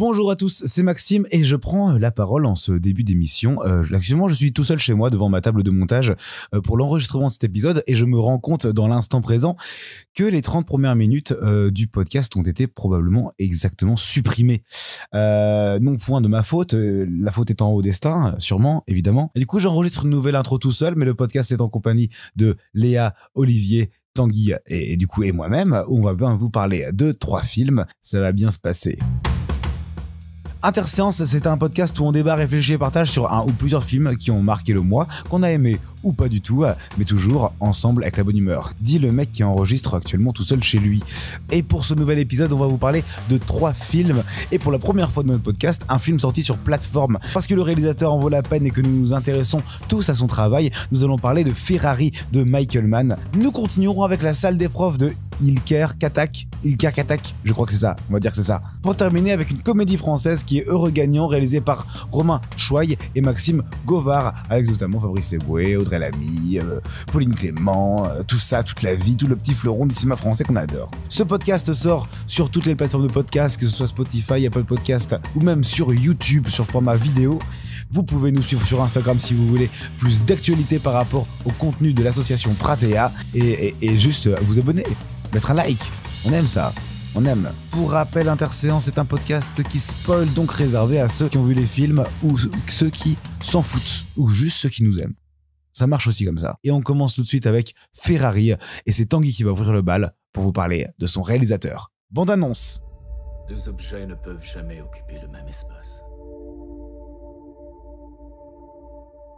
Bonjour à tous, c'est Maxime et je prends euh, la parole en ce début d'émission. Euh, actuellement, je suis tout seul chez moi devant ma table de montage euh, pour l'enregistrement de cet épisode et je me rends compte dans l'instant présent que les 30 premières minutes du podcast ont été probablement exactement supprimées. non point de ma faute, la faute étant au destin, sûrement, évidemment. du coup, j'enregistre une nouvelle intro tout seul, mais le podcast est en compagnie de Léa, Olivier, Tanguy et, et du coup et moi-même. On va bien vous parler de trois films, ça va bien se passer. Interséance, c'est un podcast où on débat, réfléchit et partage sur un ou plusieurs films qui ont marqué le mois, qu'on a aimé ou pas du tout, euh, mais toujours ensemble avec la bonne humeur, dit le mec qui enregistre actuellement tout seul chez lui. Et pour ce nouvel épisode, on va vous parler de trois films, et pour la première fois de notre podcast, un film sorti sur plateforme. Parce que le réalisateur en vaut la peine et que nous nous intéressons tous à son travail, nous allons parler de Ferrari de Michael Mann. Nous continuerons avec la salle d'épreuve de Ilker Katak. Ilker Katak, je crois que c'est ça, on va dire que c'est ça. Pour terminer avec une comédie française qui est Heureux Gagnant, réalisée par Romain Chouaille et Maxime Govard, avec notamment Fabrice Eboué, Audrey Audrey euh, Pauline Clément, euh, tout ça, toute la vie, tout le petit fleuron du cinéma français qu'on adore. Ce podcast sort sur toutes les plateformes de podcast, que ce soit Spotify, Apple Podcast ou même sur YouTube, sur format vidéo. Vous pouvez nous suivre sur Instagram si vous voulez plus d'actualité par rapport au contenu de l'association Pratea et, juste vous abonner, mettre un like. On aime ça on aime. Pour rappel, Interséance est un podcast qui spoil, donc réservé à ceux qui ont vu les films ou ceux qui s'en foutent, ou juste ceux qui nous aiment. Ça marche aussi comme ça. Et on commence tout de suite avec Ferrari, et c'est Tanguy qui va ouvrir le bal pour vous parler de son réalisateur. Bande annonce Deux objets ne peuvent jamais occuper le même espace.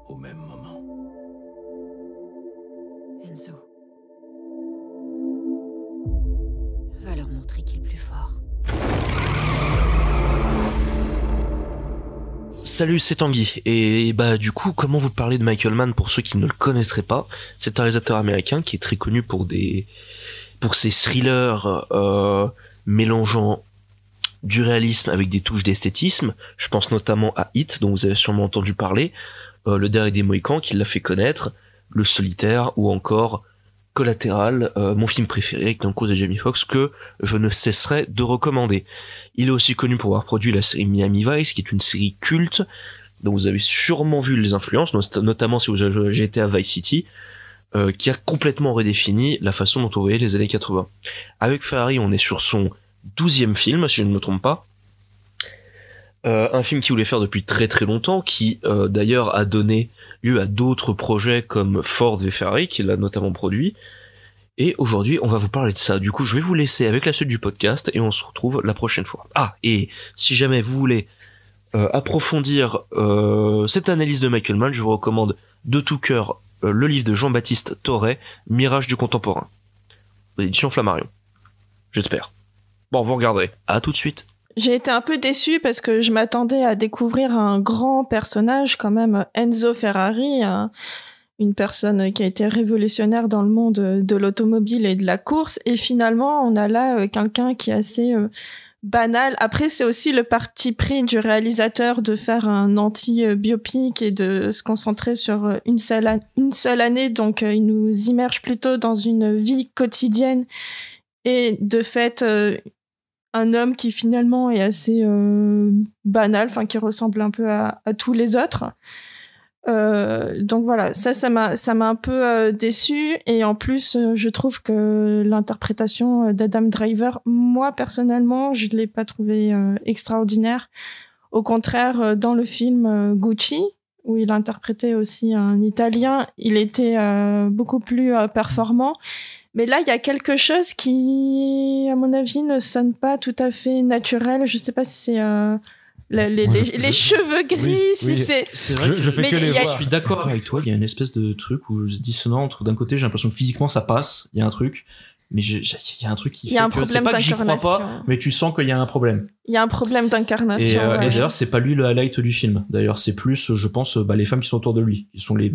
Au même moment. Enzo. Salut, c'est Tanguy. Et, bah du coup, comment vous parlez de Michael Mann pour ceux qui ne le connaîtraient pas C'est un réalisateur américain qui est très connu pour des pour ses thrillers euh, mélangeant du réalisme avec des touches d'esthétisme. Je pense notamment à Hit, dont vous avez sûrement entendu parler, euh, Le dernier des Mohicans, qui l'a fait connaître, Le Solitaire ou encore Collatéral, euh, mon film préféré avec Tom Cruise et Jamie Foxx que je ne cesserai de recommander. Il est aussi connu pour avoir produit la série Miami Vice, qui est une série culte dont vous avez sûrement vu les influences, notamment si vous avez à Vice City, euh, qui a complètement redéfini la façon dont on voyait les années 80. Avec Ferrari, on est sur son douzième film, si je ne me trompe pas. Euh, un film qu'il voulait faire depuis très très longtemps, qui d'ailleurs a donné eu à d'autres projets comme Ford et Ferrari, qu'il a notamment produit. Et aujourd'hui, on va vous parler de ça. Du coup, je vais vous laisser avec la suite du podcast et on se retrouve la prochaine fois. Ah, et si jamais vous voulez euh, approfondir euh, cette analyse de Michael Mann, je vous recommande de tout cœur euh, le livre de Jean-Baptiste Torret, Mirage du contemporain. Édition Flammarion. J'espère. Bon, vous regarderez. À tout de suite. J'ai été un peu déçue parce que je m'attendais à découvrir un grand personnage quand même, Enzo Ferrari, hein. une personne qui a été révolutionnaire dans le monde de l'automobile et de la course. Et finalement, on a là euh, quelqu'un qui est assez euh, banal. Après, c'est aussi le parti pris du réalisateur de faire un anti-biopic et de se concentrer sur euh, une seule, une seule année. Donc, il nous immerge plutôt dans une vie quotidienne et de fait, un homme qui finalement est assez euh, banal, enfin qui ressemble un peu à, tous les autres. Euh, donc voilà, ça, ça m'a, ça m'a un peu euh, déçu. Et en plus, je trouve que l'interprétation d'Adam Driver, moi personnellement, je ne l'ai pas trouvé extraordinaire. Au contraire, dans le film Gucci, où il interprétait aussi un Italien, il était beaucoup plus performant. Mais là, il y a quelque chose qui, à mon avis, ne sonne pas tout à fait naturel. Je sais pas si c'est euh, les, cheveux gris, si c'est. Je, que les Je suis d'accord avec toi. Il y a une espèce de truc où je dissonant entre d'un côté, j'ai l'impression que physiquement ça passe. Il y a un truc. Mais il y a un truc qui y a fait un que problème pas que j'y crois pas, mais tu sens qu'il y a un problème. Il y a un problème d'incarnation. Et, euh, d'ailleurs, c'est pas lui le highlight du film. D'ailleurs, c'est plus, je pense, bah, les femmes qui sont autour de lui. Ils sont les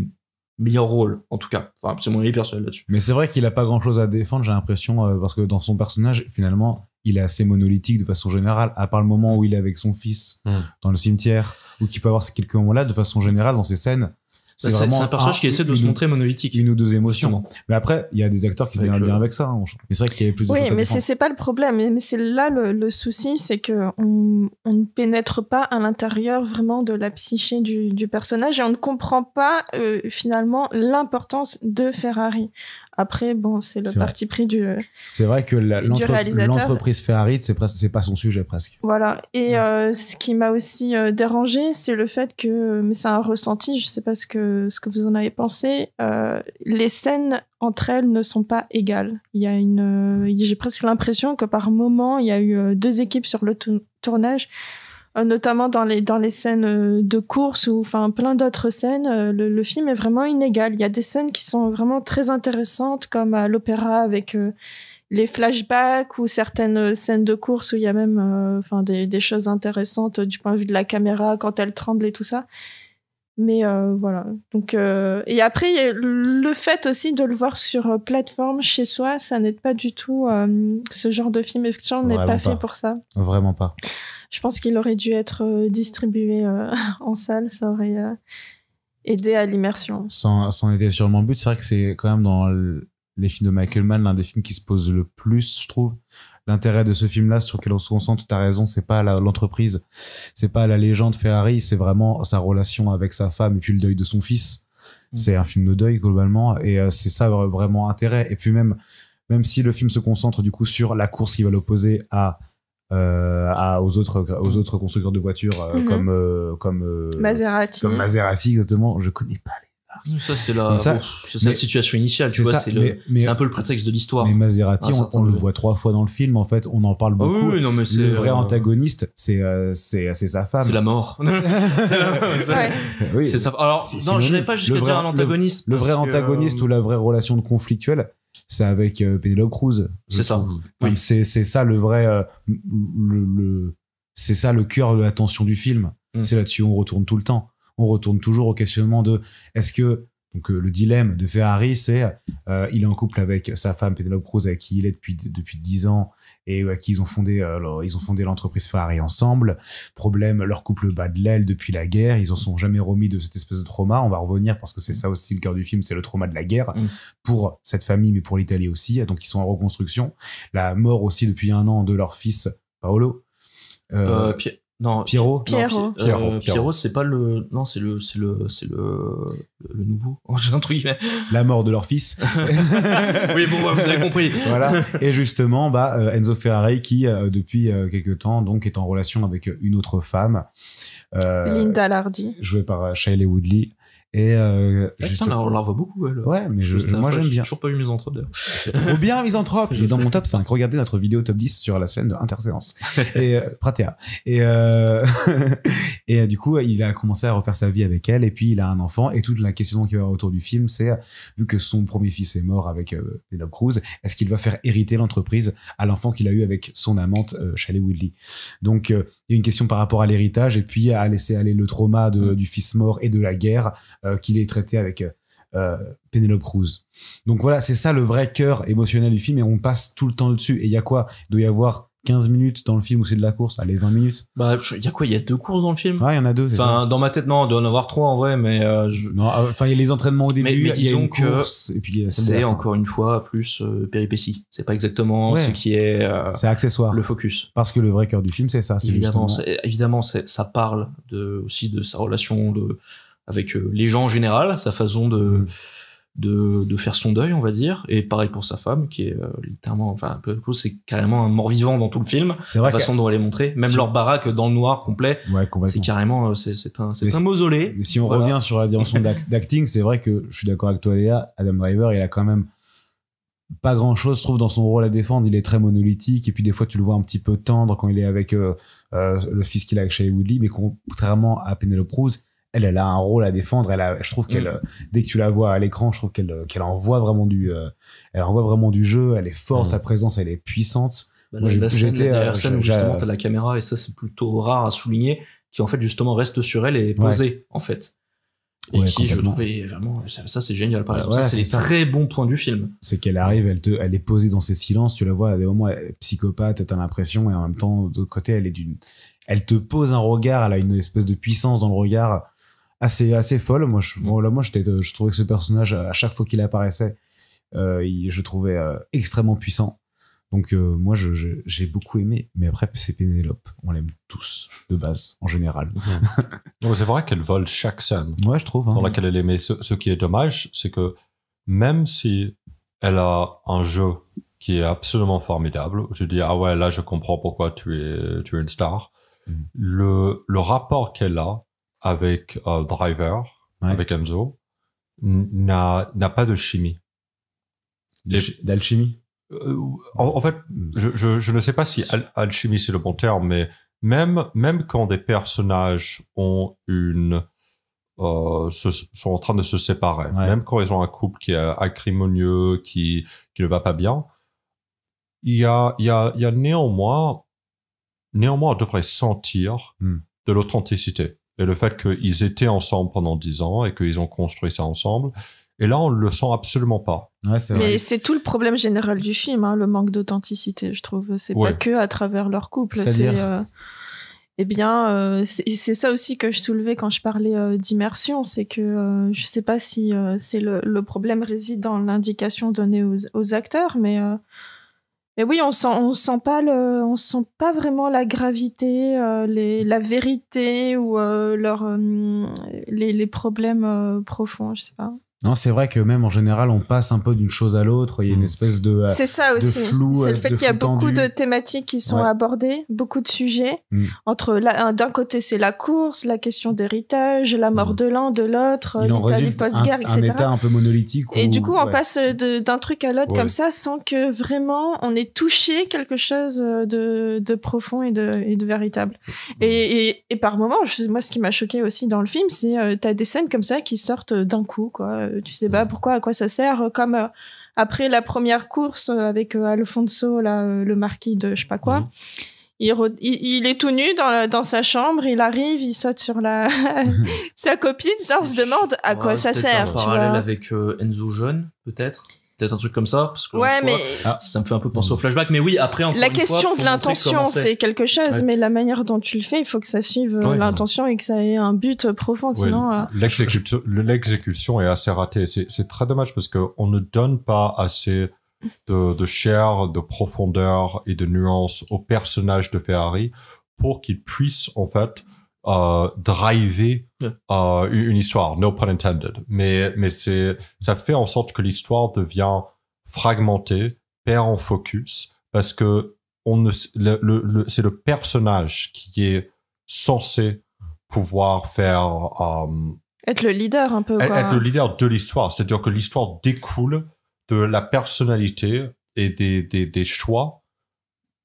meilleur rôle, en tout cas. c'est mon avis personnel là-dessus. Mais c'est vrai qu'il a pas grand-chose à défendre, j'ai l'impression, euh, parce que dans son personnage, finalement, il est assez monolithique de façon générale, à part le moment où il est avec son fils hmm. dans le cimetière, ou qu'il peut avoir ces quelques moments-là, de façon générale, dans ses scènes, c'est un personnage qui essaie de se montrer monolithique. Une ou deux émotions. Mais après, il y a des acteurs qui se donnent bien avec ça. Hein. Mais c'est vrai qu'il y avait plus de Oui, mais c'est pas le problème. Mais c'est là le, souci, c'est que on, ne pénètre pas à l'intérieur vraiment de la psyché du, personnage et on ne comprend pas euh, finalement l'importance de Ferrari. Après, bon, c'est le parti pris du. C'est vrai que l'entreprise Ferrari, c'est c'est pas son sujet presque. Voilà. Et euh, ce qui m'a aussi euh, dérangé, c'est le fait que, mais c'est un ressenti, je sais pas ce que ce que vous en avez pensé. Euh, les scènes entre elles ne sont pas égales. Il y a une, j'ai presque l'impression que par moment, il y a eu deux équipes sur le tournage euh, notamment dans les dans les scènes euh, de course ou enfin plein d'autres scènes euh, le, film est vraiment inégal il y a des scènes qui sont vraiment très intéressantes comme à l'opéra avec les flashbacks ou certaines scènes de course où il y a même enfin des, des choses intéressantes du point de vue de la caméra quand elle tremble et tout ça mais euh, voilà. Donc euh, et après le fait aussi de le voir sur euh, plateforme chez soi, ça n'aide pas du tout. ce genre de film effectivement n'est pas, fait pour ça. Vraiment pas. Je pense qu'il aurait dû être distribué en salle, ça aurait aidé à l'immersion. Sans, sans aider sur mon but, c'est vrai que c'est quand même dans les films de Michael Mann l'un des films qui se pose le plus, je trouve l'intérêt de ce film-là sur lequel on se concentre, tu as raison, c'est pas l'entreprise, c'est pas la légende Ferrari, c'est vraiment sa relation avec sa femme et puis le deuil de son fils. Mm. C'est un film de deuil globalement et euh, c'est ça vraiment intérêt. Et puis même, même si le film se concentre du coup sur la course qui va l'opposer à euh, à, aux autres aux mm. autres constructeurs de voitures euh, mm-hmm. comme euh, comme Maserati comme Maserati exactement je connais pas ça, c'est la, situation initiale, C'est un peu le prétexte de l'histoire. Mais Maserati, on, le voit trois fois dans le film, en fait, on en parle ah beaucoup. le vrai euh, antagoniste, euh, c'est sa femme. C'est la mort. c'est Alors, non, je n'ai pas jusqu'à dire un antagoniste. Le, vrai antagoniste euh, ou la vraie relation de conflictuelle, c'est avec Penelope Cruz. C'est ça. C'est ça le vrai. le, c'est ça le cœur de l'attention du film. Mm. C'est là-dessus on retourne tout le temps on retourne toujours au questionnement de est-ce que donc euh, le dilemme de Ferrari, c'est euh, il est en couple avec sa femme Penelope Cruz, avec qui il est depuis depuis dix ans et à qui ils ont fondé alors ils ont fondé l'entreprise Ferrari ensemble. Problème, leur couple bat de l'aile depuis la guerre, ils en sont jamais remis de cette espèce de trauma. On va revenir parce que c'est mmh. ça aussi le cœur du film, c'est le trauma de la guerre mmh. pour cette famille, mais pour l'Italie aussi. Donc ils sont en reconstruction. La mort aussi depuis un an de leur fils Paolo. Euh, euh non, Pierrot. Pierrot. c'est pas le. Non, c'est le, c'est le, c'est le, le nouveau. j'ai un truc. La mort de leur fils. oui, bon, vous avez compris. voilà. Et justement, bah, euh, Enzo Ferrari qui euh, depuis euh, quelques temps donc est en relation avec une autre femme. Linda Lardi. Jouée par Shelley Woodley. Et euh, ah, on la voit beaucoup. Elle. Ouais, mais je, moi j'aime bien. toujours pas eu Misanthrope d'ailleurs. Trop bien Misanthrope. j'ai dans mon top 5, regardez notre vidéo top 10 sur la scène de Interséance et euh, Pratea. Et euh... et euh, du coup, il a commencé à refaire sa vie avec elle et puis il a un enfant et toute la question qui va autour du film, c'est vu que son premier fils est mort avec euh, Cruz, est-ce qu'il va faire hériter l'entreprise à l'enfant qu'il a eu avec son amante euh, Shelley Woodley. Donc euh, il y a une question par rapport à l'héritage et puis à laisser aller le trauma mm. du fils mort et de la guerre euh, qu'il est traité avec euh, Penelope Cruz. Donc voilà, c'est ça le vrai cœur émotionnel du film et on passe tout le temps dessus. Et il y a quoi Il doit y avoir 15 minutes dans le film où c'est de la course, allez 20 minutes. il bah, y a quoi Il y a deux courses dans le film Ouais, il y en a deux. Enfin, dans ma tête, non, il doit en avoir trois en vrai, mais. Euh, non, ah, enfin, il y a les entraînements au début, mais, mais il y a que et puis C'est encore une fois plus euh, péripétie. C'est pas exactement ce qui est. Euh, c'est accessoire. Le focus. Parce que le vrai cœur du film, c'est ça. Évidemment, justement... évidemment, ça parle de, aussi de sa relation de avec les gens en général, sa façon de. Mm de, faire son deuil, on va dire. Et pareil pour sa femme, qui est euh, littéralement, enfin, c'est carrément un mort-vivant dans tout le film. C'est vrai. La façon dont elle est montrée. Même leur baraque dans le noir complet. c'est carrément, euh, c'est un, mausolée. Mais si on revient sur la dimension d'acting, c'est vrai que je suis d'accord avec toi, Léa. Adam Driver, il a quand même pas grand chose, trouve, dans son rôle à défendre. Il est très monolithique. Et puis, des fois, tu le vois un petit peu tendre quand il est avec euh, le fils qu'il a avec Shelley Woodley. Mais contrairement à Penelope Rose elle, elle a un rôle à défendre. Elle a, je trouve qu'elle, mm. euh, dès que tu la vois à l'écran, je trouve qu'elle, euh, qu'elle envoie vraiment du, euh, elle envoie vraiment du jeu. Elle est forte, mm. sa présence, elle est puissante. Bah, Moi, la scène, j'étais, la scène où justement t'as la caméra et ça c'est plutôt rare à souligner, qui en fait justement reste sur elle et est posée en fait. Et qui je trouvais vraiment ça, c'est génial par bah exemple. ça c'est les très bons points du film. C'est qu'elle arrive, elle elle est posée dans ses silences. Tu la vois à des moments elle est psychopathe, t'as l'impression et en même temps de côté elle est d'une, elle te pose un regard, elle a une espèce de puissance dans le regard assez, assez folle. Moi, je, mm. euh, je trouvais que ce personnage, à chaque fois qu'il apparaissait, euh, je le trouvais euh, extrêmement puissant. Donc moi j'ai beaucoup aimé, mais après c'est Pénélope, on l'aime tous de base en général. donc mm. c'est vrai qu'elle vole chaque scène. Ouais, je trouve. Hein, dans laquelle elle est. ce, ce qui est dommage, c'est que même si elle a un jeu qui est absolument formidable, je dis ah ouais là je comprends pourquoi tu es tu es une star. Mm. Le, le rapport qu'elle a avec euh, Driver, avec Enzo, n'a pas de chimie. D'alchimie euh, en, fait, hmm. je, je, ne sais pas si alchimie c'est le bon terme, mais même, même quand des personnages ont une, euh, sont en train de se séparer, même quand ils ont un couple qui est acrimonieux, qui, qui ne va pas bien, il y a, il y a, néanmoins, néanmoins, on devrait sentir hmm. de l'authenticité et le fait qu'ils étaient ensemble pendant dix ans et qu'ils ont construit ça ensemble. Et là, on le sent absolument pas. mais c'est tout le problème général du film, hein, le manque d'authenticité, je trouve. C'est n'est pas que à travers leur couple. C'est euh, eh bien, euh, c'est ça aussi que je soulevais quand je parlais euh, d'immersion, c'est que je sais pas si c'est le, problème réside dans l'indication donnée aux, aux, acteurs, mais mais oui, on sent, on sent pas le, on sent pas vraiment la gravité, euh, les, la vérité ou euh, leur, euh, les, les, problèmes profonds, je sais pas. Non, c'est vrai que même en général, on passe un peu d'une chose à l'autre. Il y a une mm. espèce de euh, c'est ça aussi. C'est euh, le fait qu'il y a beaucoup de thématiques qui sont abordées, beaucoup de sujets. Mm. Entre d'un côté, c'est la course, la question d'héritage, la mort mm. de l'un, de l'autre, l'Italie post-guerre, etc. Un état un peu monolithique. et du coup, on passe d'un truc à l'autre comme ça, sans que vraiment on ait touché quelque chose euh, de, de profond et de, et de véritable. Et, et, par moments, moi, ce qui m'a choqué aussi dans le film, c'est tu as des scènes comme ça qui sortent d'un coup, quoi euh, tu sais pas pourquoi, à quoi ça sert. Euh, comme euh, après la première course avec Alfonso, là, le marquis de je sais pas quoi. Mhm. Il, est tout nu dans, dans sa chambre, il arrive, il saute sur la sa copine, ça on se demande à quoi ça sert. En parallèle tu avec Enzo Jeune, peut-être peut-être un truc comme ça parce que ouais, mais... Ah. ça me fait un peu penser au flashback mais oui après encore la question de l'intention c'est quelque chose mais la manière dont tu le fais il faut que ça suive euh, l'intention et que ça ait un but profond sinon euh, l'exécution est assez ratée c'est très dommage parce que on ne donne pas assez de, chair de profondeur et de nuance au personnage de Ferrari pour qu'il puisse en fait euh, driver une histoire, no pun intended. Mais, mais c'est, ça fait en sorte que l'histoire devient fragmentée, perd en focus, parce que on le, c'est le personnage qui est censé pouvoir faire. Euh, être le leader un peu. Être, le leader de l'histoire. C'est-à-dire que l'histoire découle de la personnalité et des, choix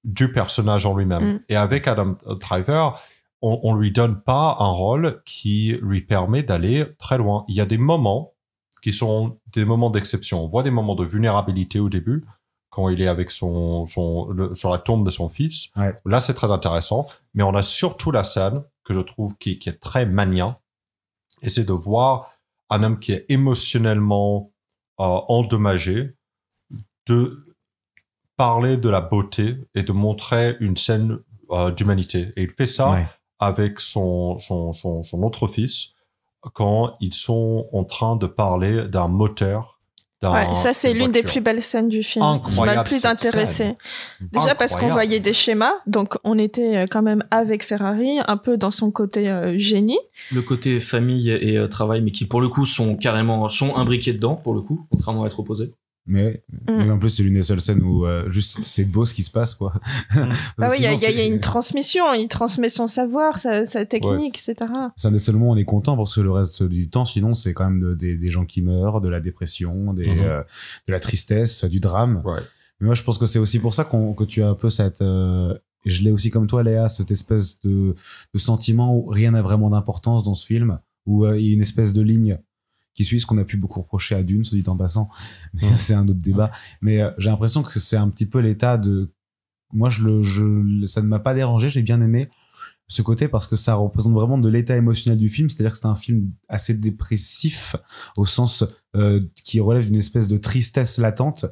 du personnage en lui-même. Mm. Et avec Adam Driver, on, on lui donne pas un rôle qui lui permet d'aller très loin. Il y a des moments qui sont des moments d'exception. On voit des moments de vulnérabilité au début quand il est avec son, son sur la tombe de son fils. Là, c'est très intéressant. Mais on a surtout la scène que je trouve qui, est très mania. Et c'est de voir un homme qui est émotionnellement euh, endommagé de parler de la beauté et de montrer une scène euh, d'humanité. Et il fait ça avec son, son, autre fils quand ils sont en train de parler d'un moteur ça, c'est l'une des plus belles scènes du film. Incroyable. Qui m'a le plus intéressé Déjà parce qu'on voyait des schémas. Donc, on était euh, quand même avec Ferrari, un peu dans son côté euh, génie. Le côté famille et euh, travail, mais qui, pour le coup, sont carrément, sont imbriqués dedans, pour le coup, contrairement à être opposés. Mm. Mais, en plus, c'est l'une des seules scènes où euh, juste c'est beau ce qui se passe, quoi. Mm. Bah oui, il y, y, a une transmission, il transmet son savoir, sa, sa technique, etc. C'est un des seuls on est content parce que le reste du temps, sinon, c'est quand même des, des gens qui meurent, de la dépression, des, mm-hmm. euh, de la tristesse, du drame. Ouais. Mais moi, je pense que c'est aussi pour ça qu'on que tu as un peu cette. Euh, je l'ai aussi comme toi, Léa, cette espèce de, de sentiment où rien n'a vraiment d'importance dans ce film, où il y a une espèce de ligne qui suit ce qu'on a pu beaucoup reprocher à Dune, se dit en passant. Mais c'est un autre débat. Mais euh, j'ai l'impression que c'est un petit peu l'état de. Moi, je le, ça ne m'a pas dérangé, j'ai bien aimé ce côté parce que ça représente vraiment de l'état émotionnel du film, c'est-à-dire que c'est un film assez dépressif au sens euh, qui relève d'une espèce de tristesse latente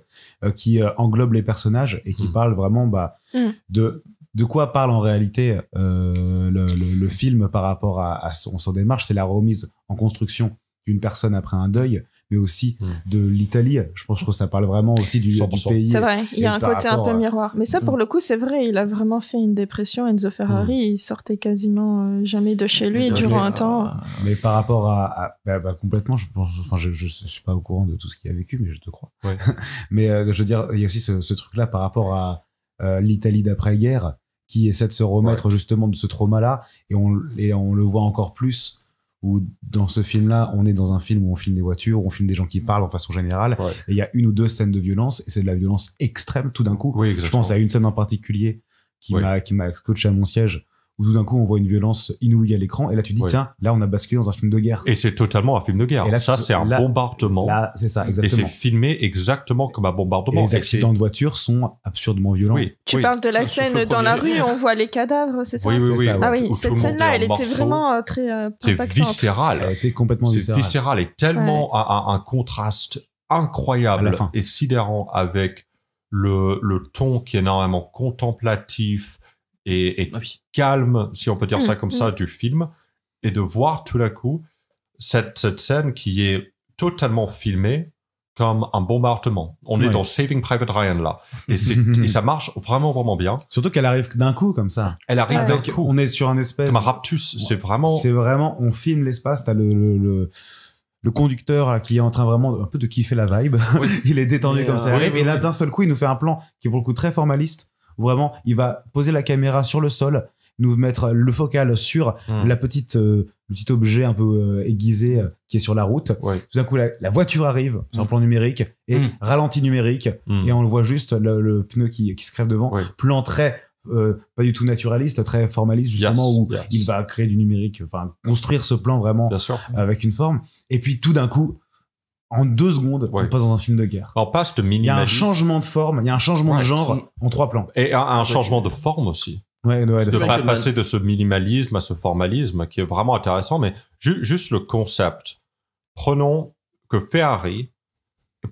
euh, qui englobe les personnages et qui hmm. parle vraiment bah, hmm. de de quoi parle en réalité le, film par rapport à, son, son démarche C'est la remise en construction d'une personne après un deuil, mais aussi hmm. de l'Italie. Je pense que ça parle vraiment aussi du, pays. C'est vrai, il y a un côté un peu miroir. Mais ça, hmm. pour le coup, c'est vrai, il a vraiment fait une dépression. Enzo Ferrari, hmm. il sortait quasiment euh, jamais de chez lui durant un temps. Ah. mais par rapport à. Bah, bah, complètement, je pense. Enfin, je, ne suis pas au courant de tout ce qu'il a vécu, mais je te crois. mais euh, je veux dire, il y a aussi ce, truc-là par rapport à euh, l'Italie d'après-guerre qui essaie de se remettre justement de ce trauma-là. Et on, et on le voit encore plus où dans ce film-là, on est dans un film où on filme des voitures, où on filme des gens qui mm. parlent en façon générale, et il y a une ou deux scènes de violence, et c'est de la violence extrême tout d'un mm. coup. je pense à une scène en particulier qui m'a qui m'a scotché à mon siège, où tout d'un coup on voit une violence inouïe à l'écran et là tu dis tiens là on a basculé dans un film de guerre et c'est totalement un film de guerre ça c'est un bombardement c'est exactement et c'est filmé exactement comme un bombardement les accidents de voiture sont absurdement violents tu parles de la ah, scène dans la rue on voit les cadavres c'est ça oui oui oui ah oui cette scène là elle était vraiment euh, très euh, c'est viscéral. elle était complètement viscérale c'est viscéral et tellement un, contraste incroyable et sidérant avec le, le ton qui est normalement contemplatif, et, ah calme, si on peut dire mmh, ça comme ça, mmh. du film, et de voir tout à coup cette, cette scène qui est totalement filmée comme un bombardement. On est dans Saving Private Ryan là. Et, et ça marche vraiment, vraiment bien. Surtout qu'elle arrive d'un coup comme ça. Elle arrive d'un coup. On est sur un espèce... raptus, c'est vraiment... C'est vraiment, on filme l'espace, t'as le... le, le conducteur qui est en train vraiment un peu de kiffer la vibe. il est détendu comme ça. Euh, et là, d'un seul coup, il nous fait un plan qui est pour le coup très formaliste, Vraiment, il va poser la caméra sur le sol, nous mettre le focal sur hmm. la petite, euh, le petit objet un peu euh, aiguisé euh, qui est sur la route. Tout d'un coup, la, voiture arrive sur un hmm. plan numérique et hmm. ralenti numérique et on le voit juste le, pneu qui, qui, se crève devant, plan très pas du tout naturaliste, très formaliste justement où il va créer du numérique, enfin construire ce plan vraiment avec une forme. Et puis tout d'un coup, en deux secondes, pas dans un film de guerre. On passe de Il y a un changement de forme, il y a un changement de genre en trois plans. Et un, changement de forme aussi. Ouais, ouais pas passer de ce minimalisme à ce formalisme qui est vraiment intéressant, mais juste le concept. Prenons que Ferrari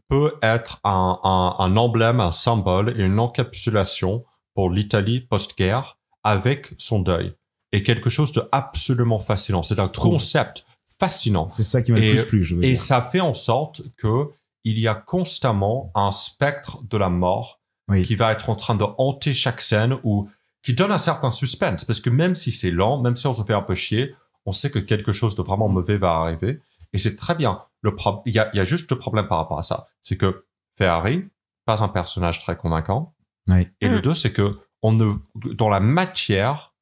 peut être un, emblème, un symbole et une encapsulation pour l'Italie post-guerre avec son deuil. Et quelque chose de absolument fascinant. C'est un concept fascinant. C'est ça qui me le plus je veux Et ça fait en sorte que il y a constamment un spectre de la mort qui va être en train de hanter chaque scène ou qui donne un certain suspense parce que même si c'est lent, même si on se fait un peu chier, on sait que quelque chose de vraiment mauvais va arriver et c'est très bien. Le il y a, juste le problème par rapport à ça, c'est que Ferrari pas un personnage très convaincant. Et le mm. deux, c'est que on dans la matière,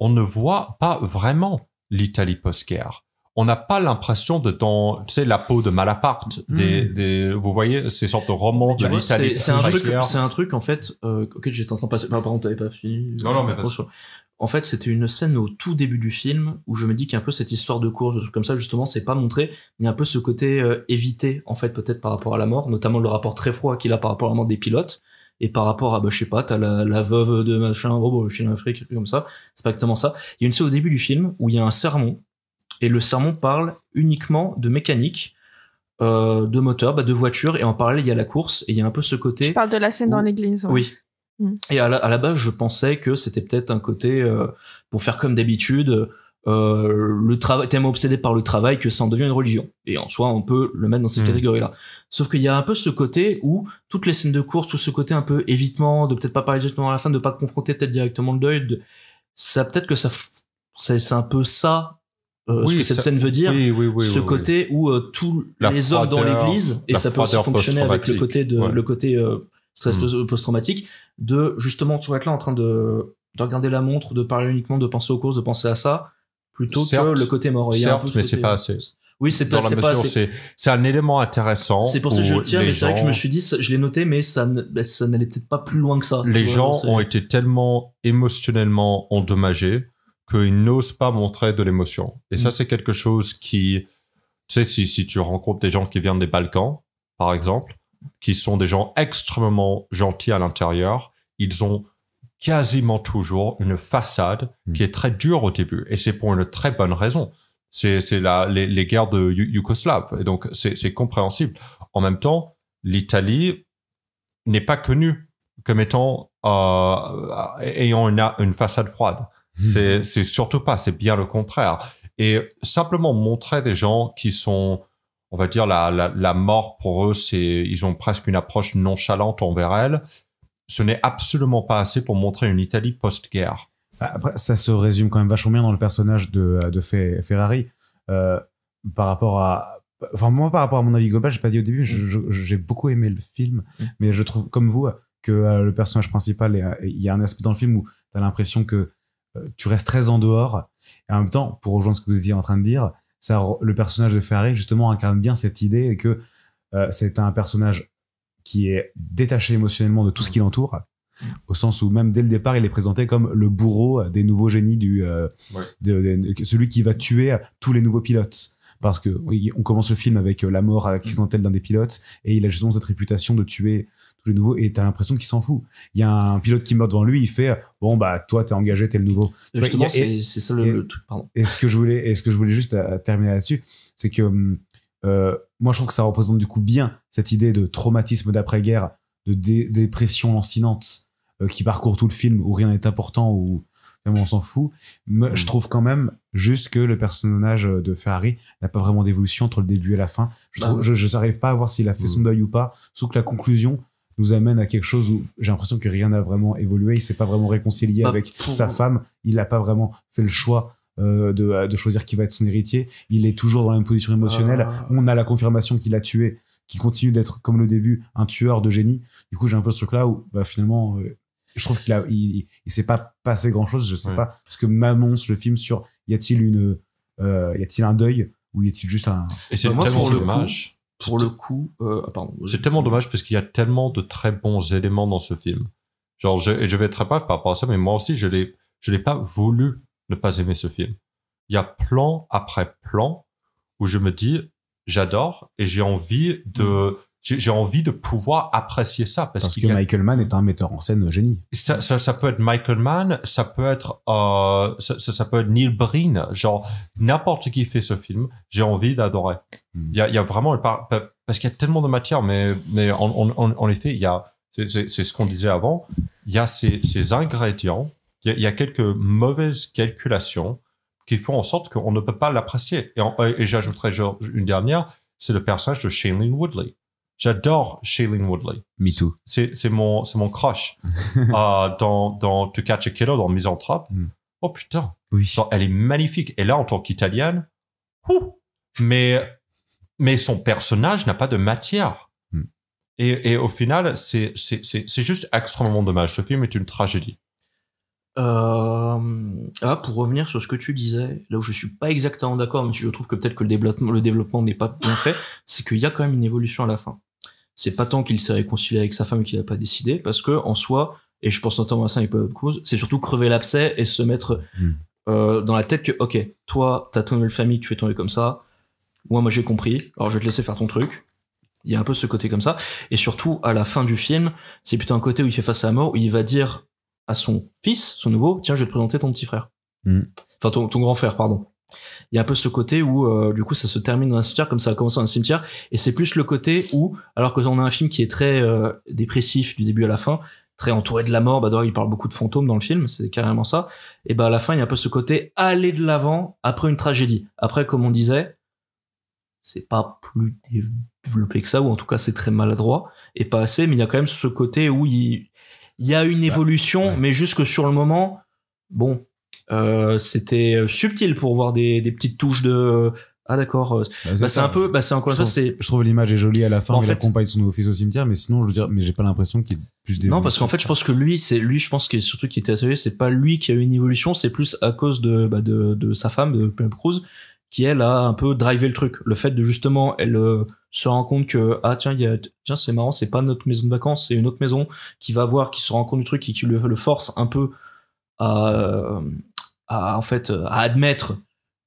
on ne voit pas vraiment l'Italie post-guerre on n'a pas l'impression de dans, tu sais, la peau de Malaparte. Hmm. Des, vous voyez, ces sortes de romans de l'Italie. C'est un truc, en fait, ok, euh, j'étais en train de passer, par contre, pas fini. Non, non, mais en fait, c'était une scène au tout début du film où je me dis qu'il y a un peu cette histoire de course, comme ça, justement, c'est pas montré. Il y a un peu ce côté euh, évité, en fait, peut-être par rapport à la mort, notamment le rapport très froid qu'il a par rapport à la mort des pilotes et par rapport à, bah, je sais pas, t'as la, veuve de machin, robot, le film d'Afrique, comme ça. C'est pas exactement ça. Il y a une scène au début du film où il y a un sermon et le sermon parle uniquement de mécanique, euh, de moteur, bah, de voiture, et en parallèle, il y a la course, et il y a un peu ce côté... Tu parles de la scène dans l'église. Oui. Mm. Et à la, base, je pensais que c'était peut-être un côté, euh, pour faire comme d'habitude, euh, le travail, tellement obsédé par le travail que ça en devient une religion. Et en soi, on peut le mettre dans cette mm. catégorie-là. Sauf qu'il y a un peu ce côté où toutes les scènes de course, tout ce côté un peu évitement, de peut-être pas parler directement à la fin, de pas confronter peut-être directement le deuil, ça peut-être que ça, c'est un peu ça euh, ce que cette scène veut dire, ce côté où euh, tous les hommes dans l'Église et ça peut aussi fonctionner avec le côté de le côté euh, stress hmm. post-traumatique de justement être là en train de, regarder la montre, de parler uniquement, de penser aux courses, de penser à ça plutôt que le côté mort. mais c'est pas assez. Oui, c'est pas, C'est un élément intéressant. C'est pour ça que je tiens, mais c'est vrai que je me suis dit, je l'ai noté, mais ça, ça n'allait peut-être pas plus loin que ça. Les gens ont été tellement émotionnellement endommagés qu'ils n'osent pas montrer de l'émotion. Et ça, mm. c'est quelque chose qui, tu sais, si, si tu rencontres des gens qui viennent des Balkans, par exemple, qui sont des gens extrêmement gentils à l'intérieur, ils ont quasiment toujours une façade mm. qui est très dure au début. Et c'est pour une très bonne raison. C'est les, les guerres de Yougoslave. Et donc, c'est compréhensible. En même temps, l'Italie n'est pas connue comme étant euh, ayant une façade froide. Mhm. C'est, c'est surtout pas, c'est bien le contraire. Et simplement montrer des gens qui sont, on va dire, la, la, la mort pour eux, c'est, ils ont presque une approche nonchalante envers elle. Ce n'est absolument pas assez pour montrer une Italie post-guerre. Bah, après, ça se résume quand même vachement bien dans le personnage de, de Ferrari. Euh, par rapport à. Enfin, moi, par rapport à mon avis global, j'ai pas dit au début, j'ai beaucoup aimé le film, mm. mais je trouve, comme vous, que euh, le personnage principal, il y a un aspect dans le film où tu as l'impression que euh, tu restes très en dehors. Et en même temps, pour rejoindre ce que vous étiez en train de dire, ça, le personnage de Ferrari, justement, incarne bien cette idée que euh, c'est un personnage qui est détaché émotionnellement de tout ce qui l'entoure, mm. au sens où même dès le départ, il est présenté comme le bourreau des nouveaux génies, du, euh, celui qui va tuer tous les nouveaux pilotes. Parce que on commence le film avec la mort accidentelle d'un des pilotes, et il a justement cette réputation de tuer le nouveau et t'as l'impression qu'il s'en fout. Il y a un pilote qui meurt devant lui, il fait bon bah toi t'es engagé, t'es le nouveau. c'est ça le, truc. Pardon. Et ce que je voulais, et ce que je voulais juste euh, terminer là-dessus, c'est que hum, euh, moi je trouve que ça représente du coup bien cette idée de traumatisme d'après-guerre, de dépression lancinante euh, qui parcourt tout le film où rien n'est important où on s'en fout. je hmm. trouve quand même juste que le personnage de Ferrari n'a pas vraiment d'évolution entre le début et la fin. Je n'arrive bah je, n'arrive pas à voir s'il a fait hmm. son deuil ou pas, sauf que la conclusion nous amène à quelque chose où j'ai l'impression que rien n'a vraiment évolué. Il s'est pas vraiment réconcilié bah, avec sa femme. Il n'a pas vraiment fait le choix euh, de, choisir qui va être son héritier. Il est toujours dans la même position émotionnelle. Ah. On a la confirmation qu'il a tué, qui continue d'être, comme le début, un tueur de génie. Du coup, j'ai un peu ce truc-là où bah, finalement, euh, je trouve qu'il a, il, s'est pas passé grand-chose. Je sais pas ce que m'annonce le film sur y a-t-il une, euh, y a-t-il un deuil ou y a-t-il juste un. Et c'est bah, tellement dommage pour le coup. Euh, ah, c'est tellement dommage parce qu'il y a tellement de très bons éléments dans ce film. Genre, je, vais être pas par rapport à ça, mais moi aussi, je l'ai, je l'ai pas voulu ne pas aimer ce film. Il y a plan après plan où je me dis, j'adore et j'ai envie de, mm j'ai envie de pouvoir apprécier ça parce, que Michael Mann est un metteur en scène génie. Ça, ça, peut être Michael Mann, ça peut être euh, ça, ça, peut être Neil Breen, genre n'importe qui fait ce film, j'ai envie d'adorer. Hmm. Il, y, a, vraiment parce qu'il y a tellement de matière, mais mais en, effet, il y a c'est ce qu'on disait avant, il y a ces, ces ingrédients, il y, a, quelques mauvaises calculations qui font en sorte qu'on ne peut pas l'apprécier. Et, et j'ajouterai une dernière, c'est le personnage de Shailene Woodley J'adore Shailene Woodley. Me too. C'est, c'est mon, c'est mon crush. Ah, dans, dans To Catch a Killer, dans Misanthrope. Hmm. Oh putain. Oui. Elle est magnifique. Et là, en tant qu'italienne, mais, mais son personnage n'a pas de matière. Hmm. Et, et au final, c'est, c'est, c'est, c'est juste extrêmement dommage. Ce film est une tragédie. Euh, ah, pour revenir sur ce que tu disais, là où je suis pas exactement d'accord, mais je trouve que peut-être que le le développement n'est pas bien fait, c'est qu'il y a quand même une évolution à la fin c'est pas tant qu'il s'est réconcilié avec sa femme qu'il n'a pas décidé, parce que en soi, et je pense notamment à ça et cause, c'est surtout crever l'abcès et se mettre hmm. euh, dans la tête que, ok, toi, t'as ton nouvelle famille, tu es tombé comme ça, moi, moi j'ai compris, alors je vais te laisser faire ton truc. Il y a un peu ce côté comme ça. Et surtout, à la fin du film, c'est plutôt un côté où il fait face à la mort, où il va dire à son fils, son nouveau, tiens, je vais te présenter ton petit frère. Hmm. Enfin, ton grand frère, pardon il y a un peu ce côté où euh, du coup ça se termine dans un cimetière comme ça a commencé dans un cimetière et c'est plus le côté où alors que on a un film qui est très euh, dépressif du début à la fin très entouré de la mort bah il parle beaucoup de fantômes dans le film c'est carrément ça et bah à la fin il y a un peu ce côté aller de l'avant après une tragédie après comme on disait c'est pas plus développé que ça ou en tout cas c'est très maladroit et pas assez mais il y a quand même ce côté où il, y a une bah, évolution mais jusque sur le moment bon euh, c'était subtil pour voir des, petites touches de ah d'accord euh, bah, c'est bah, un peu bah, c'est encore c'est je trouve l'image est jolie à la fin en il accompagne son nouveau fils au cimetière mais sinon je veux dire mais j'ai pas l'impression qu'il plus des non parce qu'en fait je pense que lui c'est lui je pense que surtout qui était assuré c'est pas lui qui a eu une évolution c'est plus à cause de, bah, de de sa femme de Pam Cruz qui elle a un peu drivé le truc le fait de justement elle euh, se rend compte que ah tiens il y a tiens c'est marrant c'est pas notre maison de vacances c'est une autre maison qui va voir qui se rend compte du truc et qui lui le force un peu euh, à, en fait, euh, à admettre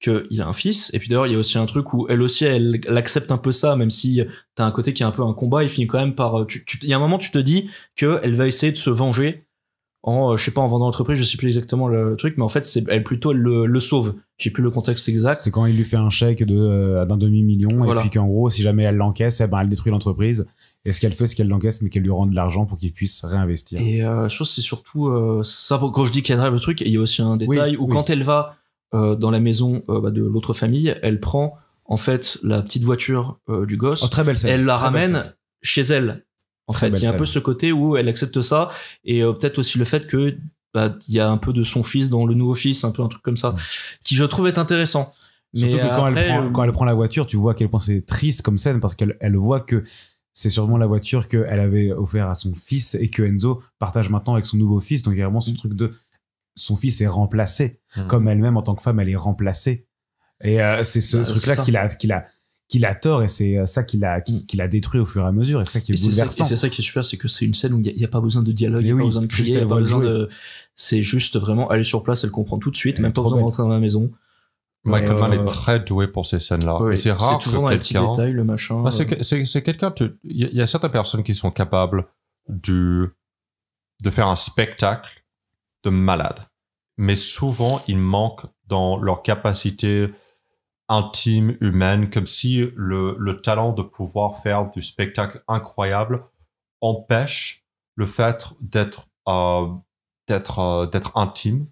qu'il a un fils. Et puis d'ailleurs, il y a aussi un truc où elle aussi, elle, accepte un peu ça, même si t'as un côté qui est un peu un combat, il finit quand même par. Euh, il y a un moment, tu te dis que elle va essayer de se venger en, je sais pas, en vendant l'entreprise, je sais plus exactement le truc, mais en fait, c'est elle plutôt elle le, sauve. J'ai plus le contexte exact. C'est quand il lui fait un chèque de d'un demi million et puis qu'en gros, si jamais elle l'encaisse, eh ben elle détruit l'entreprise et ce qu'elle fait, c'est qu'elle l'encaisse, mais qu'elle lui rende de l'argent pour qu'il puisse réinvestir. Et euh, je pense que c'est surtout euh, ça, quand je dis qu'elle rêve le truc, il y a aussi un détail où quand elle va euh, dans la maison bah, de l'autre famille, elle prend en fait la petite voiture du gosse, oh, très belle scène. elle la ramène chez elle. En fait, il y a un peu ce côté où elle accepte ça, et peut-être aussi le fait que bah, il y a un peu de son fils dans le nouveau fils, un peu un truc comme ça, qui je trouve est intéressant. Surtout que quand, elle prend, la voiture, tu vois à quel point c'est triste comme scène parce qu'elle elle voit que c'est sûrement la voiture qu'elle avait offert à son fils et que Enzo partage maintenant avec son nouveau fils. Donc il y a vraiment ce mm. truc de son fils est remplacé, mm. comme elle-même en tant que femme, elle est remplacée. Et euh, c'est ce bah, truc-là qu'il a, qu'il a, tort et c'est euh, ça mm. qui l'a détruit au fur et à mesure et ça qui est C'est ça, qui est super, c'est que c'est une scène où il n'y a, pas besoin de dialogue, il n'y a pas besoin de C'est juste vraiment aller sur place, elle comprend tout de suite, même pas besoin d'entrer dans la maison. Michael Mann est euh, très doué pour ces scènes-là. c'est rare toujours que quelqu'un. C'est le machin. Bah, euh. c'est quelqu'un. Il y, a certaines personnes qui sont capables de faire un spectacle de malade. Mais souvent, ils manquent dans leur capacité intime, humaine, comme si le, talent de pouvoir faire du spectacle incroyable empêche le fait d'être euh, d'être intime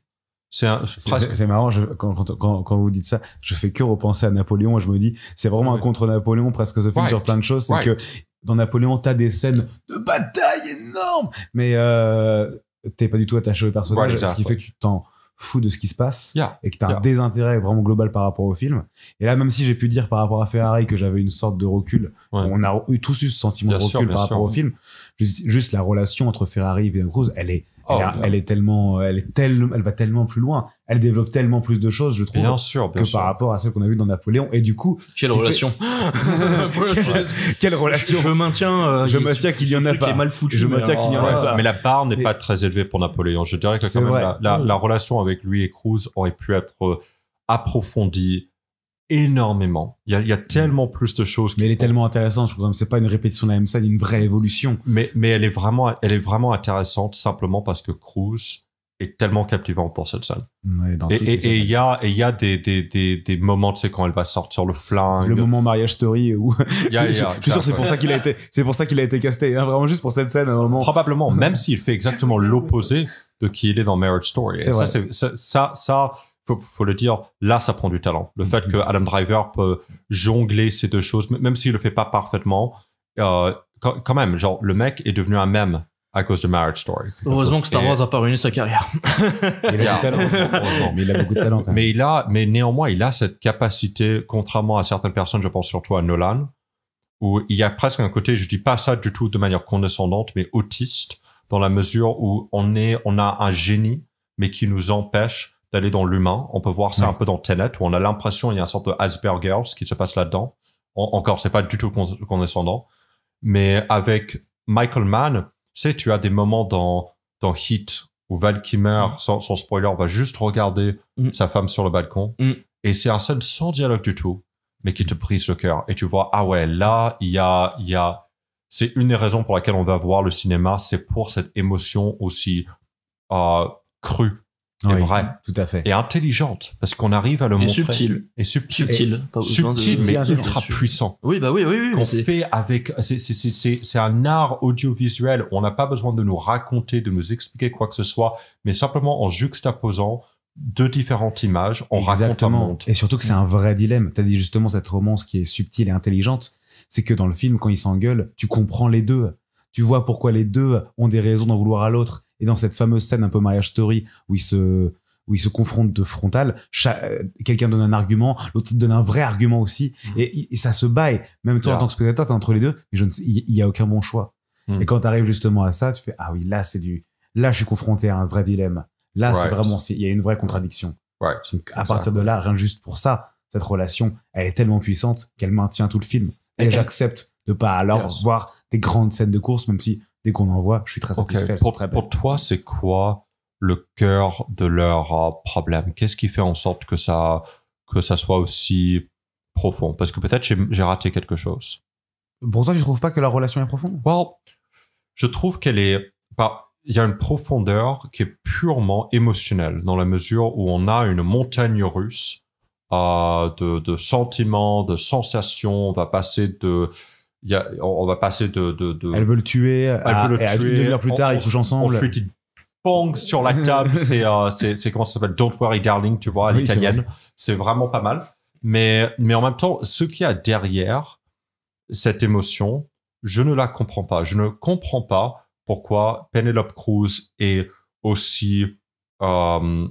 c'est presque... marrant, quand, quand, quand, vous dites ça, je fais que repenser à Napoléon et je me dis, c'est vraiment un contre-Napoléon presque ce film sur plein de choses. C'est que dans Napoléon, t'as des scènes de bataille énormes, mais euh, t'es pas du tout attaché au personnage, ce qui fait que tu t'en fous de ce qui se passe et que t'as as un désintérêt vraiment global par rapport au film. Et là, même si j'ai pu dire par rapport à Ferrari que j'avais une sorte de recul, on a eu tous eu ce sentiment de recul par rapport au film, juste, la relation entre Ferrari et Cruz Cruz elle est Oh, elle, est tellement, elle est tellement elle va tellement plus loin. Elle développe tellement plus de choses, je trouve, que par rapport à celle qu'on a vu dans Napoléon. Et du coup, quelle relation quelle, relation Je maintiens, euh, je maintiens qu'il y en a pas. Mal foutu, je qu'il en a pas. Mais la barre n'est pas très élevée pour Napoléon. Je dirais que la, mm. la, relation avec lui et Cruz aurait pu être euh, approfondie, énormément. Il y a, tellement plus de choses. Mais elle est tellement intéressante. Je crois que c'est pas une répétition de la même scène, une vraie évolution. Mais, mais elle est vraiment, elle est vraiment intéressante simplement parce que Cruz est tellement captivant pour cette scène. et il y a, il y a des, des, des, des moments, tu sais, quand elle va sortir le flingue. Le moment mariage story où. sûr, c'est pour ça qu'il a été, c'est pour ça qu'il a été casté. Hein, vraiment juste pour cette scène, hein, Probablement, même s'il fait exactement l'opposé de qui il est dans Marriage Story. Et ça, ça, ça faut, faut le dire, là, ça prend du talent. Le fait que Adam Driver peut jongler ces deux choses, même s'il le fait pas parfaitement, euh, quand, même, genre, le mec est devenu un mème à cause de Marriage Story. Heureusement que Star Wars n'a pas ruiné sa carrière. il a du talent, heureusement, mais il a beaucoup de talent. Mais, il a, mais néanmoins, il a cette capacité, contrairement à certaines personnes, je pense surtout à Nolan, où il y a presque un côté, je dis pas ça du tout de manière condescendante, mais autiste, dans la mesure où on est, on a un génie, mais qui nous empêche d'aller dans l'humain. On peut voir ça un peu dans Tenet où on a l'impression il y a une sorte de Asperger ce qui se passe là-dedans. Encore, encore, c'est pas du tout condescendant, mais avec Michael Mann, tu sais, tu as des moments dans dans Hit où Val Kimmer, mm. sans, spoiler, va juste regarder mm. sa femme sur le balcon. Mm. Et c'est un scène sans dialogue du tout, mais qui te brise le cœur. Et tu vois, ah ouais, là, il y a, il y a, c'est une des raisons pour laquelle on va voir le cinéma, c'est pour cette émotion aussi euh, crue c'est vrai, Tout à fait. Et intelligente, parce qu'on arrive à le et Subtil. Et subtil. Subtil. mais ultra puissant. Oui, bah oui, oui, oui. On fait avec, c'est un art audiovisuel. On n'a pas besoin de nous raconter, de nous expliquer quoi que ce soit, mais simplement en juxtaposant deux différentes images, on Exactement. raconte un monde. Et surtout que c'est un vrai dilemme. T'as dit justement cette romance qui est subtile et intelligente. C'est que dans le film, quand ils s'engueulent, tu comprends les deux. Tu vois pourquoi les deux ont des raisons d'en vouloir à l'autre et dans cette fameuse scène un peu mariage story où ils se, où ils se confrontent de frontal, euh, quelqu'un donne un argument, l'autre donne un vrai argument aussi, mm. et, ça se baille. Même toi, en tant que spectateur, t'es entre les deux, il y, a aucun bon choix. Mm. Et quand t'arrives justement à ça, tu fais ah oui, là c'est du, là je suis confronté à un vrai dilemme. Là c'est vraiment, il y a une vraie contradiction. à partir de là, rien juste pour ça, cette relation, elle est tellement puissante qu'elle maintient tout le film. Et, j'accepte de pas alors voir des grandes scènes de course, même si dès qu'on en voit, je suis très Pour, toi, c'est quoi le cœur de leur euh, problème Qu'est-ce qui fait en sorte que ça, que ça soit aussi profond Parce que peut-être j'ai raté quelque chose. Pour toi, tu trouves pas que la relation est profonde je trouve qu'elle est... Bah, il y a une profondeur qui est purement émotionnelle, dans la mesure où on a une montagne russe euh, de, de, sentiments, de sensations, on va passer de on, va passer de, Elle veut le tuer. Elle veut le tuer. Une plus tard, ils couchent ensemble. Ensuite, pong sur la table. Euh, c'est, c'est, comment ça s'appelle Don't worry, darling, tu vois, à l'italienne. c'est, vraiment pas mal. Mais, mais en même temps, ce qu'il y a derrière cette émotion, je ne la comprends pas. Je ne comprends pas pourquoi Penelope Cruz est aussi euh,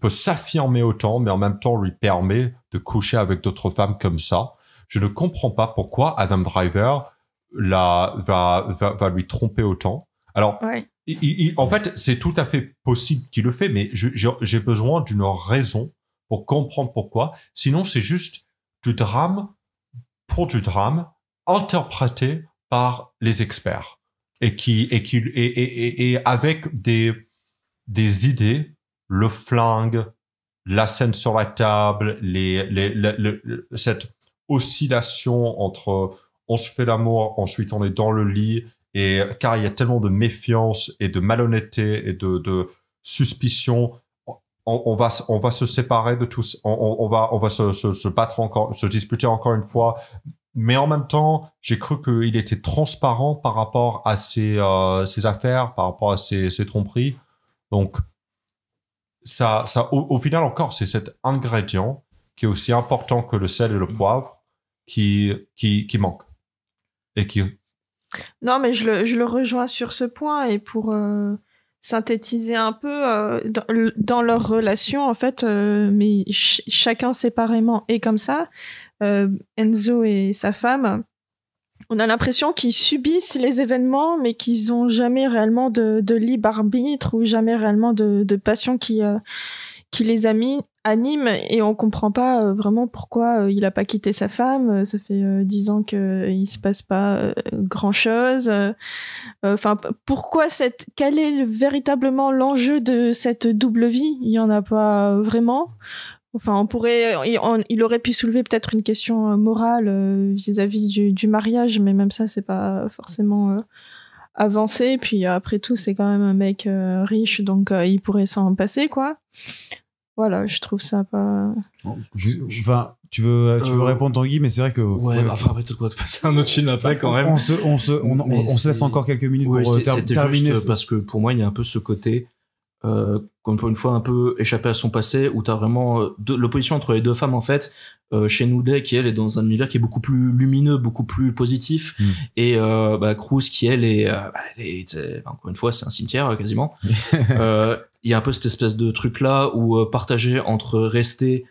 peut s'affirmer autant, mais en même temps lui permet de coucher avec d'autres femmes comme ça. Je ne comprends pas pourquoi Adam Driver la, va, va, va lui tromper autant. Alors, en fait, c'est tout à fait possible qu'il le fait, mais j'ai besoin d'une raison pour comprendre pourquoi. Sinon, c'est juste du drame pour du drame interprété par les experts et qui et et, et, avec des des idées, le flingue, la scène sur la table, les, les cette oscillation entre euh, on se fait l'amour, ensuite on est dans le lit, et euh, car il y a tellement de méfiance et de malhonnêteté et de, suspicion, on, va on va se séparer de tous, on, va on va se, battre encore, se disputer encore une fois. Mais en même temps, j'ai cru qu'il était transparent par rapport à ses, euh, affaires, par rapport à ses, tromperies. Donc, ça, ça au, au final encore, c'est cet ingrédient qui est aussi important que le sel et le mm. poivre qui, qui, qui manque. Et qui... Non, mais je le, je le rejoins sur ce point. Et pour euh, synthétiser un peu, euh, dans, leur relation, en fait, euh, mais chacun séparément et comme ça, Enzo et sa femme, on a l'impression qu'ils subissent les événements, mais qu'ils n'ont jamais réellement de, de libre arbitre ou jamais réellement de, de passion qui, qui les mis anime et on comprend pas euh, vraiment pourquoi euh, il a pas quitté sa femme. Euh, ça fait dix ans que il se passe pas grand chose. Enfin, pourquoi cette quel est véritablement l'enjeu de cette double vie Il y en a pas vraiment. Enfin, on pourrait, il aurait pu soulever peut-être une question morale vis-à-vis du, du, mariage, mais même ça, c'est pas forcément avancé. Puis après tout, c'est quand même un mec riche, donc il pourrait s'en passer, quoi voilà, je trouve ça pas. Enfin, tu veux, euh, tu veux euh, répondre Tanguy, mais c'est vrai que. Ouais, après tout quoi, de passer un autre film après quand même. On se, on se, on, se laisse encore quelques minutes pour euh, terminer. parce que pour moi, il y a un peu ce côté, euh, pour une fois, un peu échappé à son passé, où t'as vraiment l'opposition entre les deux femmes en fait. Euh, chez Noudet qui elle est dans un univers qui est beaucoup plus lumineux, beaucoup plus positif, hmm. et euh, bah, Cruz qui elle est, bah, elle est, encore une fois, c'est un cimetière quasiment. euh, il y a un peu cette espèce de truc là où euh, partager entre rester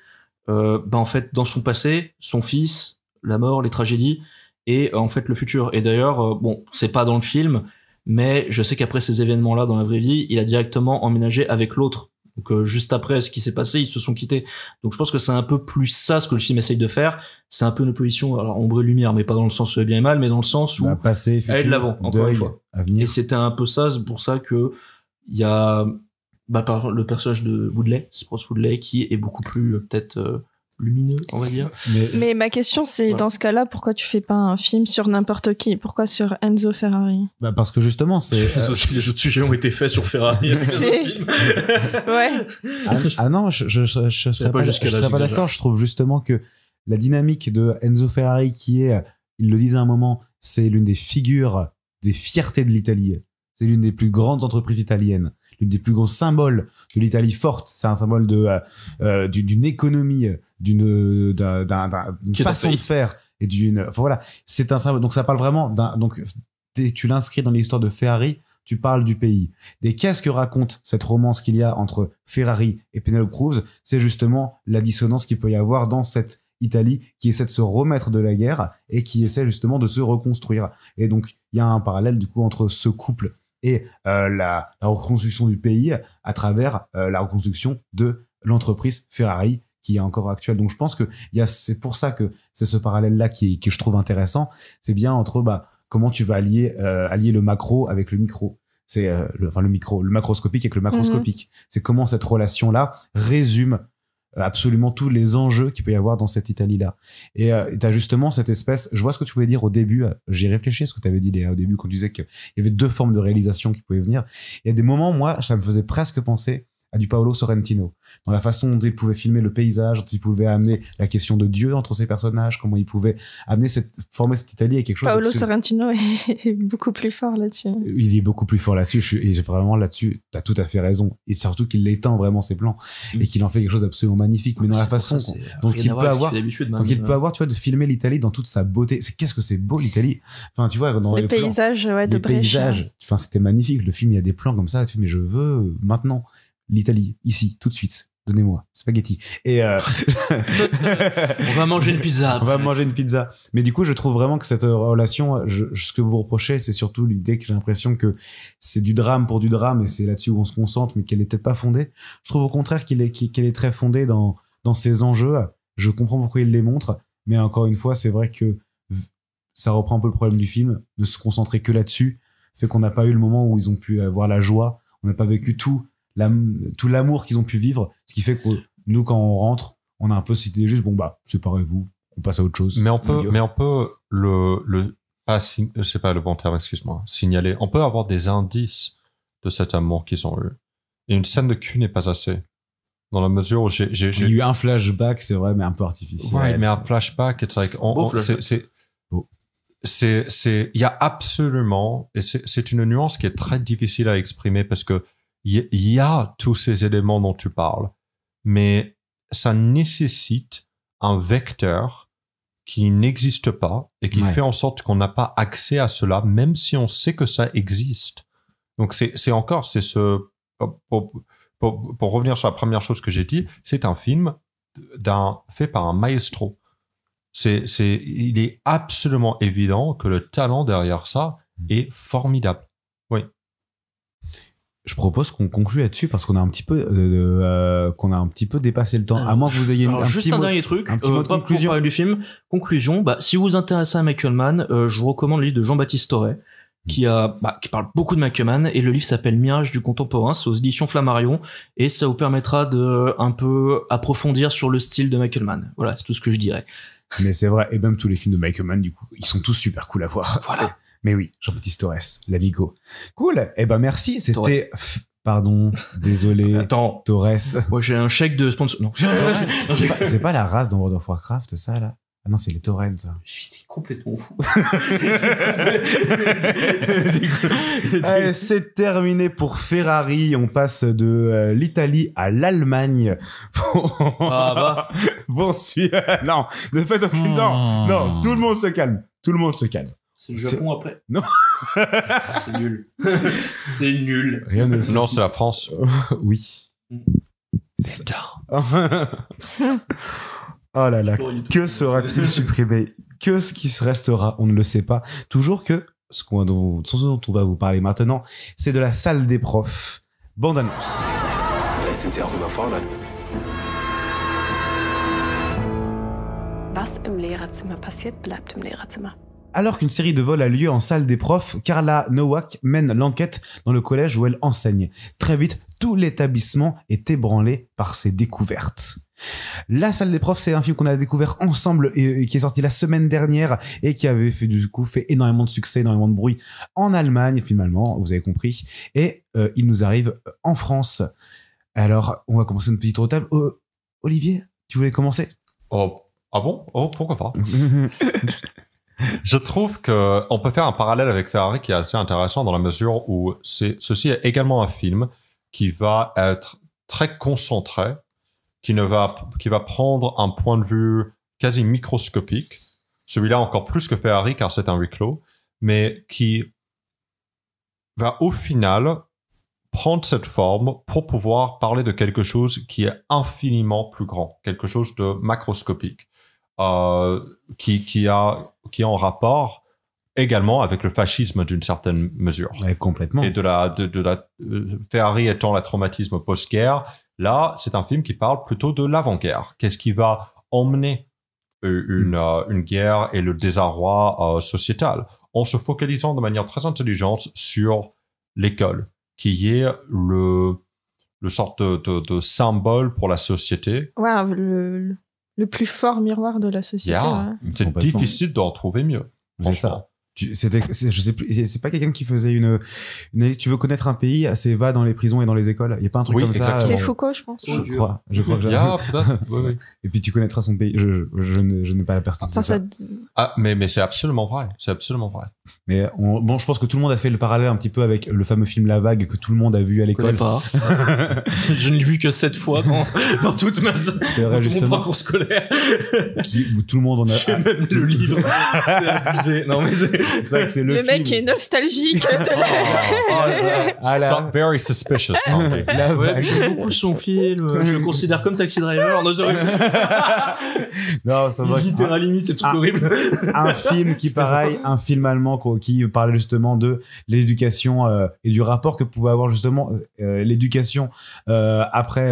euh, ben en fait dans son passé, son fils, la mort, les tragédies et euh, en fait le futur. Et d'ailleurs, bon, c'est pas dans le film, mais je sais qu'après ces événements-là dans la vraie vie, il a directement emménagé avec l'autre. Donc juste après ce qui s'est passé, ils se sont quittés. Donc je pense que c'est un peu plus ça ce que le film essaye de faire. C'est un peu une opposition, alors ombre et lumière, mais pas dans le sens bien et mal, mais dans le sens où passé, futur, l'avant encore Et c'était un peu ça, c'est pour ça que il y a bah, par le personnage de Woodley, pense Woodley, qui est beaucoup plus euh, peut-être euh, lumineux, on va dire. Mais, euh, ma question, c'est dans ce cas-là, pourquoi tu fais pas un film sur n'importe qui Pourquoi sur Enzo Ferrari bah Parce que justement, c'est. Les, autres sujets ont été faits sur Ferrari. ouais. Ah, ah, non, je, je, serais pas, d'accord. Je trouve justement que la dynamique de Enzo Ferrari, qui est, il le disait à un moment, c'est l'une des figures des fiertés de l'Italie. C'est l'une des plus grandes entreprises italiennes l'une des plus gros symboles de l'Italie forte. C'est un symbole de euh, euh, d'une économie, d'une d'un, façon de faire et d'une. Enfin voilà, c'est un symbole. Donc ça parle vraiment d'un. Donc tu l'inscris dans l'histoire de Ferrari, tu parles du pays. Et qu'est-ce que raconte cette romance qu'il y a entre Ferrari et Penelope Cruz C'est justement la dissonance qu'il peut y avoir dans cette Italie qui essaie de se remettre de la guerre et qui essaie justement de se reconstruire. Et donc il y a un parallèle du coup entre ce couple et euh, la, reconstruction du pays à travers euh, la reconstruction de l'entreprise Ferrari qui est encore actuelle. Donc je pense que y a, c'est pour ça que c'est ce parallèle-là qui, qui je trouve intéressant. C'est bien entre bah, comment tu vas allier, euh, allier le macro avec le micro. C'est le, enfin le micro, le macroscopique avec le macroscopique. Mhm. C'est comment cette relation-là résume absolument tous les enjeux qu'il peut y avoir dans cette Italie-là. Et euh, tu as justement cette espèce, je vois ce que tu voulais dire au début, euh, j'y réfléchis ce que tu avais dit Léa, au début quand tu disais qu'il y avait deux formes de réalisation qui pouvaient venir. Il y a des moments, moi, ça me faisait presque penser à du Paolo Sorrentino. Dans la façon dont il pouvait filmer le paysage, dont il pouvait amener la question de Dieu entre ses personnages, comment il pouvait amener cette, former cette Italie à quelque chose. Paolo Sorrentino est beaucoup plus fort là-dessus. Il est beaucoup plus fort là-dessus. et vraiment là-dessus, tu as tout à fait raison. Et surtout qu'il l'étend vraiment ses plans mm. et qu'il en fait quelque chose d'absolument magnifique. Mais, ah, dans la façon dont il peut avoir, donc il peut euh. avoir, tu vois, de filmer l'Italie dans toute sa beauté. C'est qu'est-ce que c'est beau l'Italie. Enfin, tu vois, dans les, paysages, de Enfin, c'était magnifique. Le film, il y a des plans comme ça. Tu mais je veux maintenant l'Italie, ici, tout de suite. Donnez-moi, spaghetti. Et euh, on va manger une pizza. On va manger une pizza. Mais du coup, je trouve vraiment que cette relation, ce que vous reprochez, c'est surtout l'idée que j'ai l'impression que c'est du drame pour du drame et c'est là-dessus où on se concentre, mais qu'elle n'est peut-être pas fondée. Je trouve au contraire qu'elle est, qu'elle est très fondée dans, dans ses enjeux. Je comprends pourquoi il les montre, mais encore une fois, c'est vrai que ça reprend un peu le problème du film, ne se concentrer que là-dessus fait qu'on n'a pas eu le moment où ils ont pu avoir la joie, on n'a pas vécu tout tout l'amour qu'ils ont pu vivre. Ce qui fait que nous, quand on rentre, on a un peu cité juste, bon, bah, séparez-vous, on passe à autre chose. Mais on peut, mais on peut le, le pas, pas le bon terme, excuse-moi, signaler. On peut avoir des indices de cet amour qu'ils ont eu. Et une scène de cul n'est pas assez. Dans la mesure où j'ai, j'ai, eu un flashback, c'est vrai, mais un peu artificiel. Ouais, mais un flashback, it's like, c'est, c'est, c'est, c'est, il y a absolument, et c'est, c'est une nuance qui est très difficile à exprimer parce que il y, a tous ces éléments dont tu parles, mais ça nécessite un vecteur qui n'existe pas et qui fait en sorte qu'on n'a pas accès à cela, même si on sait que ça existe. Donc c'est encore, c'est ce... Pour, revenir sur la première chose que j'ai dit, c'est un film d'un fait par un maestro. C'est, il est absolument évident que le talent derrière ça mm. est formidable je propose qu'on conclue là-dessus parce qu'on a un petit peu euh, euh, qu'on a un petit peu dépassé le temps. à moins que vous ayez un juste un dernier truc, un euh, conclusion du film. Conclusion, bah si vous vous intéressez à Michael Mann, je vous recommande le livre de Jean-Baptiste Toré qui a bah, qui parle beaucoup de Michael Mann et le livre s'appelle Mirage du contemporain, c'est aux éditions Flammarion et ça vous permettra de un peu approfondir sur le style de Michael Mann Voilà, c'est tout ce que je dirais. Mais c'est vrai et même tous les films de Mann, du coup, ils sont tous super cool à voir. Voilà. Mais oui, Jean-Baptiste Torres, l'amigo. Cool. Eh ben, merci. C'était Pardon, désolé. Attends. Torres. Moi, j'ai un chèque de sponsor. Non. C'est pas, la race dans World of Warcraft, ça, là Ah non, c'est les Torrens, ça. J'étais complètement fou. c'est terminé pour Ferrari. On passe de euh, l'Italie à l'Allemagne. Ah bah. Bon, Non, ne faites aucune... Non, hmm. non, tout le monde se calme. Tout le monde se calme. C'est le Japon après. Non. c'est nul. c'est nul. Rien ne Non, c'est la France. oui. Putain. Mm. oh là là. Que sera-t-il supprimé Que ce qui se restera, on ne le sait pas. Toujours que ce, qu'on dont, ce dont on va vous parler maintenant, c'est de la salle des profs. Bande annonce. Was im Lehrerzimmer passiert, bleibt im Lehrerzimmer. Alors qu'une série de vols a lieu en salle des profs, Carla Nowak mène l'enquête dans le collège où elle enseigne. Très vite, tout l'établissement est ébranlé par ses découvertes. La salle des profs, c'est un film qu'on a découvert ensemble et, qui est sorti la semaine dernière et qui avait fait du coup fait énormément de succès, énormément de bruit en Allemagne finalement, vous avez compris. Et euh, il nous arrive euh, en France. Alors, on va commencer une petite retable. Euh, Olivier, tu voulais commencer Oh, ah bon Oh, pourquoi pas Je trouve que on peut faire un parallèle avec Ferrari qui est assez intéressant dans la mesure où c'est, ceci est également un film qui va être très concentré, qui ne va, qui va prendre un point de vue quasi microscopique. Celui-là encore plus que Ferrari car c'est un huis clos, mais qui va au final prendre cette forme pour pouvoir parler de quelque chose qui est infiniment plus grand, quelque chose de macroscopique. Euh, qui, a, qui est en rapport également avec le fascisme d'une certaine mesure. Oui, complètement. Et de la, de, de la euh, Ferrari étant la traumatisme post-guerre, là, c'est un film qui parle plutôt de l'avant-guerre. Qu'est-ce qui va emmener euh, une, euh, une guerre et le désarroi sociétal en se focalisant de manière très intelligente sur l'école, qui est le, le sorte de, symbole pour la société. Ouais, le, le plus fort miroir de la société. Hein. C'est difficile d'en trouver mieux. C'est ça c'était je sais plus c'est pas quelqu'un qui faisait une, tu veux connaître un pays c'est va dans les prisons et dans les écoles il y a pas un truc comme ça c'est Foucault je pense je oh, crois je crois que et puis tu connaîtras son pays je, je, je n'ai pas la personne ah, ça. mais mais c'est absolument vrai c'est absolument vrai mais bon je pense que tout le monde a fait le parallèle un petit peu avec le fameux film La Vague que tout le monde a vu à l'école je ne l'ai vu que sept fois dans, dans toute ma c'est vrai, justement, mon parcours scolaire qui, tout le monde en a même le livre c'est non mais que c'est le, le mec est nostalgique. très ah, ah, ah, suspicious. J'aime beaucoup son film. Euh, je le considère comme Taxi Driver. non, ça va. à limite, c'est trop horrible. un film qui, pareil, un film allemand qui parlait justement de l'éducation euh, et du rapport que pouvait avoir justement euh, l'éducation après,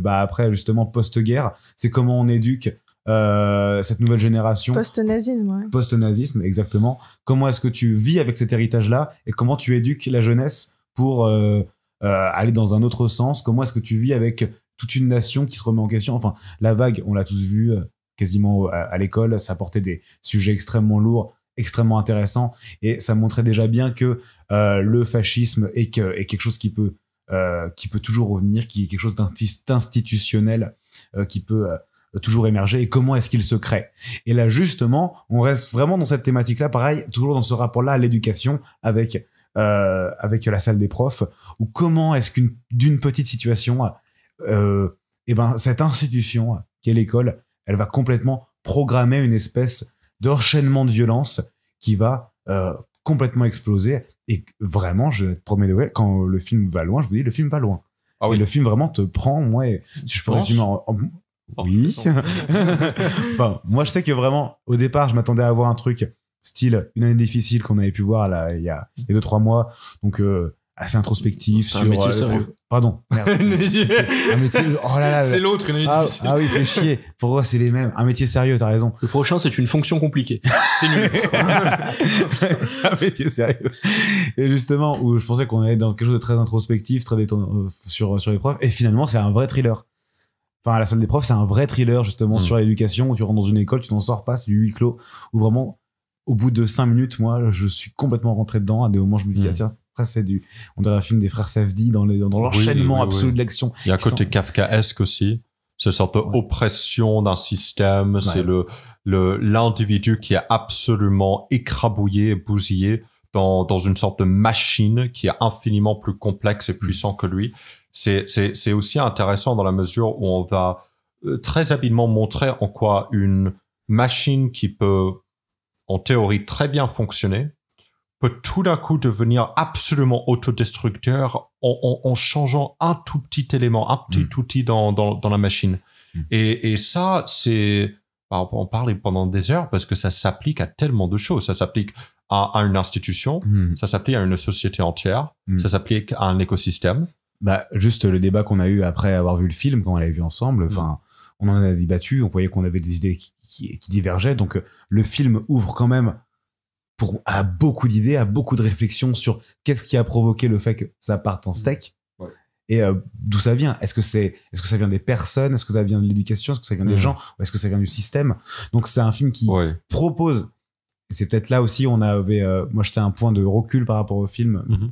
bah, après justement post-guerre. C'est comment on éduque euh, cette nouvelle génération. Post-nazisme, ouais. Post-nazisme, exactement. Comment est-ce que tu vis avec cet héritage-là et comment tu éduques la jeunesse pour euh, euh, aller dans un autre sens Comment est-ce que tu vis avec toute une nation qui se remet en question Enfin, la vague, on l'a tous vu quasiment à, l'école, ça portait des sujets extrêmement lourds extrêmement intéressants et ça montrait déjà bien que le fascisme est, que, est quelque chose qui peut qui peut toujours revenir, qui est quelque chose d'institutionnel, qui peut euh, toujours émerger et comment est-ce qu'il se crée. Et là, justement, on reste vraiment dans cette thématique-là, pareil, toujours dans ce rapport-là à l'éducation avec, euh, avec la salle des profs, ou comment est-ce qu'une d'une petite situation, et euh, eh ben, cette institution qui est l'école, elle va complètement programmer une espèce d'enchaînement de violence qui va complètement exploser. Et vraiment, je promets de quand le film va loin, je vous dis, le film va loin. Ah et le film vraiment te prend, moi, je pourrais en, oui. moi, je sais que vraiment, au départ, je m'attendais à avoir un truc style une année difficile qu'on avait pu voir là, il y a deux trois mois. Donc, euh, assez introspectif sur euh, un métier sérieux. pardon un métier oh là là c'est l'autre une année ah, difficile ah oui fais chier pourquoi c'est les mêmes un métier sérieux t'as raison le prochain c'est une fonction compliquée c'est nul un métier sérieux et justement où je pensais qu'on allait dans quelque chose de très introspectif très détendu euh, sur sur les profs et finalement c'est un vrai thriller enfin la salle des profs c'est un vrai thriller justement mm. sur l'éducation tu rentres dans une école tu n'en sors pas c'est du huis clos Ou vraiment au bout de cinq minutes moi je suis complètement rentré dedans à des moments je me dis mm. ah, tiens, ah, c'est du on dirait un film des frères Safdie dans, les, dans l'enchaînement absolu de l'action il y a un côté kafkaesque aussi c'est une sorte d'oppression d'un système c'est le l'individu qui est absolument écrabouillé et bousillé dans, une sorte de machine qui est infiniment plus complexe et mm. puissant que lui c'est aussi intéressant dans la mesure où on va euh, très habilement montrer en quoi une machine qui peut, en théorie, très bien fonctionner, peut tout d'un coup devenir absolument autodestructeur en, changeant un tout petit élément, un petit mm. outil dans, la machine. Mm. Et, ça, c'est... Bah, on peut en parler pendant des heures parce que ça s'applique à tellement de choses. Ça s'applique à, une institution, mm. ça s'applique à une société entière, ça s'applique à un écosystème, bah, juste le débat qu'on a eu après avoir vu le film, quand on l'avait vu ensemble, mm. enfin, on en a débattu, on voyait qu'on avait des idées qui, divergeaient. Donc, le film ouvre quand même pour, à beaucoup d'idées, à beaucoup de réflexions sur qu'est-ce qui a provoqué le fait que ça parte en mm. steak. Et euh, d'où ça vient Est-ce que c'est, est-ce que ça vient des personnes Est-ce que ça vient de l'éducation Est-ce que ça vient des mm. gens Ou est-ce que ça vient du système Donc c'est un film qui propose c'est peut-être là aussi on avait euh, moi j'étais un point de recul par rapport au film mm-hmm.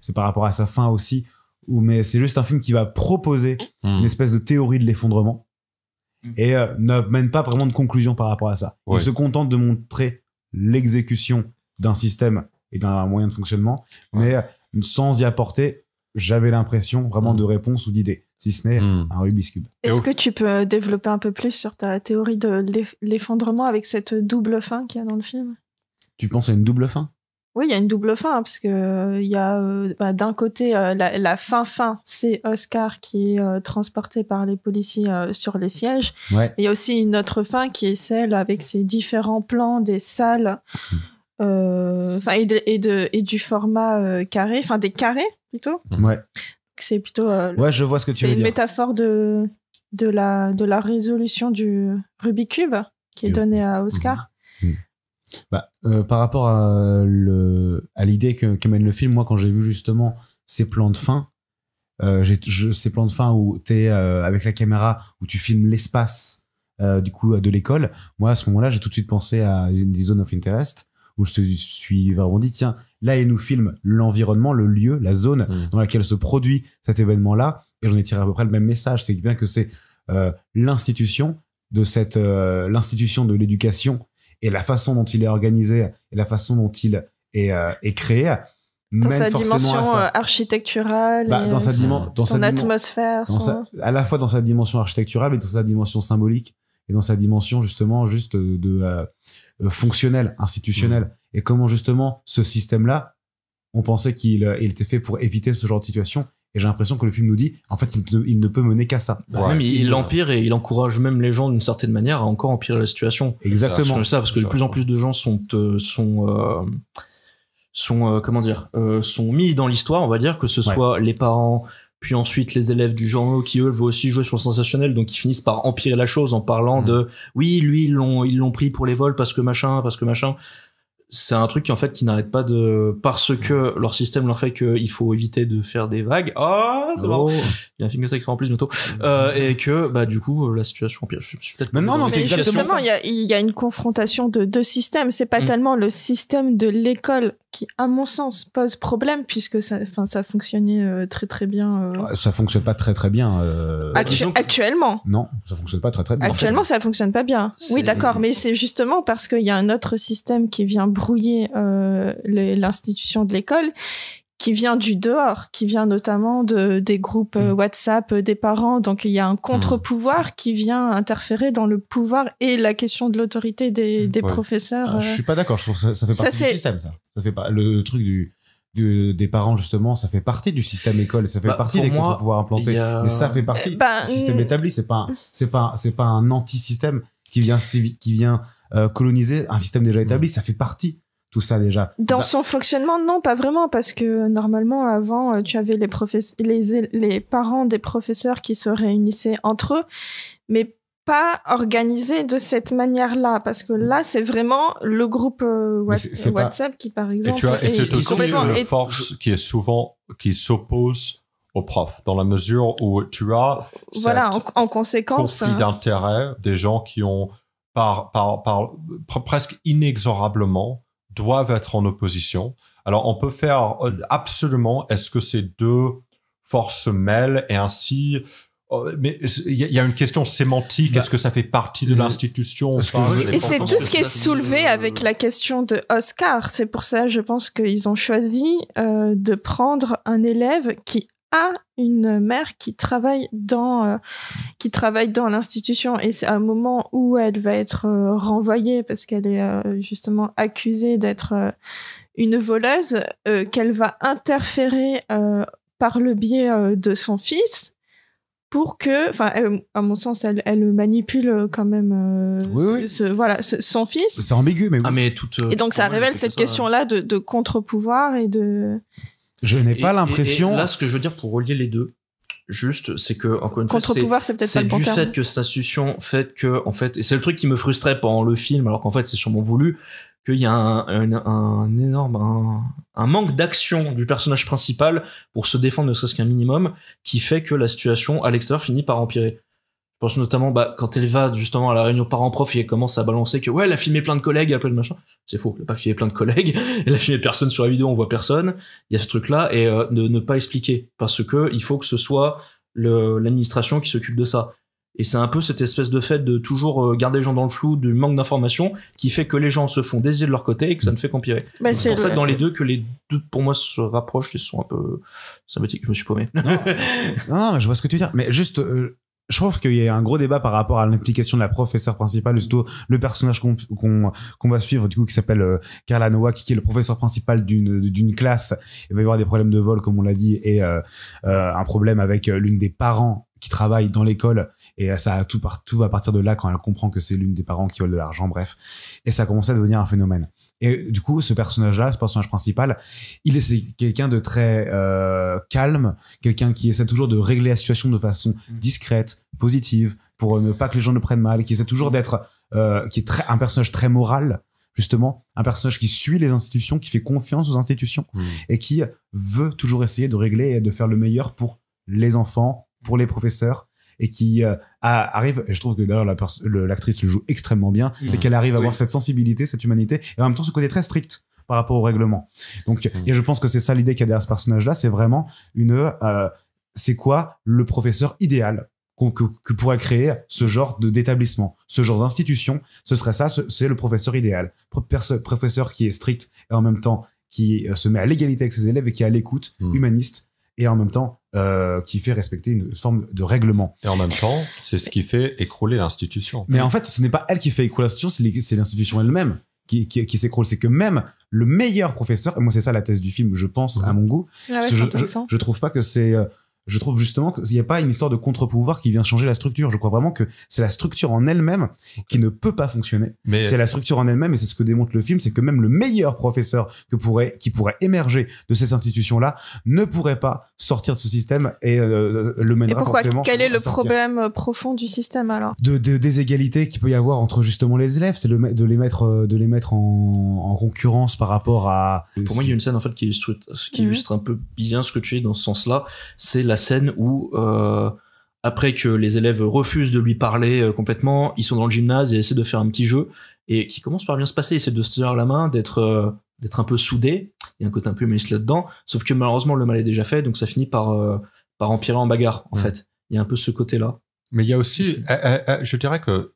c'est par rapport à sa fin aussi mais c'est juste un film qui va proposer mm. une espèce de théorie de l'effondrement mm. et euh, ne mène pas vraiment de conclusion par rapport à ça. Il se contente de montrer l'exécution d'un système et d'un moyen de fonctionnement, mais euh, sans y apporter, j'avais l'impression vraiment mm. de réponse ou d'idée, si ce n'est un Rubik's Cube. Est-ce que tu peux euh, développer un peu plus sur ta théorie de l'effondrement avec cette double fin qu'il y a dans le film Tu penses à une double fin oui, il y a une double fin, parce que euh, il y a euh, bah, d'un côté euh, la, fin fin, c'est Oscar qui est transporté par les policiers sur les sièges. il y a aussi une autre fin qui est celle avec ses différents plans des salles. Mm. Enfin, et, de, et, du format carré, enfin des carrés plutôt. Mm. Ouais. C'est plutôt. ouais, je vois ce que tu veux dire. C'est une métaphore de, de, la, de la résolution du Rubik's Cube qui est donnée à Oscar. Mm. Bah, euh, par rapport à, le, à l'idée que, qu'amène le film, moi, quand j'ai vu justement ces plans de fin, euh, j'ai, ces plans de fin où tu es euh, avec la caméra, où tu filmes l'espace du coup de l'école, moi, à ce moment-là, j'ai tout de suite pensé à des zones of interest, où je me suis vraiment dit, tiens, là, il nous filme l'environnement, le lieu, la zone mm. dans laquelle se produit cet événement-là, et j'en ai tiré à peu près le même message, c'est bien que c'est l'institution de cette l'institution de l'éducation et la façon dont il est organisé et la façon dont il est, euh, est créé dans sa dimension architecturale dans son, atmosphère à la fois dans sa dimension architecturale et dans sa dimension symbolique et dans sa dimension justement juste de euh, fonctionnelle institutionnelle mm. et comment justement ce système là on pensait qu'il euh, était fait pour éviter ce genre de situation et j'ai l'impression que le film nous dit, en fait, il, ne peut mener qu'à ça. Bah, il l'empire et il encourage même les gens d'une certaine manière à encore empirer la situation. Exactement. ça, parce que de plus en plus de gens sont euh, sont euh, sont euh, comment dire sont mis dans l'histoire, on va dire, que ce soit les parents, puis ensuite les élèves du genre qui eux veulent aussi jouer sur le sensationnel donc ils finissent par empirer la chose en parlant mmh. de oui lui ils l'ont ils l'ont pris pour les vols parce que machin parce que machin c'est un truc qui en fait qui n'arrête pas de parce que leur système leur fait qu'il faut éviter de faire des vagues. oh, c'est oh il y a un film qui en plus bientôt euh, et que bah du coup la situation empire. mais non non c'est exactement il y a il y a une confrontation de deux systèmes c'est pas mm. tellement le système de l'école qui à mon sens pose problème puisque ça enfin ça fonctionnait euh, très très bien euh... Ah, ça fonctionne pas très très bien euh. bah, actuellement non ça fonctionne pas très très bien actuellement ça fonctionne pas bien oui d'accord mais c'est justement parce qu'il y a un autre système qui vient brouiller l'institution de l'école qui vient du dehors, qui vient notamment de, des groupes euh, mm. WhatsApp euh, des parents. Donc il y a un contre-pouvoir mm. qui vient interférer dans le pouvoir et la question de l'autorité des, mm. professeurs. Ah, je je euh. suis pas d'accord. Je ça, ça fait partie du système. Ça, ça fait pas le truc du. des parents justement ça fait partie du système école ça fait bah, partie des contre pouvoirs implantés mais ça fait partie eh ben, du système établi c'est pas c'est pas c'est pas un anti système qui vient qui vient coloniser un système déjà établi ça fait partie tout ça déjà. Dans, bah, son fonctionnement, non, pas vraiment, parce que normalement, avant, euh, tu avais les, les, les parents des professeurs qui se réunissaient entre eux, mais pas organisé de cette manière-là, parce que là, c'est vraiment le groupe euh, WhatsApp qui, par exemple, et c'est aussi une force qui est souvent qui s'oppose aux profs, dans la mesure où tu as voilà en, conséquence hein. d'intérêt des gens qui ont presque inexorablement doivent être en opposition. Alors, on peut faire absolument, est-ce que ces deux forces mêlent et ainsi euh, mais il y, a une question sémantique. Bah, est-ce que ça fait partie de l'institution Et c'est tout ce qui est soulevé avec la question de Oscar. C'est pour ça, je pense qu'ils ont choisi euh, de prendre un élève qui a une mère qui travaille dans euh, qui travaille dans l'institution et c'est un moment où elle va être euh, renvoyée parce qu'elle est euh, justement accusée d'être une voleuse qu'elle va interférer par le biais de son fils pour que enfin à mon sens elle, elle manipule quand même voilà son fils c'est ambigu mais, ah, mais et donc ça révèle cette hein. question là de, de contre-pouvoir et de je n'ai pas l'impression. Là, ce que je veux dire pour relier les deux, juste, c'est que encore une fois, c'est du fait que cette institution fait que en fait, et c'est le truc qui me frustrait pendant le film, alors qu'en fait, c'est sûrement voulu qu'il y a un, un, un énorme un, un manque d'action du personnage principal pour se défendre ne serait-ce qu'un minimum qui fait que la situation à l'extérieur finit par empirer pense notamment bah, quand elle va justement à la réunion parents-prof et elle commence à balancer que ouais, elle a filmé plein de collègues, plein de machin. C'est faux, elle a pas filmé plein de collègues, elle a filmé personne sur la vidéo, on voit personne. Il y a ce truc-là et euh, ne, ne, pas expliquer parce que il faut que ce soit l'administration qui s'occupe de ça. Et c'est un peu cette espèce de fait de toujours euh, garder les gens dans le flou, du manque d'information, qui fait que les gens se font désirer de leur côté et que ça ne fait qu'empirer. Bah, c'est pour ça dans les deux, que les deux, pour moi, se rapprochent et sont un peu sympathiques. Je me suis paumé. Non, non, je vois ce que tu veux dire. Mais juste, euh, je trouve qu'il y a un gros débat par rapport à l'implication de la professeure principale, surtout le personnage qu'on va suivre, du coup, qui s'appelle euh, Carla Nowak, qui est le professeur principal d'une classe. Il va y avoir des problèmes de vol, comme on l'a dit, et euh, euh, un problème avec l'une des parents qui travaille dans l'école. Et ça, tout, tout va partir de là quand elle comprend que c'est l'une des parents qui vole de l'argent, bref. Et ça commence à devenir un phénomène. Et du coup, ce personnage-là, ce personnage principal, il est quelqu'un de très euh, calme, quelqu'un qui essaie toujours de régler la situation de façon mm. discrète, positive, pour euh, ne pas que les gens ne prennent mal, qui essaie toujours mm. d'être, euh, qui est un personnage très moral, justement, un personnage qui suit les institutions, qui fait confiance aux institutions mm. et qui veut toujours essayer de régler et de faire le meilleur pour les enfants, pour les professeurs et qui euh, arrive, et je trouve que d'ailleurs l'actrice la le, le joue extrêmement bien, c'est qu'elle arrive à avoir cette sensibilité, cette humanité, et en même temps ce côté très strict par rapport au règlement. Donc, mm. et je pense que c'est ça l'idée qu'il y a derrière ce personnage-là, c'est vraiment une, euh, c'est quoi le professeur idéal que, pourrait créer ce genre de d'établissement, ce genre d'institution, ce serait ça, c'est le professeur idéal. professeur qui est strict et en même temps qui euh, se met à l'égalité avec ses élèves et qui est à l'écoute, mm. humaniste et en même temps euh, qui fait respecter une forme de règlement. Et en même temps, c'est ce qui fait écrouler l'institution. Mais en fait, ce n'est pas elle qui fait écrouler l'institution, c'est l'institution elle-même qui, qui, s'écroule. C'est que même le meilleur professeur, et moi c'est ça la thèse du film, je pense, à mon goût, ah je, trouve pas que c'est... Euh, je trouve justement qu'il n'y a pas une histoire de contre-pouvoir qui vient changer la structure. Je crois vraiment que c'est la structure en elle-même qui ne peut pas fonctionner. c'est la structure en elle-même et c'est ce que démontre le film, c'est que même le meilleur professeur que pourrait, qui pourrait émerger de ces institutions-là ne pourrait pas sortir de ce système et euh, euh, le mènera et pourquoi, Quel est le problème euh, profond du système alors de, de, égalités qu'il peut y avoir entre justement les élèves, c'est de les mettre, de les mettre en, concurrence par rapport à. Pour moi, il y a une scène en fait qui illustre, qui mhm. illustre un peu bien ce que tu es dans ce sens-là. C'est la scène où euh, après que les élèves refusent de lui parler euh, complètement, ils sont dans le gymnase et essaient de faire un petit jeu et qui commence par bien se passer, essaient de se tenir la main, d'être euh, d'être un peu soudés. Il y a un côté un peu Mélis là-dedans, sauf que malheureusement le mal est déjà fait, donc ça finit par par empirer en bagarre en fait. Il y a un peu ce côté-là. Mais il y a aussi, je eh, eh, eh, dirais que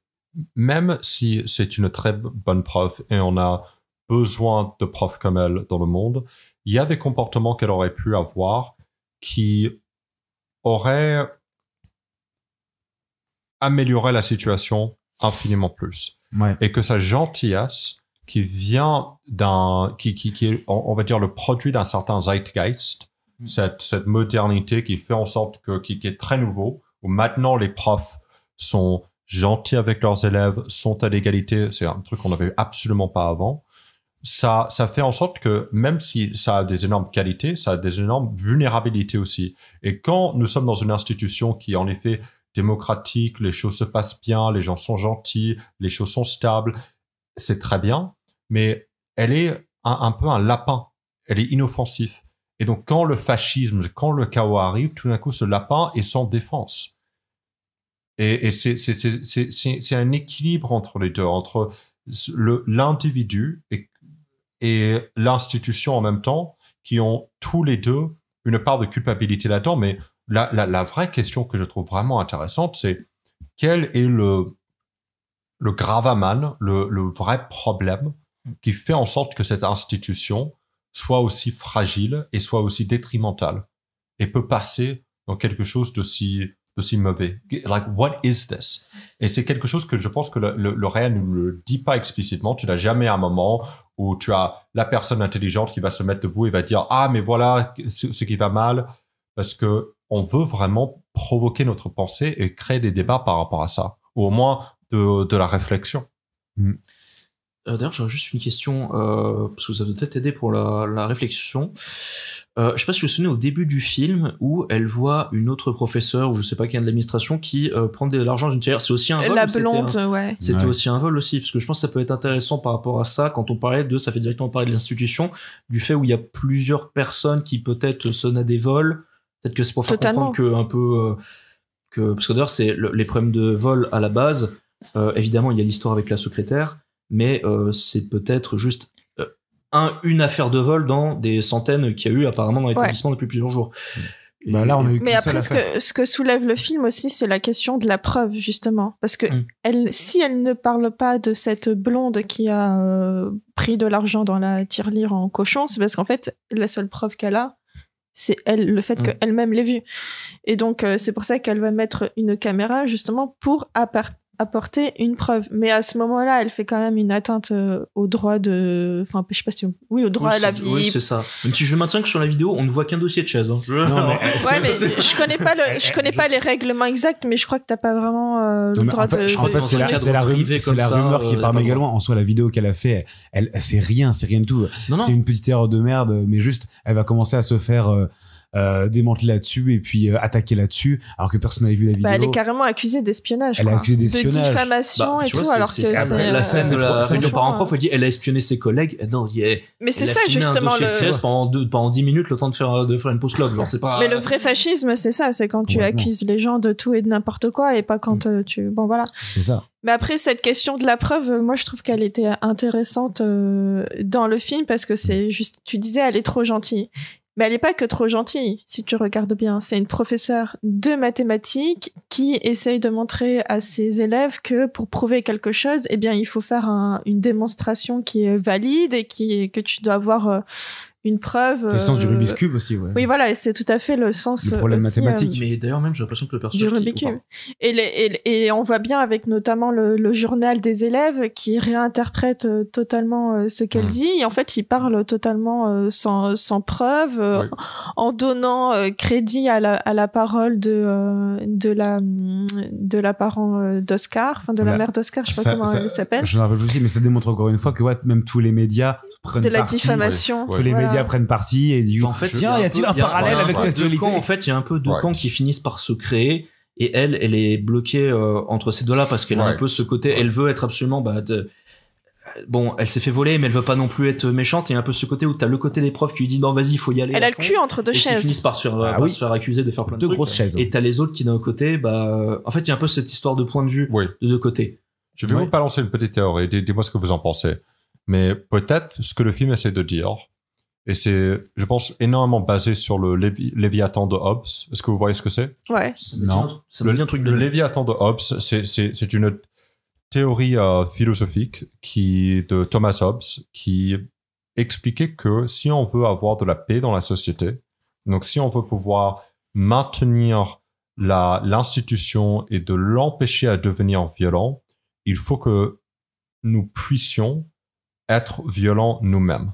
même si c'est une très bonne prof et on a besoin de profs comme elle dans le monde, il y a des comportements qu'elle aurait pu avoir qui aurait amélioré la situation infiniment plus. Et que sa gentillesse, qui vient d'un, qui, est, on, va dire, le produit d'un certain zeitgeist, mm. cette, modernité qui fait en sorte que, qui, qui est très nouveau, où maintenant les profs sont gentils avec leurs élèves, sont à l'égalité, c'est un truc qu'on n'avait absolument pas avant, ça, ça fait en sorte que même si ça a des énormes qualités, ça a des énormes vulnérabilités aussi. Et quand nous sommes dans une institution qui est en effet démocratique, les choses se passent bien, les gens sont gentils, les choses sont stables, c'est très bien, mais elle est un, peu un lapin, elle est inoffensive. Et donc quand le fascisme, quand le chaos arrive, tout d'un coup ce lapin est sans défense. Et, et c'est un équilibre entre les deux, entre l'individu et et l'institution en même temps qui ont tous les deux une part de culpabilité là-dedans. Mais la, vraie question que je trouve vraiment intéressante, c'est quel est le, le gravaman, le, le vrai problème qui fait en sorte que cette institution soit aussi fragile et soit aussi détrimentale et peut passer dans quelque chose de si mauvais. Like, what is this? Et c'est quelque chose que je pense que le, le, le réel ne le dit pas explicitement. Tu n'as jamais un moment où tu as la personne intelligente qui va se mettre debout et va dire ah mais voilà ce, qui va mal parce que on veut vraiment provoquer notre pensée et créer des débats par rapport à ça ou au moins de, de la réflexion. Hmm. Euh, d'ailleurs, j'aurais juste une question, euh, parce que ça peut peut-être aider pour la, la réflexion. Euh, je sais pas si vous vous souvenez au début du film où elle voit une autre professeure ou je sais pas qui de l'administration qui euh, prend de l'argent d'une tiers. C'est aussi un vol. La C'était aussi un vol aussi parce que je pense que ça peut être intéressant par rapport à ça quand on parlait de ça fait directement parler de l'institution du fait où il y a plusieurs personnes qui peut-être sonnent à des vols. Peut-être que c'est pour faire comprendre que un peu euh, que parce que d'ailleurs c'est les problèmes de vol à la base. évidemment il y a l'histoire avec la secrétaire mais c'est peut-être juste une affaire de vol dans des centaines qu'il y a eu apparemment dans l'établissement depuis plusieurs jours. Mmh. Bah, Mais après, ce que, soulève le film aussi, c'est la question de la preuve, justement. Parce que mmh. elle, si elle ne parle pas de cette blonde qui a euh, pris de l'argent dans la tirelire en cochon, c'est parce qu'en fait, la seule preuve qu'elle a, c'est elle, le fait mmh. qu'elle-même l'ait vue. Et donc, euh, c'est pour ça qu'elle va mettre une caméra, justement, pour, apporter une preuve. Mais à ce moment-là, elle fait quand même une atteinte euh, au droit de. Enfin, je sais pas si. Oui, au droit à la vie. Oui, c'est ça. Même si je maintiens que sur la vidéo, on ne voit qu'un dossier de chaise. Je... Hein. Non, je connais pas, le... Eh, je eh, connais pas les règlements exacts, mais je crois que t'as pas vraiment euh, le droit de. En fait, c'est la, rumeur, qui euh, parle également. En soi, la vidéo qu'elle a fait, elle, c'est rien, c'est rien du tout. C'est une petite erreur de merde, mais juste, elle va commencer à se faire euh, démanteler là-dessus et puis euh, attaquer là-dessus, alors que personne n'avait vu la vidéo. Bah, elle est carrément accusée d'espionnage. Elle De bah, diffamation bah, et tout, alors que c'est. La euh, scène de la réunion par prof, elle dit elle a espionné ses collègues. Eh non, il est. Mais c'est ça, justement. Le... pendant, pendant 10 minutes, le temps de faire, de faire une pause club. c'est pas. Mais le vrai fascisme, c'est ça, c'est quand tu accuses les gens de tout et de n'importe quoi et pas quand mm. tu. Bon, voilà. C'est ça. Mais après, cette question de la preuve, moi, je trouve qu'elle était intéressante dans le film parce que c'est mm. juste, tu disais, elle est trop gentille. Mais elle n'est pas que trop gentille, si tu regardes bien. C'est une professeure de mathématiques qui essaye de montrer à ses élèves que pour prouver quelque chose, eh bien, il faut faire une démonstration qui est valide et qui que tu dois avoir euh, une preuve. C'est le sens du euh, Rubik's Cube aussi, ouais. Oui, voilà, c'est tout à fait le sens. Du problème euh, mathématique. Euh, mais d'ailleurs, même, j'ai l'impression que le personnage. Du Rubik's Cube. Et, et, et, on voit bien avec notamment le, journal des élèves qui réinterprète totalement ce qu'elle mm. dit. Et en fait, il parle totalement sans, sans preuve, en donnant crédit à la, à la parole de, de la, de la parent d'Oscar, enfin de la mère d'Oscar, je sais pas comment elle s'appelle. Je me rappelle aussi, mais ça démontre encore une fois que ouais, même tous les médias prennent de la diffamation. les prennent apprennent parti et du bah, en fait, tiens, y a il un, parallèle avec réalité En fait, il y a un peu deux camps qui finissent par se créer et elle, elle est bloquée euh, entre ces deux-là parce qu'elle a un peu ce côté, elle veut être absolument, bah, de... bon, elle s'est fait voler, mais elle veut pas non plus être méchante. Il y a un peu ce côté où t'as le côté des profs qui lui dit non, vas-y, il faut y aller. Elle a le cul entre deux et chaises. Qui finissent par, ah se faire accuser de faire plein de, grosses chaises. Et t'as les autres qui d'un côté, bah, en fait, il y a un peu cette histoire de point de vue de deux côtés. Je vais vous balancer une petite théorie. Dites-moi ce que vous en pensez. Mais peut-être ce que le film essaie de dire, et c'est, je pense, énormément basé sur le Léviathan de Hobbes. Est-ce que vous voyez ce que c'est Ouais. non. c'est le, un truc de... le Léviathan de Hobbes, c'est une théorie euh, philosophique qui, de Thomas Hobbes qui expliquait que si on veut avoir de la paix dans la société, donc si on veut pouvoir maintenir l'institution et de l'empêcher à devenir violent, il faut que nous puissions être violents nous-mêmes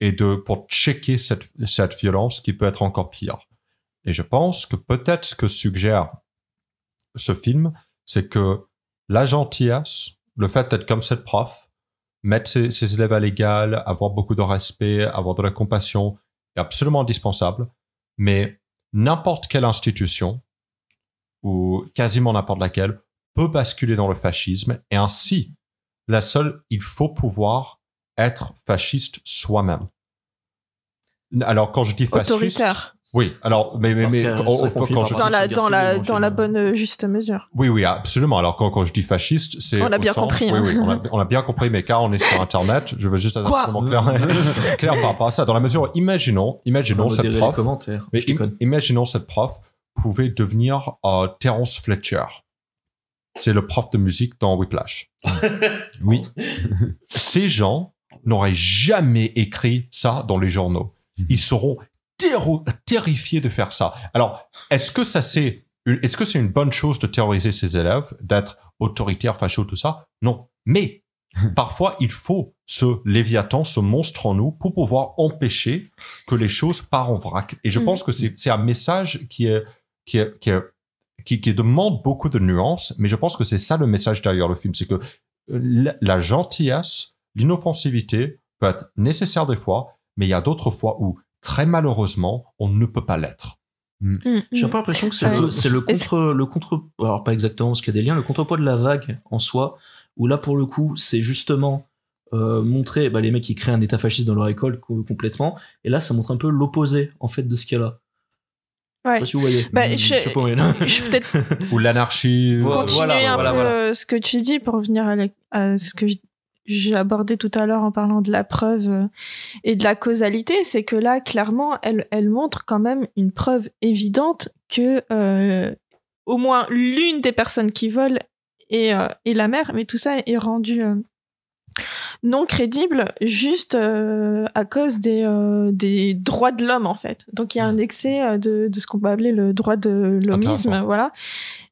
et de pour checker cette, cette violence qui peut être encore pire. Et je pense que peut-être ce que suggère ce film, c'est que la gentillesse, le fait d'être comme cette prof, mettre ses, ses élèves à l'égal, avoir beaucoup de respect, avoir de la compassion, est absolument indispensable. Mais n'importe quelle institution, ou quasiment n'importe laquelle, peut basculer dans le fascisme. Et ainsi, la seule, il faut pouvoir être fasciste soi-même. Alors, quand je dis fasciste. Autoritaire. Oui, alors, mais, mais, mais euh, quand je... dans, la, dans, la, dans la bonne juste mesure. Oui, oui, absolument. Alors, quand, quand je dis fasciste, c'est. On a bien compris. Oui, hein. oui, on a, bien compris, mais car on est sur Internet, je veux juste être absolument clair, clair par rapport à ça. Dans la mesure, imaginons, imaginons cette prof. Mais imaginons cette prof pouvait devenir euh, Terence Fletcher. C'est le prof de musique dans Whiplash. oui. Ces gens n'auraient jamais écrit ça dans les journaux. Mhm. Ils seront terrifiés de faire ça. Alors, est-ce que ça c'est est-ce que c'est une bonne chose de terroriser ses élèves, d'être autoritaire, facho, tout ça Non. Mais parfois, il faut ce léviathan, ce monstre en nous, pour pouvoir empêcher que les choses partent en vrac. Et je mm. pense que c'est un message qui est, qui qui demande beaucoup de nuances, mais je pense que c'est ça le message derrière le film, c'est que euh, la, gentillesse L'inoffensivité peut être nécessaire des fois, mais il y a d'autres fois où, très malheureusement, on ne peut pas l'être. J'ai hmm. un hmm, hmm. J'ai pas l'impression que c'est le, contre, le contre, alors pas exactement parce qu'il y a des liens, le contrepoids de la vague en soi, où là pour le coup c'est justement euh, montrer bah, les mecs qui créent un état fasciste dans leur école complètement, et là ça montre un peu l'opposé en fait de ce qu'il y a là. Ouais. Je sais pas si vous voyez. Bah, je, je, peut Ou l'anarchie. Continuer euh, voilà, un peu euh, ce que tu dis pour revenir à, à ce que j'ai abordé tout à l'heure en parlant de la preuve euh, et de la causalité, c'est que là, clairement, elle, elle montre quand même une preuve évidente que euh, au moins l'une des personnes qui volent euh, est, la mère, mais tout ça est rendu non crédible juste à cause des, des droits de l'homme, en fait. Donc il y a un excès de, ce qu'on peut appeler le droit de l'homisme, voilà.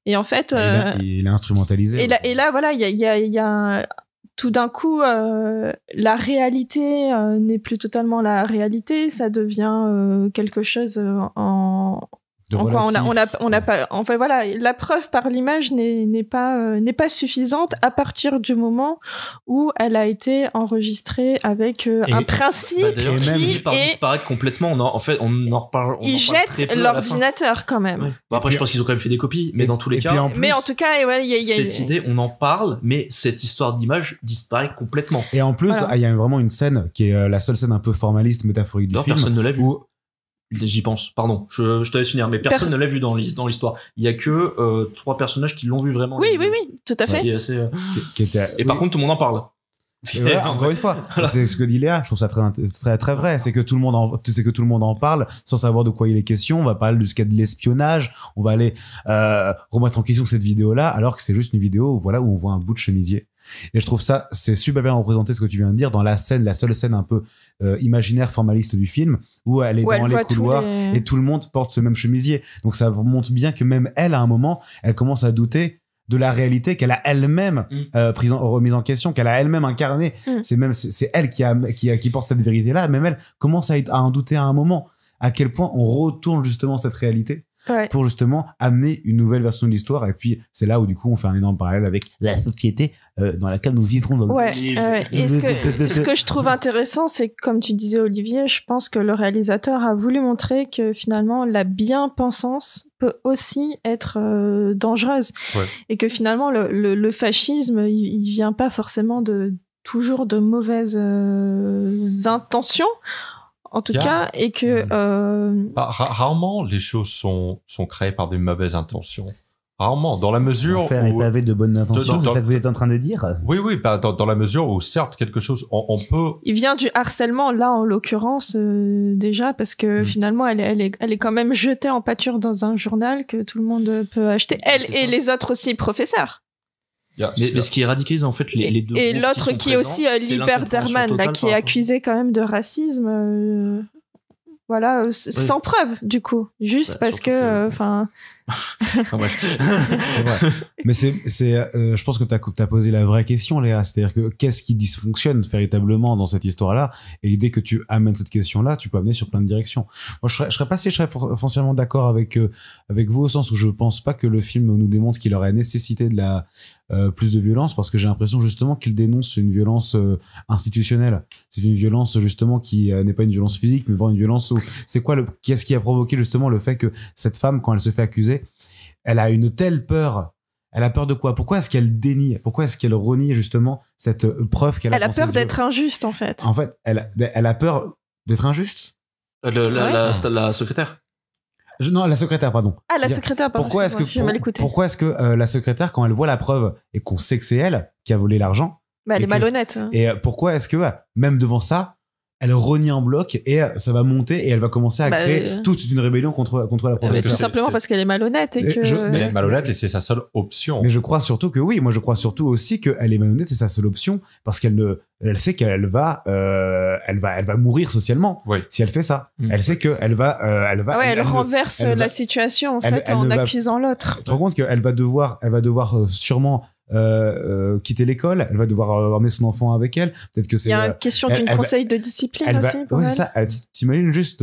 Et en fait... il est instrumentalisé. Et là, voilà, il y a, y a tout d'un coup, euh, la réalité euh, n'est plus totalement la réalité, ça devient euh, quelque chose en, on a, on a, pas. Enfin voilà, la preuve par l'image n'est pas euh, n'est pas suffisante à partir du moment où elle a été enregistrée avec euh, un bah, principe qui même, disparaître complètement. On en, fait, on en reparle. On ils jettent l'ordinateur quand même. après, je pense qu'ils ont quand même fait des copies, mais dans tous les cas. mais en tout cas, y cette idée, on en parle, mais cette histoire d'image disparaît complètement. Et en plus, ah, il y a vraiment une scène qui est euh, la seule scène un peu formaliste, métaphorique du non, personne ne l'a vu. J'y pense, pardon, je, je t'avais souvenir. mais personne ne l'a vu dans l'histoire. Il y a que euh, trois personnages qui l'ont vu vraiment. Oui, oui, oui, tout à fait. Euh, Et par contre, tout le monde en parle. encore une fois, c'est ce que dit Léa. Je trouve ça très très très vrai. C'est que tout le monde, en, c'est que tout le monde en parle sans savoir de quoi il est question. On va parler de ce de l'espionnage. On va aller euh, remettre en question cette vidéo-là, alors que c'est juste une vidéo, voilà, où on voit un bout de chemisier. Et je trouve ça, c'est super bien représenté ce que tu viens de dire dans la scène, la seule scène un peu euh, imaginaire, formaliste du film, où elle est dans les couloirs et tout le monde porte ce même chemisier. Donc ça montre bien que même elle, à un moment, elle commence à douter de la réalité qu'elle a elle-même mm. euh, prise remise en question, qu'elle a elle-même incarnée. Mm. C'est même c'est elle qui, qui, porte cette vérité-là. Même elle commence à en douter à un moment. À quel point on retourne justement cette réalité pour justement amener une nouvelle version de l'histoire. Et puis, c'est là où, du coup, on fait un énorme parallèle avec la société euh, dans laquelle nous vivrons. Dans le... ce que, je trouve intéressant, c'est comme tu disais, Olivier, je pense que le réalisateur a voulu montrer que finalement, la bien-pensance peut aussi être euh, dangereuse. Et que finalement, le, fascisme, il, vient pas forcément de toujours de mauvaises euh, intentions en tout cas, et que... Hmm. Euh, bah, rarement les choses sont, sont créées par des mauvaises intentions. Rarement, dans la mesure faire où... Faire de bonnes intentions, vous êtes en train de dire Oui, oui, bah, dans, la mesure où, certes, quelque chose, on, peut... Il vient du harcèlement, là, en l'occurrence, euh, déjà, parce que hmm. finalement, elle, elle, est, elle quand même jetée en pâture dans un journal que tout le monde peut acheter, elle et les autres aussi, professeurs mais, ce qui radicalise en fait les, deux. Et l'autre qui, est aussi euh, Derman, qui est accusé quand même de racisme, euh, voilà, euh, sans preuve du coup, juste bah, parce que, euh, enfin. Que... c'est vrai. Mais c'est, c'est, euh, je pense que tu as, posé la vraie question, Léa. C'est-à-dire que qu'est-ce qui dysfonctionne véritablement dans cette histoire-là Et dès que tu amènes cette question-là, tu peux amener sur plein de directions. Moi, je serais, je serais pas si je serais foncièrement d'accord avec, euh, avec vous au sens où je pense pas que le film nous démontre qu'il aurait nécessité de la, euh, plus de violence parce que j'ai l'impression justement qu'il dénonce une violence institutionnelle. C'est une violence justement qui n'est pas une violence physique, mais vraiment une violence où c'est quoi le qu'est-ce qui a provoqué justement le fait que cette femme quand elle se fait accuser, elle a une telle peur. Elle a peur de quoi Pourquoi est-ce qu'elle dénie Pourquoi est-ce qu'elle renie justement cette euh, preuve qu'elle a Elle a, peur d'être injuste en fait. En fait, elle, a peur d'être injuste. Euh, la, secrétaire Non, la secrétaire, pardon. Ah, la secrétaire, pardon. Pourquoi est-ce que, pourquoi est-ce que euh, la secrétaire, quand elle voit la preuve et qu'on sait que c'est elle qui a volé l'argent, bah, elle est malhonnête. Hein. Et pourquoi est-ce que, même devant ça, elle renie en bloc et ça va monter et elle va commencer à bah, créer euh, toute une rébellion contre, contre la bah, province. tout simplement parce qu'elle est malhonnête et que... Je, elle est malhonnête et c'est sa seule option. Mais je crois surtout que oui, moi je crois surtout aussi qu'elle est malhonnête et sa seule option parce qu'elle elle sait qu'elle va, euh, elle va, elle va mourir socialement oui. si elle fait ça. Mm. Elle sait qu'elle va, elle va. Euh, elle, renverse la situation en fait en accusant l'autre. Tu te rends compte qu'elle va devoir, elle va devoir sûrement euh, euh, quitter l'école, elle va devoir euh, emmener son enfant avec elle. Peut-être que c'est. Il y a une euh, question d'une conseil de discipline aussi. Oui, elle. ça. T'imagines juste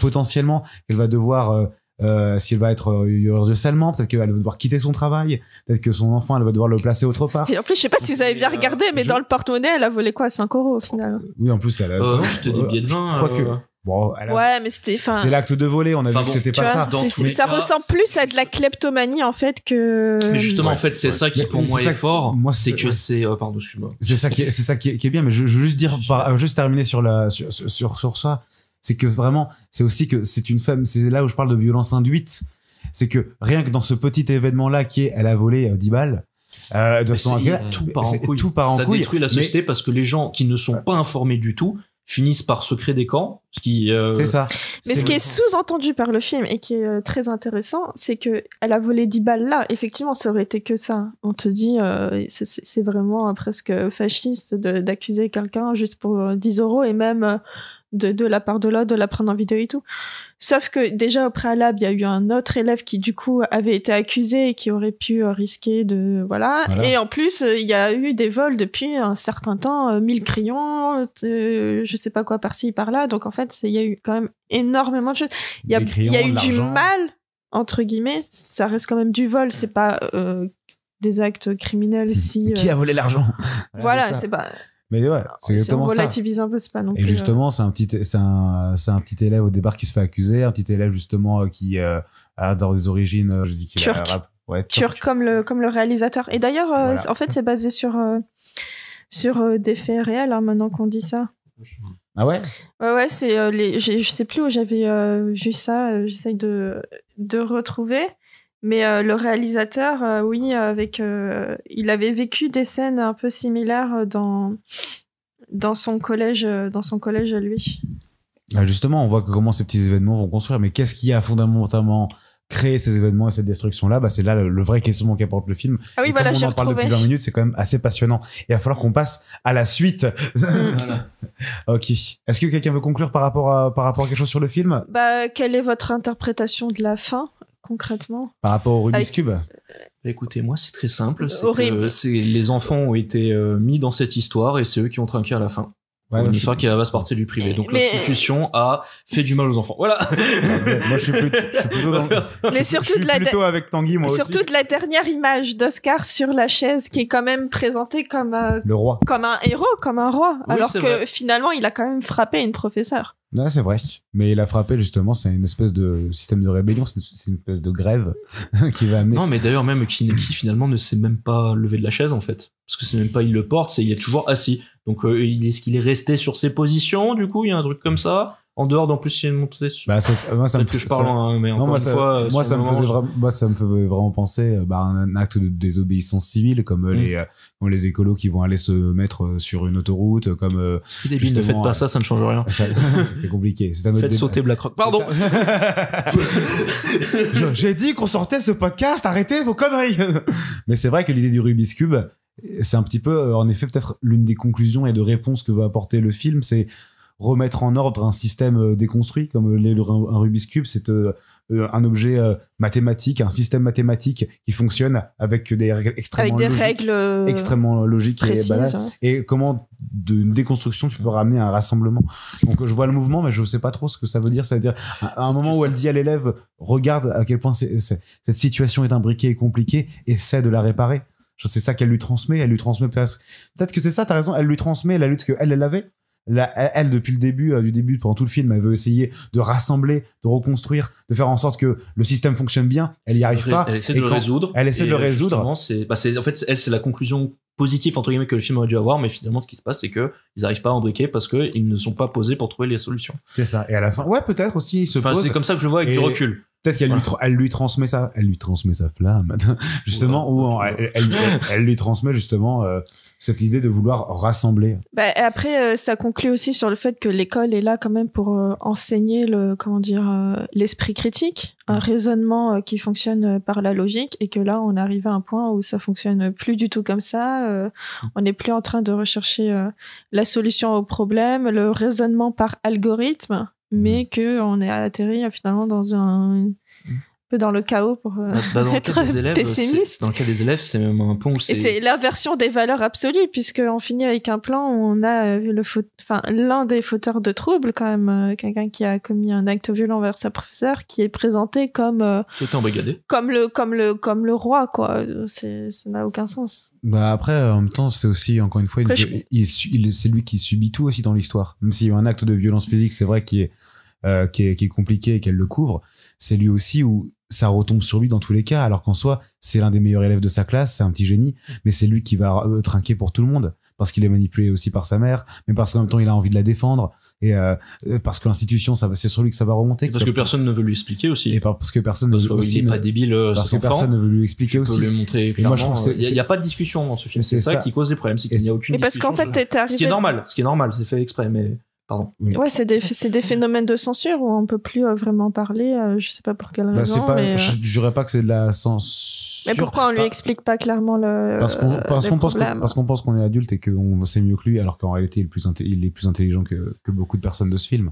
potentiellement qu'elle va devoir. Euh, s'il va être euh, de salement, peut-être qu'elle va devoir quitter son travail, peut-être que son enfant, elle va devoir le placer autre part. Et en plus, je sais pas si vous avez bien regardé, mais dans le porte-monnaie, elle a volé quoi 5 euros au final Oui, en plus, elle a. Euh, je te dis billets de vin ouais, mais c'était. C'est l'acte de voler, on a vu que c'était pas ça. ça ressemble plus à de la kleptomanie en fait que. Mais justement, en fait, c'est ça qui pour moi est, fort. Moi, c'est que c'est. Euh, par-dessus. moi C'est ça qui est, c'est ça qui, est, bien, mais je, veux juste dire, euh, juste terminer sur la sur sur, ça, c'est que vraiment, c'est aussi que c'est une femme. C'est là où je parle de violence induite. C'est que rien que dans ce petit événement-là, qui est, elle a volé 10 euh, balles. Euh, de son tout part en couille. Tout ça détruit la société parce que les gens qui ne sont pas informés du tout finissent par se des camps, ce qui euh, c'est ça. Mais ce qui est sous-entendu par le film et qui est euh, très intéressant, c'est que elle a volé 10 balles là. Effectivement, ça aurait été que ça. On te dit, euh, c'est vraiment presque fasciste d'accuser quelqu'un juste pour 10 euros et même de, la part de l'autre, de la prendre en vidéo et tout. Sauf que déjà au préalable, il y a eu un autre élève qui du coup avait été accusé et qui aurait pu euh, risquer de voilà. Et en plus, euh, il y a eu des vols depuis un certain temps, 1000 euh, crayons, je sais pas quoi par-ci par-là. Donc en fait, il y a eu quand même énormément de choses. Il y a, eu du mal entre guillemets. Ça reste quand même du vol. C'est pas des actes criminels si. Qui a volé l'argent voilà c'est pas. Mais ouais, c'est exactement relativise ça. un peu, c'est pas non Et justement, euh, c'est un petit, c'est un, un, petit élève au départ qui se fait accuser, un petit élève justement euh, qui adore euh, a des origines, je dis turc. comme le comme le réalisateur. Et d'ailleurs, en fait, c'est basé sur sur des faits réels. Hein, maintenant qu'on dit ça. Ah ouais Ouais, ouais, c'est. les, je sais plus où j'avais vu ça, j'essaye de, de retrouver. Mais euh, le réalisateur, euh, oui, avec, euh, il avait vécu des scènes un peu similaires dans, dans son collège, dans son collège à lui. Ah, justement, on voit comment ces petits événements vont construire. Mais qu'est-ce qui a fondamentalement créé ces événements et cette destruction-là bah, C'est là le, vrai questionnement qu'apporte le film. Ah oui, voilà, comme on en parle depuis 20 minutes, c'est quand même assez passionnant. il va falloir qu'on passe à la suite. Mm. Ok. Est-ce que quelqu'un veut conclure par rapport à, par rapport à quelque chose sur le film Bah, quelle est votre interprétation de la fin concrètement Par rapport au Rubik's Cube euh, Écoutez, moi, c'est très simple. C'est les enfants ont été euh, mis dans cette histoire et c'est eux qui ont trinqué à la fin. Ouais, une histoire qui va se porter du privé. Donc l'institution a fait du mal aux enfants. Voilà. Ah, moi, je suis, plutôt, je suis Mais surtout la plutôt avec Tanguy, moi surtout de la dernière image d'Oscar sur la chaise, qui est quand même présentée comme euh, le roi, comme un héros, comme un roi, alors que finalement, il a quand même frappé une professeure. Non, c'est vrai. Mais il a frappé, justement, c'est une espèce de système de rébellion, c'est une espèce de grève qui va amener. Non, mais d'ailleurs, même qui, qui finalement ne s'est même pas levé de la chaise, en fait. Parce que c'est même pas il le porte, c'est il est toujours assis. Donc, euh, est-ce qu'il est resté sur ses positions, du coup Il y a un truc comme ça en dehors d'en plus il est monté sur... bah, moi ça me parle moi, ça... me faisait moi ça me faisait vraiment penser euh, bah, un acte de désobéissance civile comme euh, mm. les euh, les écolos qui vont aller se mettre sur une autoroute comme débile, ne faites pas ça ça ne change rien c'est compliqué c'est faites sauter BlackRock pardon j'ai dit qu'on sortait ce podcast arrêtez vos conneries mais c'est vrai que l'idée du Rubik's Cube c'est un petit peu, euh, en effet, peut-être l'une des conclusions et de réponses que va apporter le film, c'est remettre en ordre un système euh, déconstruit comme l'est un Rubik's Cube, c'est euh, un objet mathématique, un système mathématique qui fonctionne avec des règles extrêmement logiques, et hein. comment d'une déconstruction tu peux ramener un rassemblement. Donc je vois le mouvement, mais je ne sais pas trop ce que ça veut dire. cest à dire à un moment où elle dit à l'élève regarde à quel point cette situation est imbriquée et compliquée, essaie de la réparer. C'est ça qu'elle lui transmet. Elle lui transmet peut-être que c'est ça. T'as raison. Elle lui transmet la lutte que elle, avait. elle, depuis le début, euh, du début, pendant tout le film, elle veut essayer de rassembler, de reconstruire, de faire en sorte que le système fonctionne bien. Elle y arrive elle, pas. Elle essaie de le résoudre. Elle essaie de le euh, résoudre. Bah, c'est, en fait, elle, c'est la conclusion positive entre guillemets que le film aurait dû avoir, mais finalement, ce qui se passe, c'est que ils arrivent pas à embriquer parce que ils ne sont pas posés pour trouver les solutions. C'est ça. Et à la fin, ouais, peut-être aussi, C'est comme ça que je vois avec du recul. Peut-être qu'elle lui, elle lui transmet ça, elle lui transmet sa flamme, justement, ou elle, lui transmet justement euh, cette idée de vouloir rassembler. Bah, après, euh, ça conclut aussi sur le fait que l'école est là quand même pour euh, enseigner le, comment dire, l'esprit critique, un raisonnement qui fonctionne par la logique, et que là, on arrive à un point où ça fonctionne plus du tout comme ça. on n'est plus en train de rechercher la solution au problème, le raisonnement par algorithme, mais mm. que qu'on est atterri euh, finalement dans un mm. peu dans le chaos pour euh, bah, bah, être élèves, pessimiste. Dans le cas des élèves, c'est même un pont. Et c'est l'inversion des valeurs absolues, puisqu'on finit avec un plan on a euh, le enfin, l'un des fauteurs de troubles, quand même, quelqu'un qui a commis un acte violent vers sa professeure, qui est présenté comme. embrigadé. Comme le, comme le, comme le roi, quoi. Ça n'a aucun sens. Bah après, en même temps, c'est aussi, encore une fois, c'est lui qui subit tout aussi dans l'histoire. Même s'il y a un acte de violence physique, c'est vrai qu'il est euh, qui, est, qui compliqué et qu'elle le couvre, c'est lui aussi où ça retombe sur lui dans tous les cas, alors qu'en soi, c'est l'un des meilleurs élèves de sa classe, c'est un petit génie, mais c'est lui qui va euh, trinquer pour tout le monde, parce qu'il est manipulé aussi par sa mère, mais parce qu'en même temps, il a envie de la défendre, et euh, parce que l'institution, ça c'est sur lui que ça va remonter. parce que, personne ne veut lui expliquer aussi. Et parce que personne ne veut aussi. pas débile. Parce que personne ne veut lui expliquer aussi. moi, je il n'y a, pas de discussion dans ce film. C'est ça, qui cause des problèmes, c'est qu'il n'y a aucune. Et parce qu'en fait, ce qui est normal, ce qui est normal, c'est fait exprès, mais. Ouais, c'est des, des, phénomènes de censure où on peut plus euh, vraiment parler. Euh, je sais pas pour quelle bah, raison. mais, euh, dirais pas que c'est de la censure. Mais pourquoi on lui explique pas clairement le Parce qu'on pense qu'on parce qu'on pense qu'on est adulte et qu'on sait mieux que lui, alors qu'en réalité il est plus il est plus intelligent que, que beaucoup de personnes de ce film.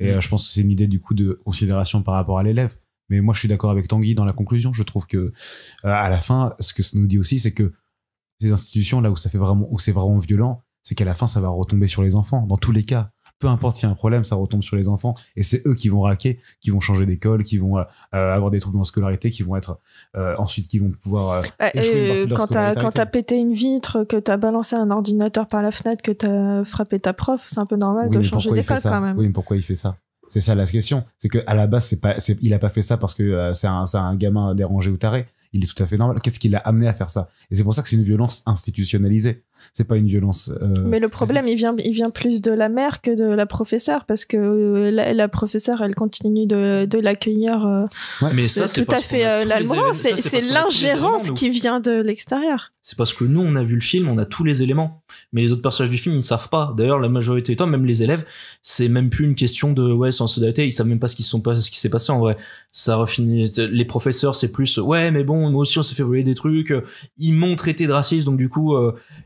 Et mm. je pense que c'est une idée du coup de considération par rapport à l'élève. Mais moi je suis d'accord avec Tanguy dans la conclusion. Je trouve que à la fin, ce que ça nous dit aussi, c'est que les institutions là où ça fait vraiment où c'est vraiment violent, c'est qu'à la fin ça va retomber sur les enfants dans tous les cas peu importe s'il y a un problème, ça retombe sur les enfants et c'est eux qui vont raquer, qui vont changer d'école, qui vont euh, euh, avoir des troubles en scolarité, qui vont être euh, ensuite qui vont pouvoir bah, échouer quand t'as quand pété une vitre, que t'as balancé un ordinateur par la fenêtre, que t'as frappé ta prof, c'est un peu normal de changer d'école quand même. Oui, mais pourquoi il fait ça C'est ça la question, c'est que à la base pas il a pas fait ça parce que c'est un, un gamin dérangé ou taré. Il est tout à fait normal. Qu'est-ce qui l'a amené à faire ça Et c'est pour ça que c'est une violence institutionnalisée c'est pas une violence. Euh, mais le problème, il vient, il vient plus de la mère que de la professeure, parce que euh, la, professeure, elle continue de, de l'accueillir. Euh, mais c'est tout à fait la l'allemand. C'est l'ingérence qui vient de l'extérieur. C'est parce que nous, on a vu le film, on a tous les éléments, mais les autres personnages du film, ils ne savent pas. D'ailleurs, la majorité temps, même les élèves, c'est même plus une question de ouais, sans solidarité, ils savent même pas ce qui sont pas, ce qui s'est passé en vrai. Ça refinit. Les professeurs, c'est plus ouais, mais bon, moi aussi, on s'est fait voler des trucs. Ils m'ont traité de raciste, donc du coup,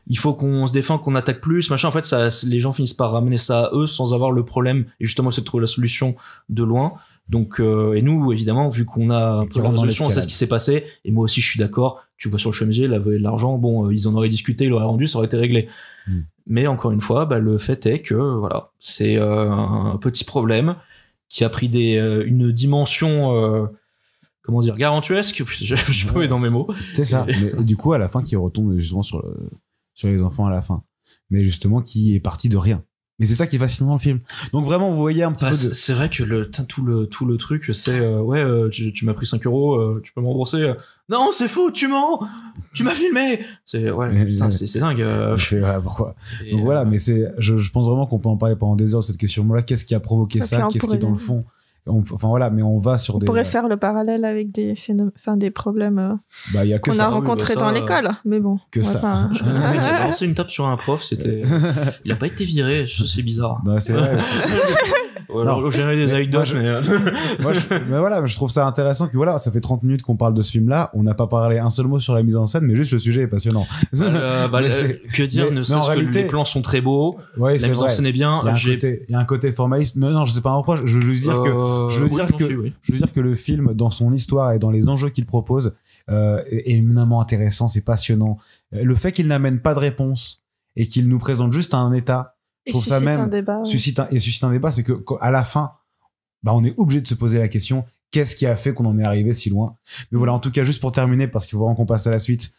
il faut qu'on se défend, qu'on attaque plus, machin. En fait, les gens finissent par ramener ça à eux sans avoir le problème et justement c'est de trouver la solution de loin. Donc, euh, et nous, évidemment, vu qu'on a un peu la solution, on sait ce qui s'est passé. Et moi aussi, je suis d'accord. Tu vois sur le chemisier, l'argent, bon, euh, ils en auraient discuté, ils l'auraient rendu, ça aurait été réglé. Hmm. Mais encore une fois, bah, le fait est que voilà, c'est euh, un petit problème qui a pris des, une dimension comment dire, garantuesque, je, je ouais. dans mes mots. C'est ça. Mais du coup, à la fin, qui retombe justement sur le, sur les enfants à la fin. Mais justement, qui est parti de rien. Mais c'est ça qui est fascinant dans le film. Donc vraiment, vous voyez un petit bah, peu. C'est vrai que le, tout, le, tout le truc, c'est euh, ouais, euh, tu, m'as pris 5 euros, euh, tu peux me rembourser. non, c'est fou tu mens Tu m'as filmé C'est ouais, c'est dingue. Je pourquoi. voilà, mais c'est, je, pense vraiment qu'on peut en parler pendant des heures, cette question-là. Qu'est-ce qui a provoqué ça Qu'est-ce qui est dans le fond on, enfin voilà, mais on va sur des. On pourrait faire le parallèle avec des phénom... enfin, des problèmes euh, bah, y a qu'on a ah bah rencontré dans euh, l'école, mais bon. Que ça. Pas... Je... Hein. Ah, lancé une tape sur un prof, c'était. Euh, il a pas été viré, c'est bizarre. Bah, c'est vrai. au général des anecdotes, mais. Euh. Moi, je, mais... voilà, je trouve ça intéressant que voilà, ça fait 30 minutes qu'on parle de ce film-là. On n'a pas parlé un seul mot sur la mise en scène, mais juste le sujet est passionnant. bah, bah que dire, ne serait-ce que réalité... les plans sont très beaux. Ouais, la mise en scène est bien. Il y, a un côté, formaliste. non, je sais pas en quoi. Je veux juste dire que, euh, je veux dire que, je veux dire que le film, dans son histoire et dans les enjeux qu'il propose, euh, est éminemment intéressant. C'est passionnant. Euh, le fait qu'il n'amène pas de réponse et qu'il nous présente juste un état et trouve ça même, suscite et suscite un débat, c'est que à la fin, bah, on est obligé de se poser la question qu'est-ce qui a fait qu'on en est arrivé si loin Mais voilà, en tout cas, juste pour terminer, parce qu'il faut vraiment qu'on passe à la suite.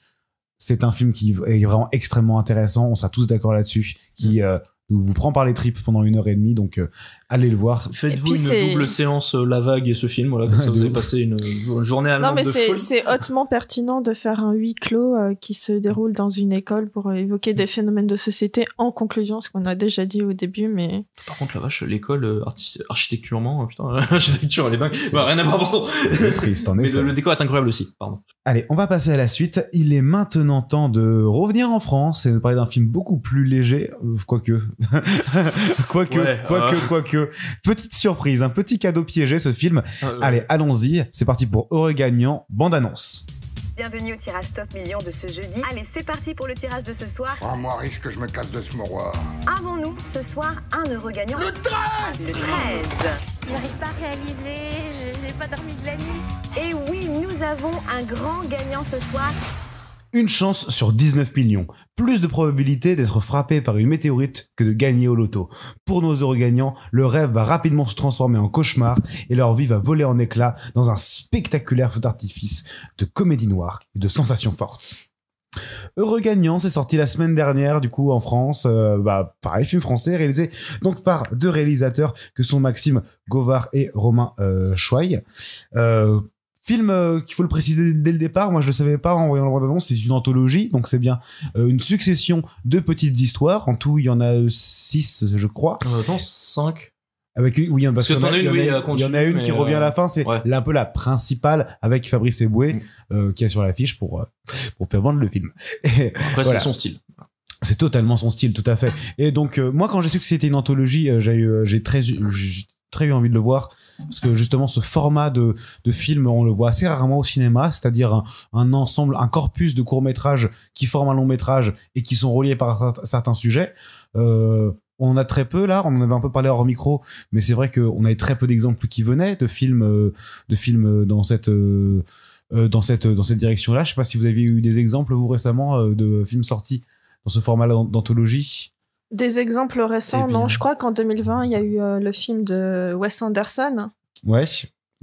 C'est un film qui est vraiment extrêmement intéressant. On sera tous d'accord là-dessus, qui mm. euh, vous prend par les tripes pendant une heure et demie. Donc, euh, allez le voir. Faites-vous une double séance euh, La Vague et ce film, voilà, comme ça vous avez passé une, journée à la feu. Non, mais c'est hautement pertinent de faire un huis clos euh, qui se déroule dans une école pour euh, évoquer des phénomènes de société en conclusion, ce qu'on a déjà dit au début, mais... Par contre, la vache, l'école, architecturement, putain, l'architecture, elle est dingue. Bah, rien à voir, C'est triste, en Mais le décor est incroyable aussi, pardon. Allez, on va passer à la suite. Il est maintenant temps de revenir en France et de parler d'un film beaucoup plus léger, quoique. quoique, quoique, quoique petite surprise, un petit cadeau piégé, ce film. Ah, Allez, allons-y. C'est parti pour Heureux Gagnant, bande-annonce. Bienvenue au tirage top million de ce jeudi. Allez, c'est parti pour le tirage de ce soir. Ah, moi riche que je me casse de ce moroir. Avons-nous ce soir un heureux gagnant Le 13 Le 13 J'arrive pas à réaliser, j'ai pas dormi de la nuit. Et oui, nous avons un grand gagnant ce soir une chance sur 19 millions. Plus de probabilité d'être frappé par une météorite que de gagner au loto. Pour nos heureux gagnants, le rêve va rapidement se transformer en cauchemar et leur vie va voler en éclats dans un spectaculaire feu d'artifice de comédie noire et de sensations fortes. Heureux gagnant, c'est sorti la semaine dernière du coup en France, euh, bah, pareil film français réalisé donc par deux réalisateurs que sont Maxime Govard et Romain euh, euh, film euh, qu'il faut le préciser dès le départ, moi je le savais pas en voyant le bande annonce, c'est une anthologie, donc c'est bien euh, une succession de petites histoires. En tout, il y en a six, je crois. Cinq. 5 avec oui, il y, en a, oui, y en a une qui revient à la euh, fin, c'est un peu la principale avec Fabrice Eboué mm. qui est sur l'affiche pour pour faire vendre le film. Après c'est son style. C'est totalement son style, tout à fait. Et donc moi quand j'ai su que c'était une anthologie, j'ai j'ai très j'ai très eu envie de le voir parce que justement, ce format de, de film, on le voit assez rarement au cinéma, c'est-à-dire un, ensemble, un corpus de courts-métrages qui forment un long-métrage et qui sont reliés par certains sujets. Euh, on en a très peu là, on en avait un peu parlé hors micro, mais c'est vrai qu'on avait très peu d'exemples qui venaient de films, euh, de films euh, dans cette dans cette dans cette direction-là. Je sais pas si vous avez eu des exemples vous récemment de films sortis dans ce format d'anthologie. Des exemples récents, non. Je crois qu'en 2020, il y a eu euh, le film de Wes Anderson. Ouais,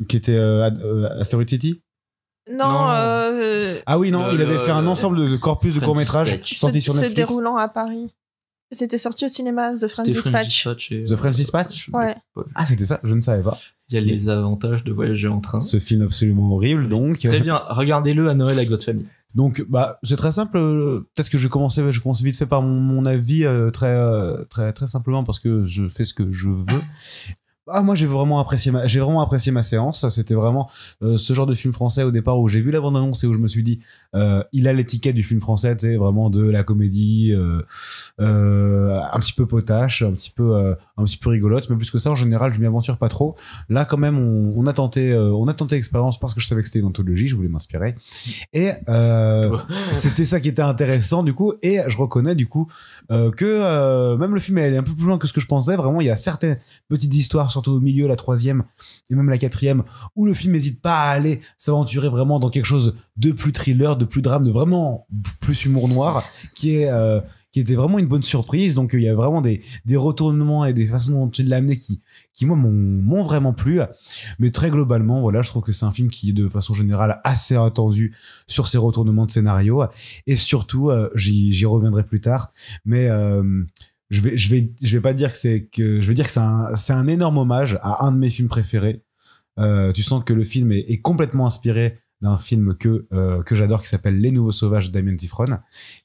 qui était euh, euh, Asteroid City Non. ah oui, non, il avait fait un ensemble de corpus de courts-métrages sortis sur Netflix. Se déroulant à Paris. C'était sorti au cinéma, The French Dispatch. The French Dispatch Ouais. Ah, c'était ça Je ne savais pas. Il y a les avantages de voyager en train. Ce film absolument horrible, donc. Très bien, regardez-le à Noël avec votre famille. Donc, bah, c'est très simple. Euh, peut-être que je commencer, je commence vite fait par mon, avis euh, très, euh, très, très simplement parce que je fais ce que je veux ah moi j'ai vraiment apprécié ma j'ai vraiment apprécié ma séance c'était vraiment euh, ce genre de film français au départ où j'ai vu la bande annonce et où je me suis dit euh, il a l'étiquette du film français c'est vraiment de la comédie euh, un petit peu potache un petit peu un petit peu rigolote mais plus que ça en général je m'y aventure pas trop là quand même on, a tenté on a tenté l'expérience parce que je savais que c'était une anthologie je voulais m'inspirer et c'était ça qui était intéressant du coup et je reconnais du coup que même le film est un peu plus loin que ce que je pensais vraiment il y a certaines petites histoires sur au milieu, la troisième et même la quatrième, où le film n'hésite pas à aller s'aventurer vraiment dans quelque chose de plus thriller, de plus drame, de vraiment plus humour noir, qui est euh, qui était vraiment une bonne surprise. Donc il y a vraiment des, retournements et des façons de l'amener qui, qui moi m'ont vraiment plu. Mais très globalement, voilà, je trouve que c'est un film qui est de façon générale assez attendu sur ses retournements de scénario. Et surtout, euh, j'y reviendrai plus tard, mais euh, je vais, je vais, je vais pas dire que c'est que, je veux dire que c'est un, c'est un énorme hommage à un de mes films préférés. Euh, tu sens que le film est, complètement inspiré d'un film que, euh, que j'adore qui s'appelle Les Nouveaux Sauvages d'Amien Tifron.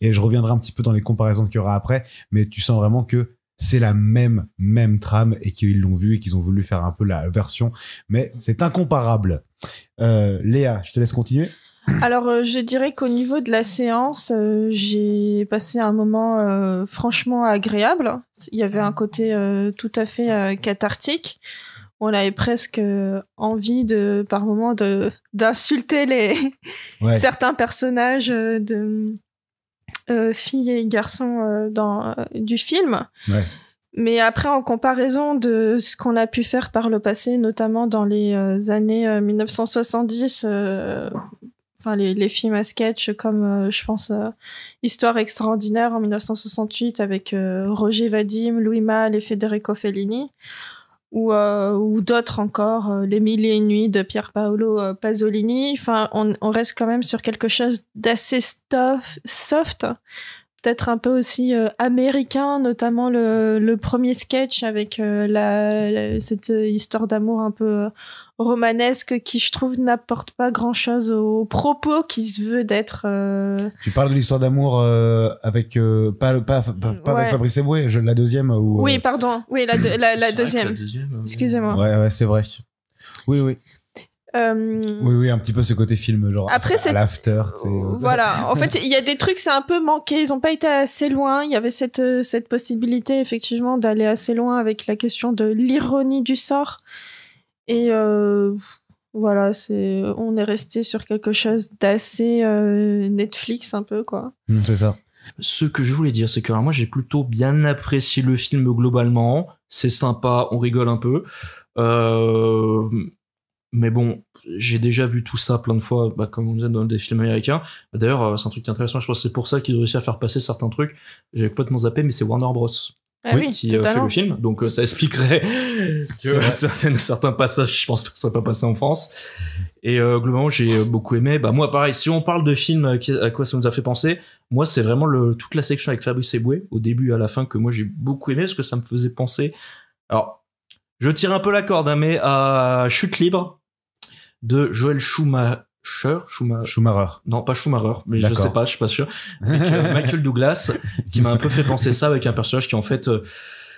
Et je reviendrai un petit peu dans les comparaisons qu'il y aura après, mais tu sens vraiment que c'est la même, même trame et qu'ils l'ont vu et qu'ils ont voulu faire un peu la version. Mais c'est incomparable. Euh, Léa, je te laisse continuer. Alors, euh, je dirais qu'au niveau de la séance, euh, j'ai passé un moment euh, franchement agréable. Il y avait un côté tout à fait cathartique. On avait presque envie de, par moment, de d'insulter les certains personnages de filles et garçons dans du film. Mais après, en comparaison de ce qu'on a pu faire par le passé, notamment dans les années 1970, euh, enfin les, films à sketch comme euh, je pense euh, Histoire extraordinaire en 1968 avec euh, Roger Vadim, Louis Malle et Federico Fellini ou, d'autres encore Les mille et une nuits de Pier Paolo Pasolini. Enfin, on, reste quand même sur quelque chose d'assez soft, peut-être un peu aussi américain, notamment le, premier sketch avec cette histoire d'amour un peu romanesque qui, je trouve, n'apporte pas grand-chose au propos qui se veut d'être... Euh, tu parles de l'histoire d'amour euh, avec... Euh, pas pas, pas, avec Fabrice Eboué, la deuxième. oui, pardon. Oui, la, deuxième. Excusez-moi. Ouais, c'est vrai. Oui, oui. Oui, oui, un petit peu ce côté film, genre Après, c'est... l'after. Oh, voilà, en fait, il y a des trucs, c'est un peu manqué, ils n'ont pas été assez loin, il y avait cette, cette possibilité, effectivement, d'aller assez loin avec la question de l'ironie du sort. Et euh, voilà, c'est on est resté sur quelque chose d'assez euh, Netflix un peu quoi. Mm, c'est ça. Ce que je voulais dire, c'est que moi j'ai plutôt bien apprécié le film globalement. C'est sympa, on rigole un peu. Euh, mais bon, j'ai déjà vu tout ça plein de fois, bah, comme on disait dans des films américains. D'ailleurs, c'est un truc intéressant. Je pense que c'est pour ça qu'ils ont réussi à faire passer certains trucs. J'ai complètement zappé, mais c'est Warner Bros. Ah oui, qui euh, totalement. fait le film. Donc euh, ça expliquerait que certains passages, je pense, ne seraient pas passés en France. Et euh, globalement, j'ai beaucoup aimé. Bah moi, pareil. Si on parle de films, à quoi ça nous a fait penser Moi, c'est vraiment le, toute la section avec Fabrice Eboué, au début et à la fin, que moi j'ai beaucoup aimé parce que ça me faisait penser. Alors, je tire un peu la corde, hein, mais à Chute libre de Joël Schumacher. Schumacher. Schumacher. Non, pas Schumacher, mais je sais pas, je suis pas sûr. Michael Douglas, qui m'a un peu fait penser ça avec un personnage qui en fait euh,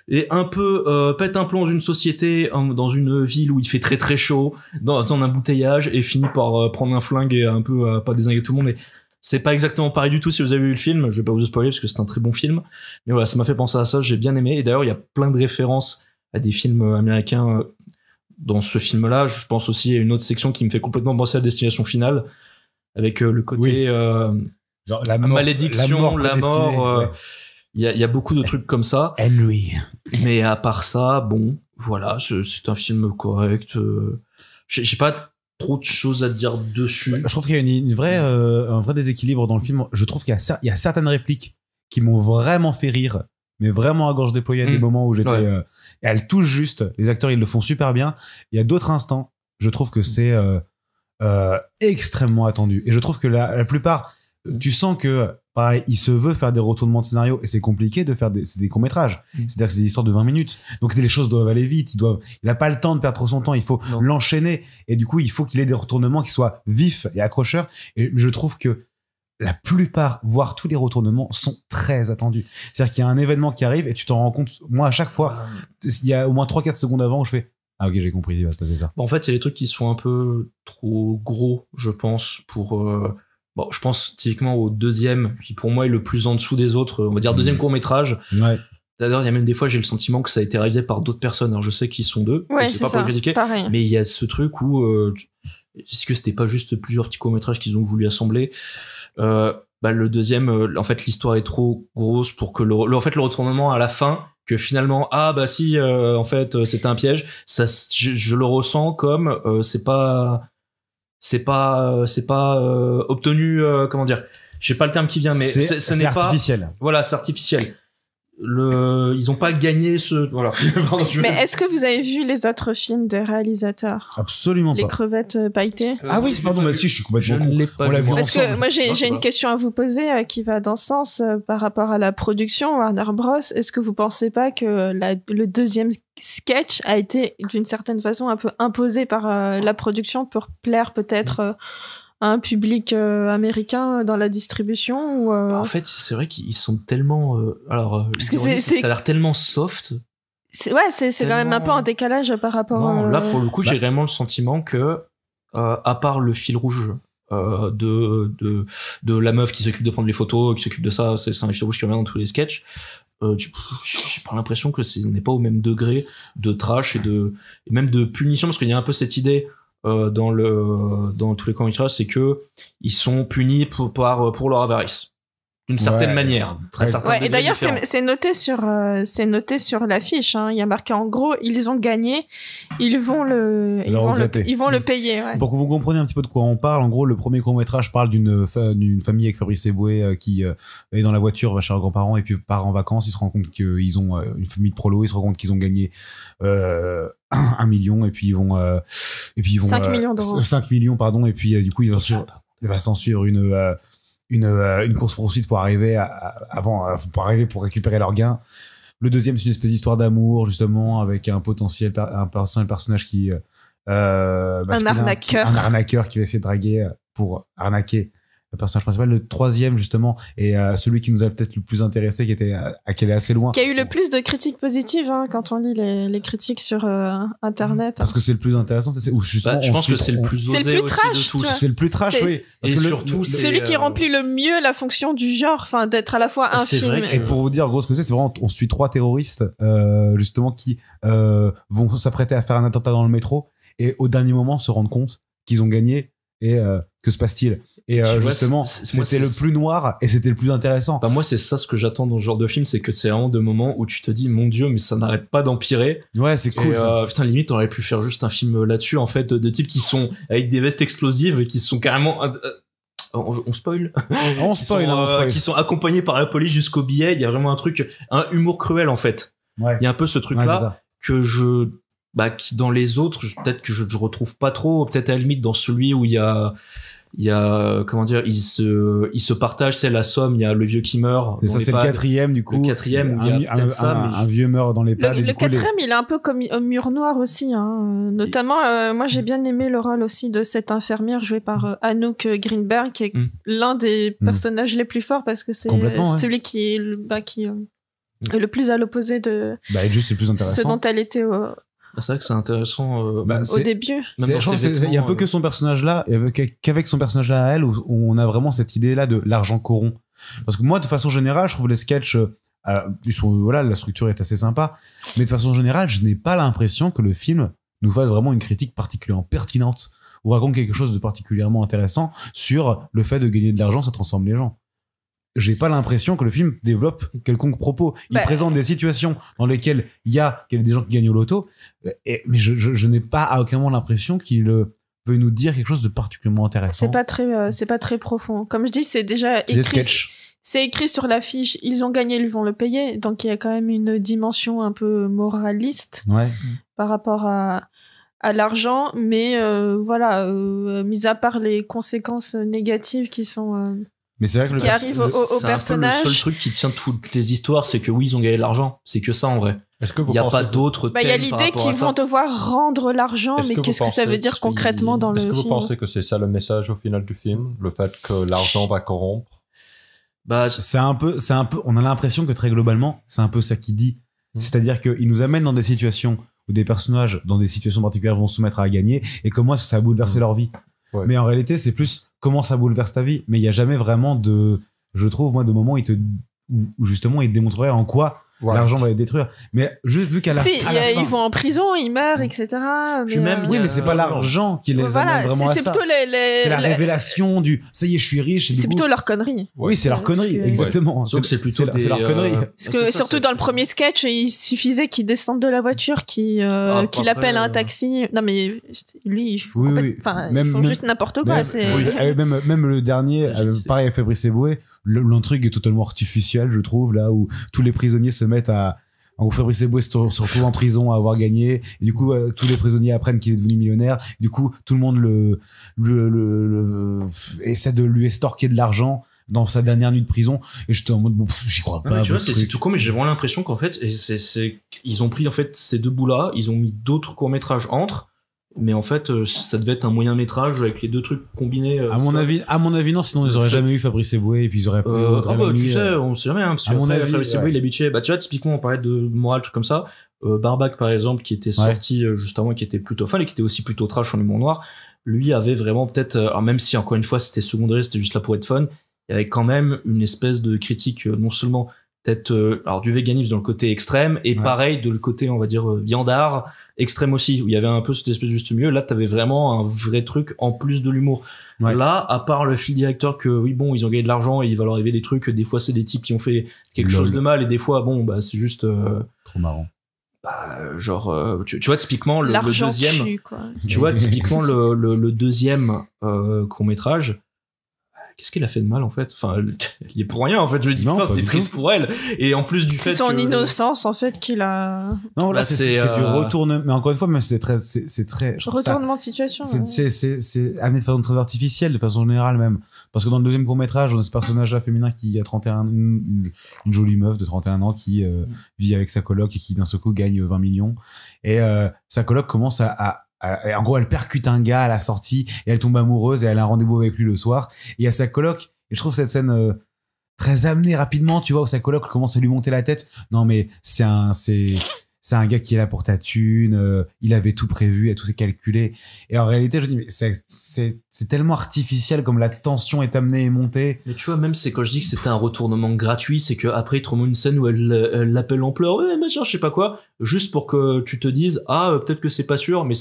est un peu euh, pète un plomb dans une société, dans une ville où il fait très très chaud, dans, un bouteillage, et finit par euh, prendre un flingue et un peu pas désinguer tout le monde. Mais c'est pas exactement pareil du tout si vous avez vu le film. Je vais pas vous spoiler parce que c'est un très bon film. Mais voilà, ça m'a fait penser à ça. J'ai bien aimé. Et d'ailleurs, il y a plein de références à des films américains dans ce film-là. Je pense aussi à une autre section qui me fait complètement penser à Destination Finale, avec euh, le côté oui. Euh, la malédiction, la mort. Euh, il y, a beaucoup de trucs comme ça. Henry. Mais à part ça, bon, voilà, c'est un film correct. J'ai pas trop de choses à dire dessus. Je trouve qu'il y a une, vraie, un vrai déséquilibre dans le film. Je trouve qu'il y, y, a certaines répliques qui m'ont vraiment fait rire, mais vraiment à gorge déployée à des mmh. moments où j'étais elle touche juste. Les acteurs, ils le font super bien. Il y a d'autres instants, je trouve que c'est euh, euh, extrêmement attendu. Et je trouve que la, plupart, tu sens que, pareil, il se veut faire des retournements de scénario et c'est compliqué de faire des, courts-métrages. Mm. C'est-à-dire que c'est des histoires de 20 minutes. Donc les choses doivent aller vite. Il doivent, il n'a pas le temps de perdre trop son temps. Il faut l'enchaîner. Et du coup, il faut qu'il ait des retournements qui soient vifs et accrocheurs. Et je trouve que la plupart, voire tous les retournements sont très attendus. C'est-à-dire qu'il y a un événement qui arrive et tu t'en rends compte. Moi, à chaque fois, il y a au moins 3-4 secondes avant où je fais Ah, ok, j'ai compris, il va se passer ça. Bah, en fait, il y a des trucs qui sont un peu trop gros, je pense, pour. Euh, bon, je pense typiquement au deuxième, qui pour moi est le plus en dessous des autres, on va dire deuxième mmh. court-métrage. Ouais. D'ailleurs, il y a même des fois, j'ai le sentiment que ça a été réalisé par d'autres personnes. Alors, je sais qu'ils sont deux. Ouais, c'est pas pour critiquer. Mais il y a ce truc où. Euh, est-ce que c'était pas juste plusieurs petits court métrages qu'ils ont voulu assembler euh, bah, le deuxième, euh, en fait, l'histoire est trop grosse pour que le, en fait, le retournement à la fin, que finalement, ah bah si, euh, en fait, c'était un piège, ça, je, le ressens comme c'est pas, c'est pas, c'est pas obtenu, comment dire, j'ai pas le terme qui vient, mais ce n'est pas artificiel. Voilà, c'est artificiel ils n'ont pas gagné ce. Mais est-ce que vous avez vu les autres films des réalisateurs Absolument pas. Les crevettes euh, pailletées euh, Ah oui, pardon, mais si, je suis complètement. pas. Vu Parce que moi, j'ai, une question à vous poser euh, qui va dans ce sens par rapport à la production Warner Bros. Est-ce que vous pensez pas que le deuxième sketch a été d'une certaine façon un peu imposé par la production pour plaire peut-être un public euh, américain dans la distribution ou euh, bah, En fait, c'est vrai qu'ils sont tellement. Euh, alors, c'est, ça a l'air tellement soft. C'est, ouais, c'est, quand même un peu en décalage par rapport. Non, là pour le coup, j'ai bah vraiment le sentiment que, à part le fil rouge. de, de de la meuf qui s'occupe de prendre les photos qui s'occupe de ça c'est, un fil rouge qui revient dans tous les sketchs j'ai pas l'impression que ce n'est pas au même degré de trash et de et même de punition parce qu'il y a un peu cette idée euh, dans, le, dans tous les courts-métrages, c'est que ils sont punis pour, par, pour leur avarice d'une certaine manière. Très ouais. Et d'ailleurs, c'est noté sur, euh, c'est noté sur l'affiche. Hein. Il y a marqué en gros, ils ont gagné, ils vont le, ils vont le, ils vont le, mm. payer. Pour que vous compreniez un petit peu de quoi on parle, en gros, le premier court métrage parle d'une d'une famille avec Fabrice Eboué euh, qui est dans la voiture, va chez leurs grands-parents et puis part en vacances. Ils se rendent compte qu'ils ont une famille de prolos, ils se rendent compte qu'ils ont gagné un million et puis ils vont et puis vont 5 euh, millions d'euros. 5 millions, pardon. Et puis euh, du coup, il va s'en suivre une euh, une, une course poursuite pour arriver à, avant pour arriver pour récupérer leurs gains. Le deuxième, c'est une espèce d'histoire d'amour justement avec un potentiel un, personnage qui un arnaqueur, un arnaqueur qui va essayer de draguer pour arnaquer personnage principal. Le troisième, justement, et euh, celui qui nous a peut-être le plus intéressé, qui était, euh, à, qui est assez loin. Qui a eu le plus de critiques positives hein, quand on lit les, critiques sur euh, Internet. Parce que c'est le plus intéressant. Ou justement bah, je pense que c'est le plus osé le plus trash, C'est le plus trash, oui. Parce surtout, celui qui remplit le mieux la fonction du genre, enfin, d'être à la fois ah, un film. Et pour vous dire, gros, ce que c'est, c'est vraiment, on suit trois terroristes, justement, qui vont s'apprêter à faire un attentat dans le métro et au dernier moment se rendre compte qu'ils ont gagné et que se passe-t-il et euh, justement, c'était le plus noir et c'était le plus intéressant. Bah, moi, c'est ça ce que j'attends dans ce genre de film, c'est que c'est vraiment de moments où tu te dis, mon dieu, mais ça n'arrête pas d'empirer. Ouais, c'est cool. Et, Euh, putain, limite, on aurait pu faire juste un film euh, là-dessus, en fait, de types qui sont avec des vestes explosives et qui sont carrément euh, on, spoil on hein, spoil, qui sont accompagnés par la police jusqu'au billet il y a vraiment un truc un humour cruel en fait ouais. il y a un peu ce truc là que je bah qui dans les autres peut-être que je ne retrouve pas trop peut-être à la limite dans celui où il y a il y a euh, comment dire ils se ils se partagent c'est la somme il y a le vieux qui meurt et ça c'est le quatrième du coup le quatrième un, il y a un, vieux meurt dans les pattes le, quatrième il est un peu comme un mur noir aussi hein. notamment euh, moi j'ai bien aimé le rôle aussi de cette infirmière jouée par euh, Anouk Greenberg qui est hmm. l'un des hmm. personnages les plus forts parce que c'est celui qui est le, bah, qui hmm. le plus à l'opposé de bah, juste plus intéressant. ce dont elle était ah, c'est vrai que c'est intéressant. Euh, bah, au début, il y a un peu que euh, son personnage là, qu'avec son personnage là à elle, on a vraiment cette idée là de l'argent corrompt. Parce que moi, de façon générale, je trouve les sketchs, euh, voilà, la structure est assez sympa, mais de façon générale, je n'ai pas l'impression que le film nous fasse vraiment une critique particulièrement pertinente ou raconte quelque chose de particulièrement intéressant sur le fait de gagner de l'argent, ça transforme les gens j'ai pas l'impression que le film développe quelconque propos. Il bah, présente euh, des situations dans lesquelles il y a des gens qui gagnent au loto, euh, et, mais je, n'ai pas à aucun moment l'impression qu'il euh, veut nous dire quelque chose de particulièrement intéressant. C'est pas très, c'est pas très profond. Comme je dis, c'est déjà écrit. C'est écrit sur l'affiche. Ils ont gagné, ils vont le payer. Donc il y a quand même une dimension un peu moraliste par rapport à à l'argent, mais voilà, mis à part les conséquences négatives qui sont mais c'est vrai que le personnage. le seul truc qui tient toutes les histoires, c'est que oui, ils ont gagné de l'argent. C'est que ça en vrai. Est-ce que vous Il n'y a pas d'autres. Bah, il y a l'idée qu'ils vont devoir rendre l'argent, mais qu'est-ce que ça veut dire concrètement dans le film Est-ce que vous pensez que c'est ça le message au final du film, le fait que l'argent va corrompre Bah, c'est un peu, c'est un peu. On a l'impression que très globalement, c'est un peu ça qui dit. Hmm. C'est-à-dire qu'il nous amène dans des situations où des personnages, dans des situations particulières, vont se mettre à gagner, et comment est-ce que ça a bouleversé hmm. leur vie mais en réalité, c'est plus comment ça bouleverse ta vie. Mais il n'y a jamais vraiment de, je trouve, moi, de moments où, te, justement, il te démontrerait en quoi L'argent va les détruire. Mais juste vu qu'à si, ils vont en prison, ils meurent, etc. Euh, oui, mais c'est pas l'argent qui les amène vraiment à ça. C'est plutôt les, C'est la révélation du ça y est, je suis riche. C'est plutôt leur connerie. Oui, c'est leur connerie, exactement. C'est plutôt leur connerie. Surtout dans le premier sketch, il suffisait qu'ils descendent de la voiture, qu'ils euh, ah, appellent un euh, taxi. Non, mais lui, ils font juste n'importe quoi. Même, ah même le dernier, pareil à Fabrice Eboué, l'intrigue est totalement artificielle, je trouve, là où tous les prisonniers se mettent à, en gros, Fabrice Eboué se, en prison à avoir gagné. Et du coup, euh, tous les prisonniers apprennent qu'il est devenu millionnaire. Du coup, tout le monde le, le, essaie de lui estorquer de l'argent dans sa dernière nuit de prison. Et j'étais en mode, j'y crois pas. tu vois, c'est tout con, mais j'ai vraiment l'impression qu'en fait, c'est, ils ont pris en fait ces deux bouts-là, ils ont mis d'autres courts-métrages entre mais en fait, euh, ça devait être un moyen métrage avec les deux trucs combinés. Euh, à mon avis, à mon avis non, sinon ils auraient jamais eu Fabrice Eboué et puis ils auraient pas. Euh, ah bah, tu sais, euh. on sait jamais. Hein, parce Fabrice il est habitué. Bah tu vois, typiquement, on parlait de moral, trucs comme ça. Euh, Barbac par exemple, qui était sorti justement, juste avant, qui était plutôt fan et qui était aussi plutôt trash en humour noir. Lui avait vraiment peut-être, même si encore une fois c'était secondaire, c'était juste là pour être fun, il y avait quand même une espèce de critique non seulement peut-être alors du véganisme dans le côté extrême et pareil de le côté on va dire viandard extrême aussi, où il y avait un peu cette espèce juste mieux. Là, t'avais vraiment un vrai truc en plus de l'humour. Là, à part le fil directeur que oui, bon, ils ont gagné de l'argent et il va leur arriver des trucs. Des fois, c'est des types qui ont fait quelque chose de mal et des fois, bon, bah, c'est juste. Euh, Trop marrant. Bah, genre, euh, tu, vois, typiquement le, deuxième. Tu vois, typiquement le, deuxième euh, court métrage qu'est-ce qu'elle a fait de mal en fait Enfin, il est pour rien en fait. Je lui dis putain, c'est triste pour elle. Et en plus du fait, c'est son innocence en fait qu'il a. Non, là, bah, c'est euh... du retournement. Mais encore une fois, même c'est très, c'est très. Retournement de situation. C'est amené de façon très artificielle, de façon générale même. Parce que dans le deuxième court métrage, on a ce personnage-là féminin qui a 31, une, jolie meuf de 31 ans qui euh, vit avec sa coloc et qui d'un seul coup gagne 20 millions. Et euh, sa coloc commence à euh, en gros, elle percute un gars à la sortie et elle tombe amoureuse et elle a un rendez-vous avec lui le soir. Et il sa coloc. Et je trouve cette scène euh, très amenée rapidement, tu vois, où sa coloc commence à lui monter la tête. Non, mais c'est un, c'est, c'est un gars qui est là pour ta thune. Euh, il avait tout prévu, il a tout calculé. Et en réalité, je dis, mais c'est, c'est, tellement artificiel comme la tension est amenée et montée. Mais tu vois, même c'est quand je dis que c'était un retournement gratuit, c'est qu'après il te remonte une scène où elle l'appelle en pleurs, je sais pas quoi, juste pour que tu te dises, ah, peut-être que c'est pas sûr, mais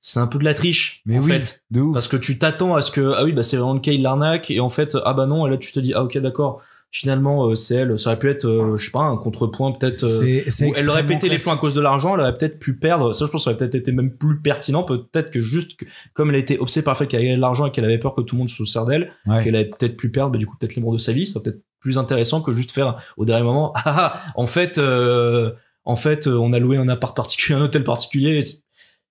c'est un peu de la triche. Mais en Parce que tu t'attends à ce que, ah oui, bah c'est vraiment le l'arnaque, et en fait, ah bah non, et là tu te dis, ah ok, d'accord, finalement, euh, c'est elle, ça aurait pu être, euh, je sais pas, un contrepoint peut-être. Euh, elle aurait pété les points à cause de l'argent, elle aurait peut-être pu perdre, ça je pense, ça aurait peut-être été même plus pertinent, peut-être que juste, comme elle était obsédée par le fait qu'elle avait de l'argent et qu'elle avait peur que tout le monde se sert d'elle, qu'elle avait peut-être pu perdre, bah, du coup, peut-être l'amour de sa vie, ça aurait peut-être plus intéressant que juste faire au dernier moment, ah, ah, en fait, en fait, on a loué un appart particulier, un hôtel particulier,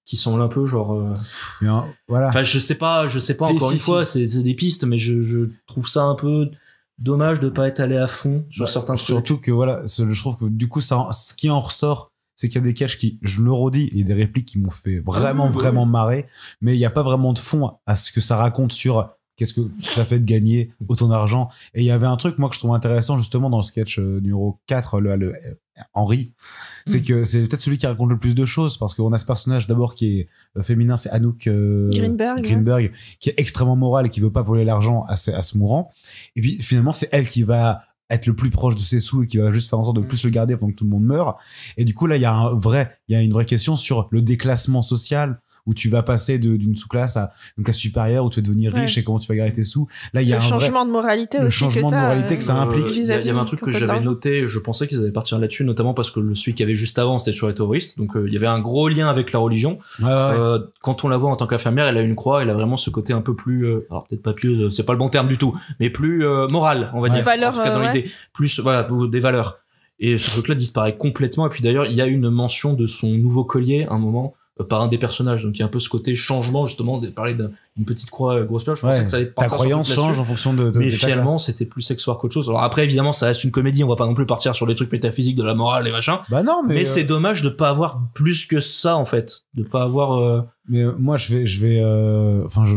qui sont un peu genre euh, voilà enfin je sais pas je sais pas encore une fois c'est des pistes mais je, trouve ça un peu dommage de pas être allé à fond sur bah, certains certains surtout que voilà je trouve que du coup ça ce qui en ressort c'est qu'il y a des caches qui je le redis et des répliques qui m'ont fait vraiment ah, vraiment marrer mais il n'y a pas vraiment de fond à ce que ça raconte sur qu'est-ce que ça fait de gagner autant d'argent et il y avait un truc moi que je trouve intéressant justement dans le sketch euh, numéro 4 le Henri, c'est mm. que c'est peut-être celui qui raconte le plus de choses parce qu'on a ce personnage d'abord qui est euh, féminin, c'est Anouk euh, Greenberg, Greenberg qui est extrêmement morale et qui veut pas voler l'argent à ce, mourant. Et puis finalement, c'est elle qui va être le plus proche de ses sous et qui va juste faire en sorte de mm. plus le garder pendant que tout le monde meurt. Et du coup, là, il y a un vrai, il y a une vraie question sur le déclassement social, où tu vas passer d'une sous-classe à une classe supérieure où tu vas devenir riche et comment tu vas garder tes sous. Là, il y a le un changement de moralité le changement que de moralité que ça euh, implique. Il y, avait un truc que j'avais noté, je pensais qu'ils allaient partir là-dessus, notamment parce que le celui y avait juste avant, c'était sur les terroristes, donc euh, il y avait un gros lien avec la religion. Euh, quand on la voit en tant qu'infirmière, elle a une croix, elle a vraiment ce côté un peu plus, alors peut-être pas plus. c'est pas le bon terme du tout, mais plus moral, on va dire, en tout cas dans l'idée, plus voilà des valeurs. Et ce truc-là disparaît complètement. Et puis d'ailleurs, il y a une mention de son nouveau collier, à un moment euh, par un des personnages. Donc il y a un peu ce côté changement, justement, de parler d'une petite croix euh, grosse plage. Je pensais que ça allait Ta croyance change en fonction de. mais finalement, c'était plus sexoire qu'autre chose. Alors après, évidemment, ça reste une comédie. On va pas non plus partir sur les trucs métaphysiques de la morale et machin. Bah non, mais. Euh, c'est dommage de pas avoir plus que ça, en fait. De pas avoir. Mais moi, je vais. Je vais Enfin, je,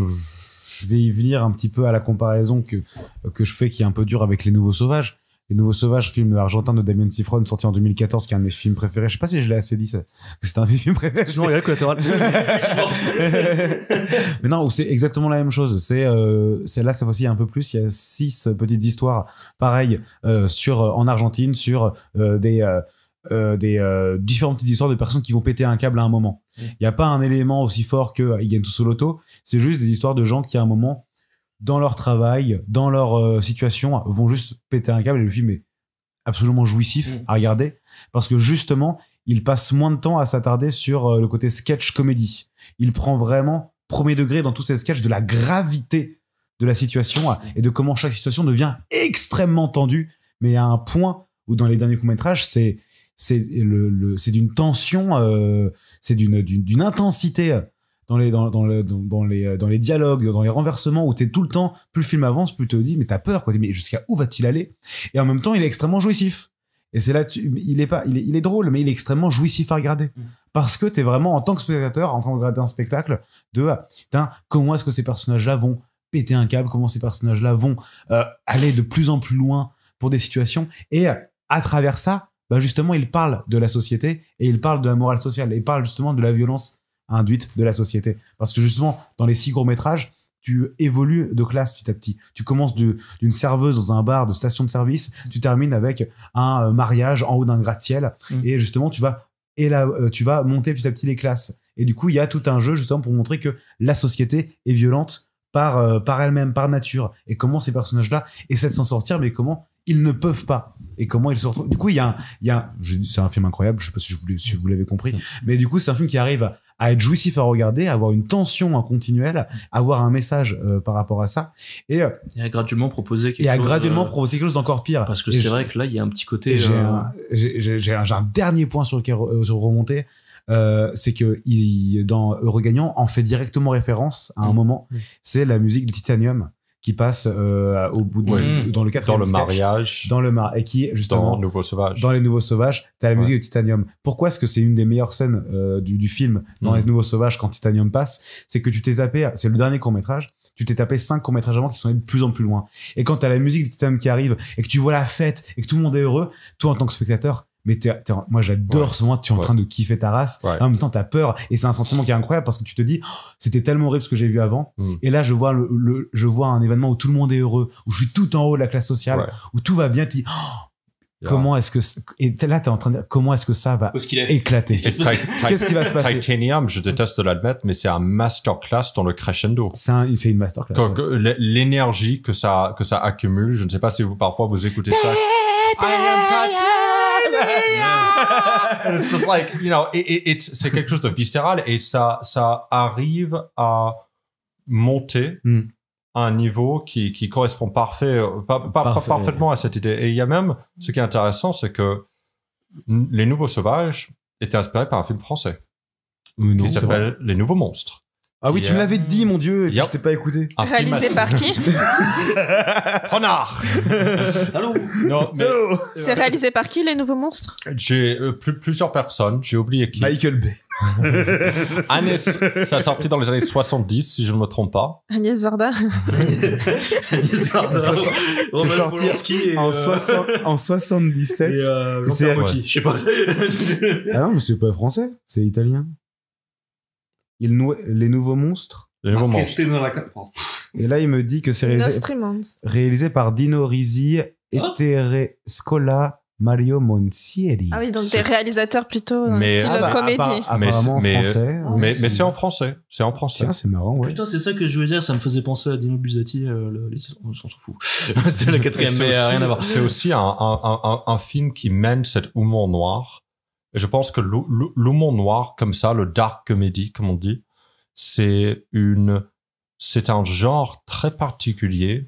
vais y venir un petit peu à la comparaison que, que je fais qui est un peu dure avec les nouveaux sauvages les Nouveaux Sauvages, film argentin de Damien Sifron, sorti en 2014, qui est un de mes films préférés. Je sais pas si je l'ai assez dit, C'est un film préféré. Non, il y a collatéral. Mais non, c'est exactement la même chose. C'est, euh, là, cette fois-ci, un peu plus. Il y a six petites histoires, pareilles euh, sur, euh, en Argentine, sur euh, des, euh, euh des différentes petites histoires de personnes qui vont péter un câble à un moment. Mm. Il n'y a pas un élément aussi fort que il gagne c'est juste des histoires de gens qui à un moment dans leur travail, dans leur euh, situation, vont juste péter un câble et le film est absolument jouissif mm. à regarder parce que justement, il passe moins de temps à s'attarder sur euh, le côté sketch comédie. Il prend vraiment premier degré dans tous ces sketchs de la gravité de la situation et de comment chaque situation devient extrêmement tendue, mais à un point où dans les derniers courts métrages, c'est c'est le, le d'une tension, euh, c'est d'une d'une intensité dans les, dans, dans, les, dans les dialogues, dans les renversements où t'es tout le temps, plus le film avance, plus tu te dis, mais t'as peur, quoi. Mais jusqu'à où va-t-il aller? Et en même temps, il est extrêmement jouissif. Et c'est là, tu, il est pas, il est, il est, drôle, mais il est extrêmement jouissif à regarder. Mmh. Parce que t'es vraiment, en tant que spectateur, en train de regarder un spectacle de, ah, putain, comment est-ce que ces personnages-là vont péter un câble, comment ces personnages-là vont euh, aller de plus en plus loin pour des situations. Et à travers ça, bah, justement, il parle de la société et il parle de la morale sociale et il parle justement de la violence induite de la société. Parce que justement, dans les six gros métrages tu évolues de classe petit à petit. Tu commences d'une serveuse dans un bar de station de service, tu termines avec un euh, mariage en haut d'un gratte-ciel, mm. et justement, tu vas, et euh, là, tu vas monter petit à petit les classes. Et du coup, il y a tout un jeu justement pour montrer que la société est violente par, euh, par elle-même, par nature, et comment ces personnages-là essaient de s'en sortir, mais comment ils ne peuvent pas et comment ils se retrouvent. Du coup, il y a, il y a, c'est un film incroyable. Je sais pas si, vous, si vous l'avez compris, mm. mais du coup, c'est un film qui arrive à à être jouissif à regarder, à avoir une tension incontinuelle, continuelle, avoir un message euh, par rapport à ça. Et, euh, à graduellement proposer quelque chose. graduellement euh, proposer quelque chose d'encore pire. Parce que c'est vrai que là, il y a un petit côté. J'ai un, dernier point sur lequel sur remonter. c'est que il, dans gagnant en fait directement référence à un mm. moment. Mm. C'est la musique de Titanium qui passe euh, au bout de, dans le quatrième dans le mariage dans le mar et qui justement dans nouveau sauvage dans les nouveaux sauvages t'as la musique de Titanium pourquoi est-ce que c'est une des meilleures scènes euh, du, film dans mm. les nouveaux sauvages quand Titanium passe c'est que tu t'es tapé c'est le dernier court métrage tu t'es tapé cinq court métrages avant qui sont allés de plus en plus loin et quand t'as la musique de Titanium qui arrive et que tu vois la fête et que tout le monde est heureux toi en tant que spectateur mais moi j'adore ce moment tu es en train de kiffer ta race en même temps t'as peur et c'est un sentiment qui est incroyable parce que tu te dis oh, c'était tellement horrible ce que j'ai vu avant hmm. et là je vois le, je vois un événement où tout le monde est heureux où je suis tout en haut de la classe sociale où tout va bien tu dis oh, Comment est-ce que et là es en train de comment est-ce que ça va éclater Qu'est-ce, qui va se passer Titanium, je déteste l'admettre, mais c'est un masterclass dans le crescendo. C'est, une masterclass. l'énergie que ça que ça accumule, je ne sais pas si vous parfois vous écoutez ça c'est quelque chose de viscéral et ça, ça arrive à monter à hmm. un niveau qui, correspond euh, parfaitement à cette idée. Et il y a même, ce qui est intéressant, c'est que Les Nouveaux Sauvages était inspiré par un film français. qui s'appelle Les Nouveaux Monstres. Ah oui, tu me euh, l'avais dit, mon dieu, et je t'ai pas écouté. Réalisé par qui Renard Salut C'est réalisé par qui, les nouveaux monstres j'ai euh, plusieurs personnes, j'ai oublié qui. Michael Bay. Agnès, ça a sorti dans les années 70, si je ne me trompe pas. Agnès Varda Agnès Varda. c'est sorti En, euh, soixante- en 77. C'est- je Ah non, mais c'est pas français, c'est italien les nouveaux monstres. Les nouveaux monstres. Et là, il me dit que c'est réalisé, par Dino Risi, oh. et Scola, Mario Monsieri. Ah oui, donc des réalisateurs plutôt dans le style ah bah, comédie. Ah, mais, mais, c'est en français. C'est en français. C'est marrant, ouais. Putain, c'est ça que je voulais dire. Ça me faisait penser à Dino Buzzati. Euh, le... on s'en fout. c'est la quatrième, mais aussi, rien à voir. C'est aussi un, un, un, un, film qui mène cet humour noir et je pense que l'humour noir, comme ça, le dark comedy, comme on dit, c'est une, c'est un genre très particulier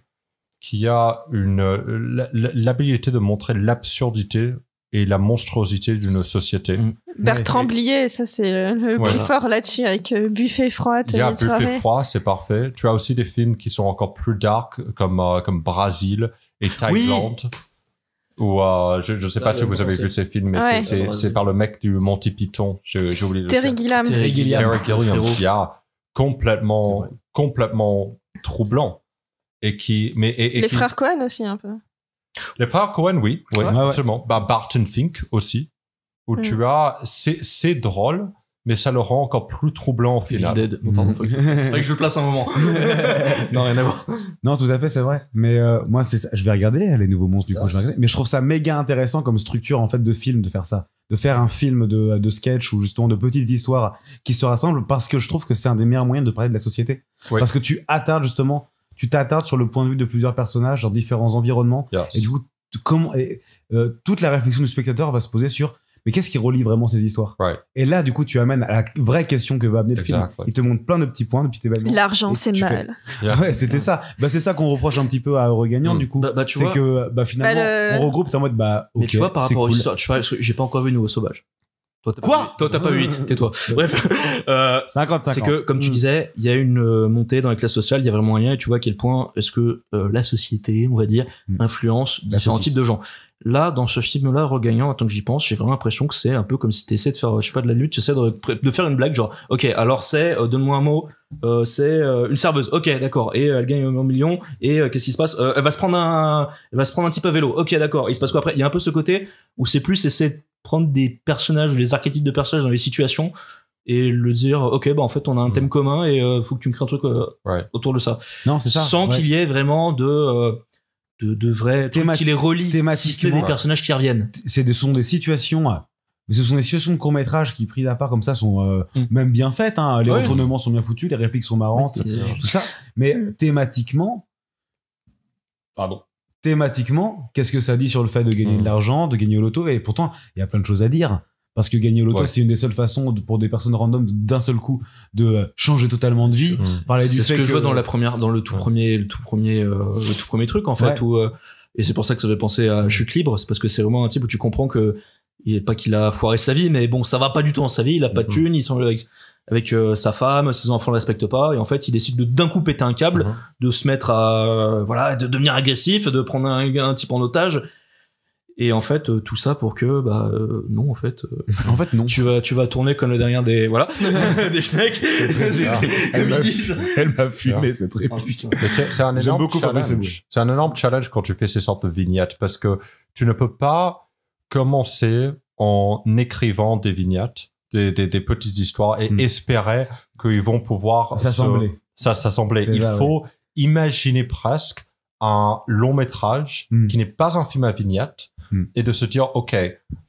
qui a une l'habilité de montrer l'absurdité et la monstruosité d'une société. Mm. Bertrand Blier, ça c'est le plus fort là-dessus avec euh, Buffet froid. Il y a Buffet froid, c'est parfait. Tu as aussi des films qui sont encore plus dark comme euh, comme Brésil et Thaïlande. Ou euh, je sais pas si vous avez vu ces films, mais c'est, c'est, par le mec du Monty Python. J'ai, j'ai oublié. le Gilliam. Terry Gilliam. Terry Gilliam, qui a complètement, complètement troublant et qui, mais et, et les frères Cohen aussi un peu. Les frères Cohen, oui, oui, absolument. Bah Barton Fink aussi, où mm. tu as, c'est, c'est drôle, mais ça le rend encore plus troublant au fil Dead. pardon, mm. c'est vrai que je le place un moment. non, rien à voir. Non, tout à fait, c'est vrai. Mais euh, moi, c'est ça. je vais regarder hein, les nouveaux monstres du coup. Mais je trouve ça méga intéressant comme structure en fait de film de faire ça, de faire un film de, sketch ou justement de petites histoires qui se rassemblent parce que je trouve que c'est un des meilleurs moyens de parler de la société. Parce que tu attardes justement, tu t'attardes sur le point de vue de plusieurs personnages dans différents environnements et du coup comment et, euh, toute la réflexion du spectateur va se poser sur mais qu'est-ce qui relie vraiment ces histoires Et là, du coup, tu amènes à la vraie question que va amener le film. Il te montre plein de petits points, de petits événements. L'argent, c'est mal. Ah ouais, c'était ça. Bah, c'est ça qu'on reproche un petit peu à Heureux mm. du coup. Bah, bah, c'est que bah, finalement, bah, on regroupe, c'est en mode, bah, ok. Mais tu vois, par rapport aux histoires, j'ai pas encore vu Nouveau Sauvage. Toi, as Quoi pas, Toi, t'as pas vu 8, tais-toi. Bref. 50, euh, C'est que, comme tu mm. disais, il y a une euh, montée dans les classes sociales, il y a vraiment un lien, et tu vois à quel point est-ce que euh, la société, on va dire, mm. influence différents types de gens. Là, dans ce film-là, regagnant, tant que j'y pense, j'ai vraiment l'impression que c'est un peu comme si tu essaies de faire, je sais pas, de la lutte, tu essaies de, faire une blague, genre, ok, alors c'est, euh, donne-moi un mot, euh, c'est euh, une serveuse, ok, d'accord, et elle gagne un million, et qu'est-ce qui se passe Elle va se prendre un, elle va se prendre un type à vélo, ok, d'accord, il se passe quoi après Il y a un peu ce côté où c'est plus essayer de prendre des personnages ou des archétypes de personnages dans les situations et le dire ok bah en fait on a un thème mm. commun et faut que tu me crées un truc autour de ça non c'est ça sans qu'il y ait vraiment de de, vrais qui les relient thématiquement des personnages qui reviennent c'est ce sont des situations euh, mais ce sont des situations de court métrage qui pris à part comme ça sont euh, mm. même bien faites hein. les retournements sont bien foutus les répliques sont marrantes tout ça mais thématiquement pardon thématiquement qu'est-ce que ça dit sur le fait de gagner mm. de l'argent de gagner au loto et pourtant il y a plein de choses à dire parce que gagner au loto, c'est une des seules façons pour des personnes random d'un seul coup de euh, changer totalement de vie. Mmh. C'est ce que, je vois dans la première, dans le tout premier, le tout premier, euh, le tout premier truc en fait. Euh, et c'est pour ça que ça fait penser à Chute libre, c'est parce que c'est vraiment un type où tu comprends que il est pas qu'il a foiré sa vie, mais bon, ça va pas du tout en sa vie. Il a pas de mmh. thunes, il avec, sa femme, ses enfants ne respectent pas, et en fait, il décide de d'un coup péter un câble, mmh. de se mettre à voilà, de devenir agressif, de prendre un type en otage et en fait, euh, tout ça pour que, bah, euh, non, en fait. Euh, en fait, non. Tu vas, tu vas tourner comme le dernier des, voilà, des schnecks. Elle m'a fumé, ah, cette réplique. C'est un énorme challenge. C'est un énorme challenge quand tu fais ces sortes de vignettes parce que tu ne peux pas commencer en écrivant des vignettes, des, des, des petites histoires et hmm. espérer qu'ils vont pouvoir s'assembler. Ça s'assembler. Il faut imaginer presque un long métrage hmm. qui n'est pas un film à vignettes, Mm. et de se dire, OK,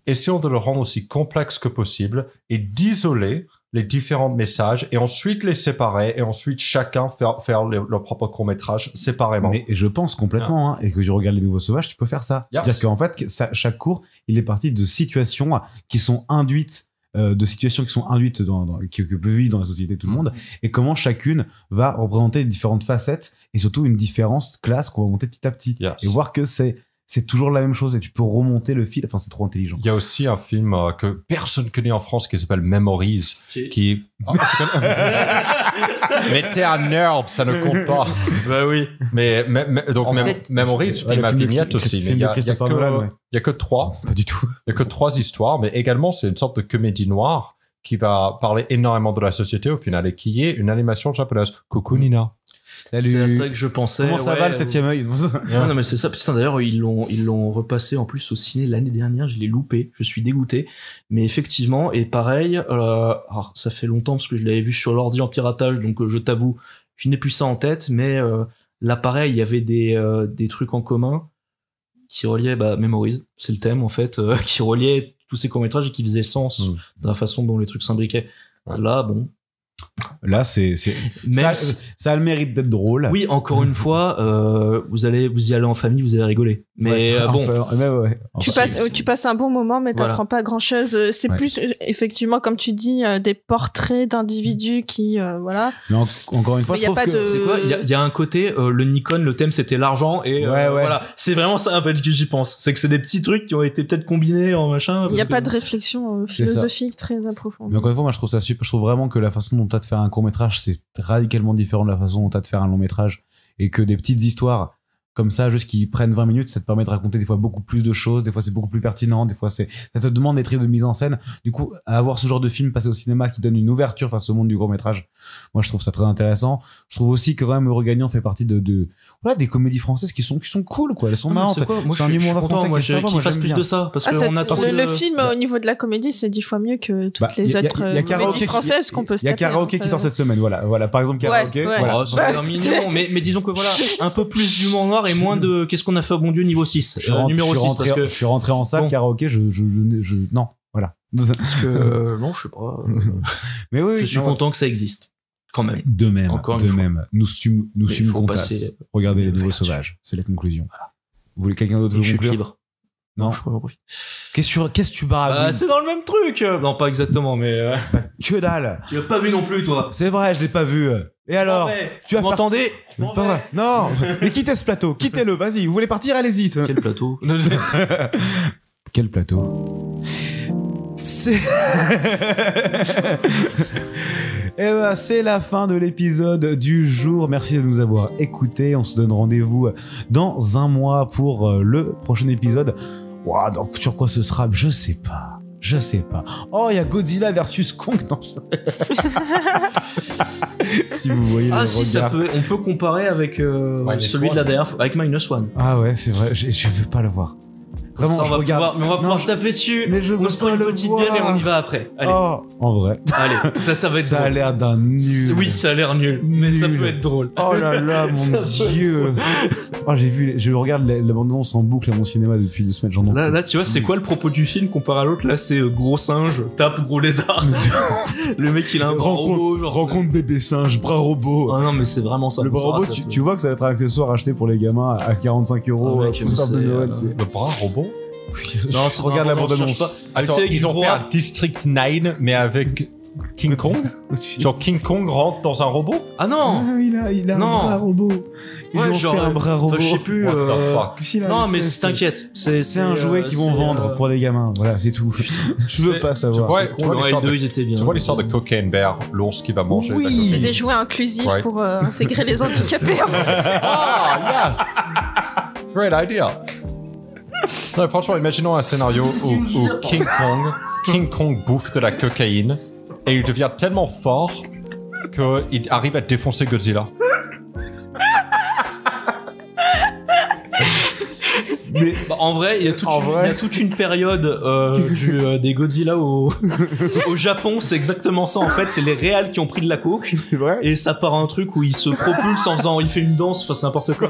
essayons de le rendre aussi complexe que possible et d'isoler les différents messages et ensuite les séparer et ensuite chacun faire, leur propre court métrage séparément. Mais je pense complètement hein. Hein, et que je regarde les nouveaux sauvages, tu peux faire ça. Parce C'est-à-dire qu'en fait, chaque cours, il est parti de situations qui sont induites euh, de situations qui sont induites dans, dans que, vivre dans la société tout le mm. monde et comment chacune va représenter différentes facettes et surtout une différence classe qu'on va monter petit à petit et voir que c'est c'est toujours la même chose et tu peux remonter le fil. Enfin, c'est trop intelligent. Il y a aussi un film euh, que personne connaît en France qui s'appelle Memories, qui, qui... Ah, mais t'es un nerd, ça ne compte pas. bah oui. Mais, donc Memories, c'est ma vignette aussi. il y, a, que, trois. Pas du tout. Il y a que trois histoires, mais également c'est une sorte de comédie noire qui va parler énormément de la société au final et qui est une animation japonaise. Coucou Nina. C'est à ça que je pensais. Comment ça va le septième œil non, mais c'est ça. Putain, d'ailleurs, ils l'ont, ils l'ont repassé en plus au ciné l'année dernière. Je l'ai loupé. Je suis dégoûté. Mais effectivement, et pareil, euh, alors, ça fait longtemps parce que je l'avais vu sur l'ordi en piratage, donc euh, je t'avoue, je n'ai plus ça en tête, mais l'appareil, euh, là, pareil, il y avait des, des trucs en commun qui reliaient, bah, Memories, c'est le thème en fait, qui reliait tous ces courts-métrages et qui faisait sens hmm. de la façon dont les trucs s'imbriquaient. Là, bon, Là, c'est ça, a le mérite d'être drôle. Oui, encore une fois, euh, vous allez vous y allez en famille, vous allez rigoler. Mais euh, bon, tu passes tu passes un bon moment, mais t'apprends pas grand chose. Euh, c'est plus euh, effectivement comme tu dis des portraits d'individus qui voilà. Mais encore une fois, je c'est quoi Il y, a un côté le Nikon, le thème c'était l'argent et voilà. C'est vraiment ça un peu que j'y pense. C'est que c'est des petits trucs qui ont été peut-être combinés en machin. Il n'y a pas de réflexion philosophique très approfondie. Mais encore une fois, moi je trouve ça super. Je trouve vraiment que la façon dont t'as de faire un court métrage c'est radicalement différent de la façon dont t'as de faire un long métrage et que des petites histoires comme ça, juste qu'ils prennent 20 minutes, ça te permet de raconter des fois beaucoup plus de choses, des fois c'est beaucoup plus pertinent, des fois c'est, ça te demande des traits de mise en scène. Du coup, avoir ce genre de film passé au cinéma qui donne une ouverture face au monde du gros métrage, moi je trouve ça très intéressant. Je trouve aussi que quand même Gagnant fait partie de, de voilà des comédies françaises qui sont qui sont cool quoi elles sont ah, marrantes c'est un humour qui plus de ah, ça parce que on le, film bah. au niveau de la comédie c'est dix fois mieux que toutes bah, les autres euh, comédies françaises qu'on peut il y a karaoke qui sort cette semaine voilà voilà par exemple karaoké oh, mais mais disons que voilà un peu plus d'humour noir et moins de qu'est-ce qu'on a fait au bon dieu niveau 6 euh, numéro 6 parce que je suis rentré en salle karaoke je je non voilà parce que euh, non je sais pas mais oui je suis content que ça existe de même. Encore de même. Nous sommes, nous sommes Regardez les nouveaux sauvages. C'est la conclusion. Vous voulez quelqu'un d'autre Je suis libre. Non. Qu'est-ce que tu barres ah, C'est dans le même truc. Non, pas exactement, mais euh, que dalle. Tu l'as pas vu non plus, toi. C'est vrai, je l'ai pas vu. Et alors Tu as vous m'entendez Non. mais quittez ce plateau. Quittez-le. Vas-y. Vous voulez partir Allez-y. Quel plateau Quel plateau C'est. Et eh ben, c'est la fin de l'épisode du jour. Merci de nous avoir écoutés. On se donne rendez-vous dans un mois pour euh, le prochain épisode. Wow, donc sur quoi ce sera Je sais pas. Je sais pas. Oh, il y a Godzilla versus Kong dans si vous voyez ah, si, Ça peut, on peut comparer avec euh, celui de la dernière avec Minus One. Ah ouais, c'est vrai. Je, je veux pas le voir on va Pouvoir, mais on va taper dessus. on se prend une petite bière et on y va après. Allez. Oh, en vrai. Allez, ça, ça va être. ça a l'air d'un nul. Oui, ça a l'air nul, mais ça peut être drôle. Oh là là, mon dieu. Oh, j'ai vu, je regarde l'abandon en boucle à mon cinéma depuis deux semaines. là, là, tu vois, c'est quoi le propos du film comparé à l'autre Là, c'est euh, gros singe, tape gros lézard. le mec, il a un grand robot. rencontre bébé singe, bras robot. Ah non, mais c'est vraiment ça. Le bras robot, tu, vois que ça va être un accessoire acheté pour les gamins à 45 euros. Le bras robot non, je regarde la bande-annonce. ils ont fait un District 9, mais avec King Kong Genre King Kong rentre dans un robot Ah non ah, Il a, un bras robot. Ils ont fait un euh, bras robot. Je sais plus. What the euh, non, mais t'inquiète. C'est un jouet euh, qu'ils vont vendre pour les gamins. Voilà, c'est tout. je veux pas savoir. Tu vois, deux, ils étaient bien. Tu vois l'histoire de Cocaine Bear, l'ours qui va manger. Oui. C'est des jouets inclusifs pour intégrer les handicapés. Ah, yes Great idea non, franchement, imaginons un scénario où, King Kong, King Kong bouffe de la cocaïne et il devient tellement fort qu'il arrive à défoncer Godzilla. mais bah, en vrai, il y a toute, une, période euh, du, euh, des Godzilla au, au Japon, c'est exactement ça en fait. C'est les réals qui ont pris de la coke. C'est vrai. Et ça part un truc où il se propulse en faisant, il fait une danse, enfin c'est n'importe quoi.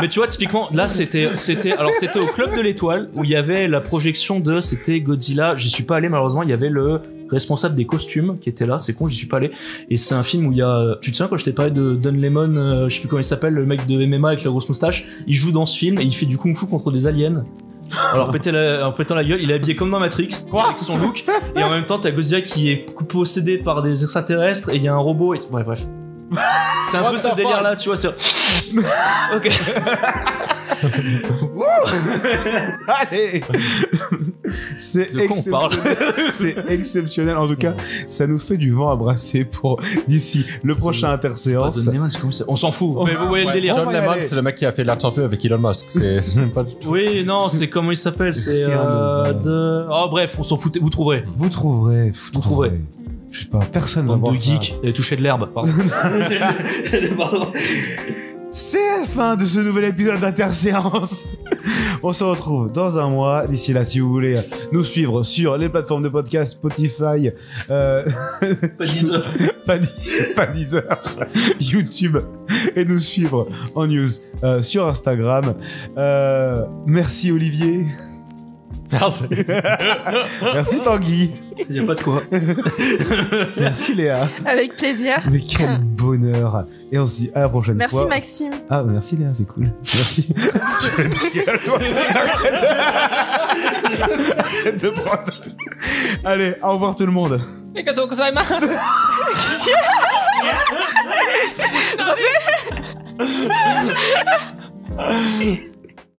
mais tu vois, typiquement, là c'était, c'était, alors c'était au club de l'étoile où il y avait la projection de, c'était Godzilla. J'y suis pas allé malheureusement. Il y avait le responsable des costumes qui était là. C'est con, j'y suis pas allé. Et c'est un film où il y a. Tu te souviens quand je t'ai parlé de Don Lemon, euh, je sais plus comment il s'appelle, le mec de MMA avec la grosse moustache. Il joue dans ce film et il fait du kung-fu contre des aliens. Alors la, en pétant la gueule, il est habillé comme dans Matrix, avec son look, et en même temps t'as Godzilla qui est possédé par des extraterrestres et il y a un robot. Et... bref. C'est un peu ce délire là, tu vois. ok. Allez. C'est exceptionnel. C'est exceptionnel. En tout cas, ça nous fait du vent à brasser pour d'ici le prochain interséance. On s'en fout. Mais vous voyez le délire. John Lemon, c'est le mec qui a fait l'argent avec Elon Musk. C'est pas du tout. Oui, non, c'est comment il s'appelle C'est. Euh, oh, bref, on s'en fout. Vous trouverez. Vous trouverez. Vous, trouverez. Je sais pas, personne ne va voir. De geek, et de l'herbe, pardon. pardon. C'est la fin de ce nouvel épisode d'Interséance. On se retrouve dans un mois. D'ici là, si vous voulez nous suivre sur les plateformes de podcast, Spotify, euh... YouTube, et nous suivre en news euh, sur Instagram. Euh, merci Olivier. Merci. Merci Tanguy. Il n'y a pas de quoi. Merci Léa. Avec plaisir. Mais quel bonheur. Et on se dit à la prochaine merci fois. Merci Maxime. Ah, merci Léa, c'est cool. Merci. de prendre. Allez, au revoir tout le monde. Et quand on Non, mais...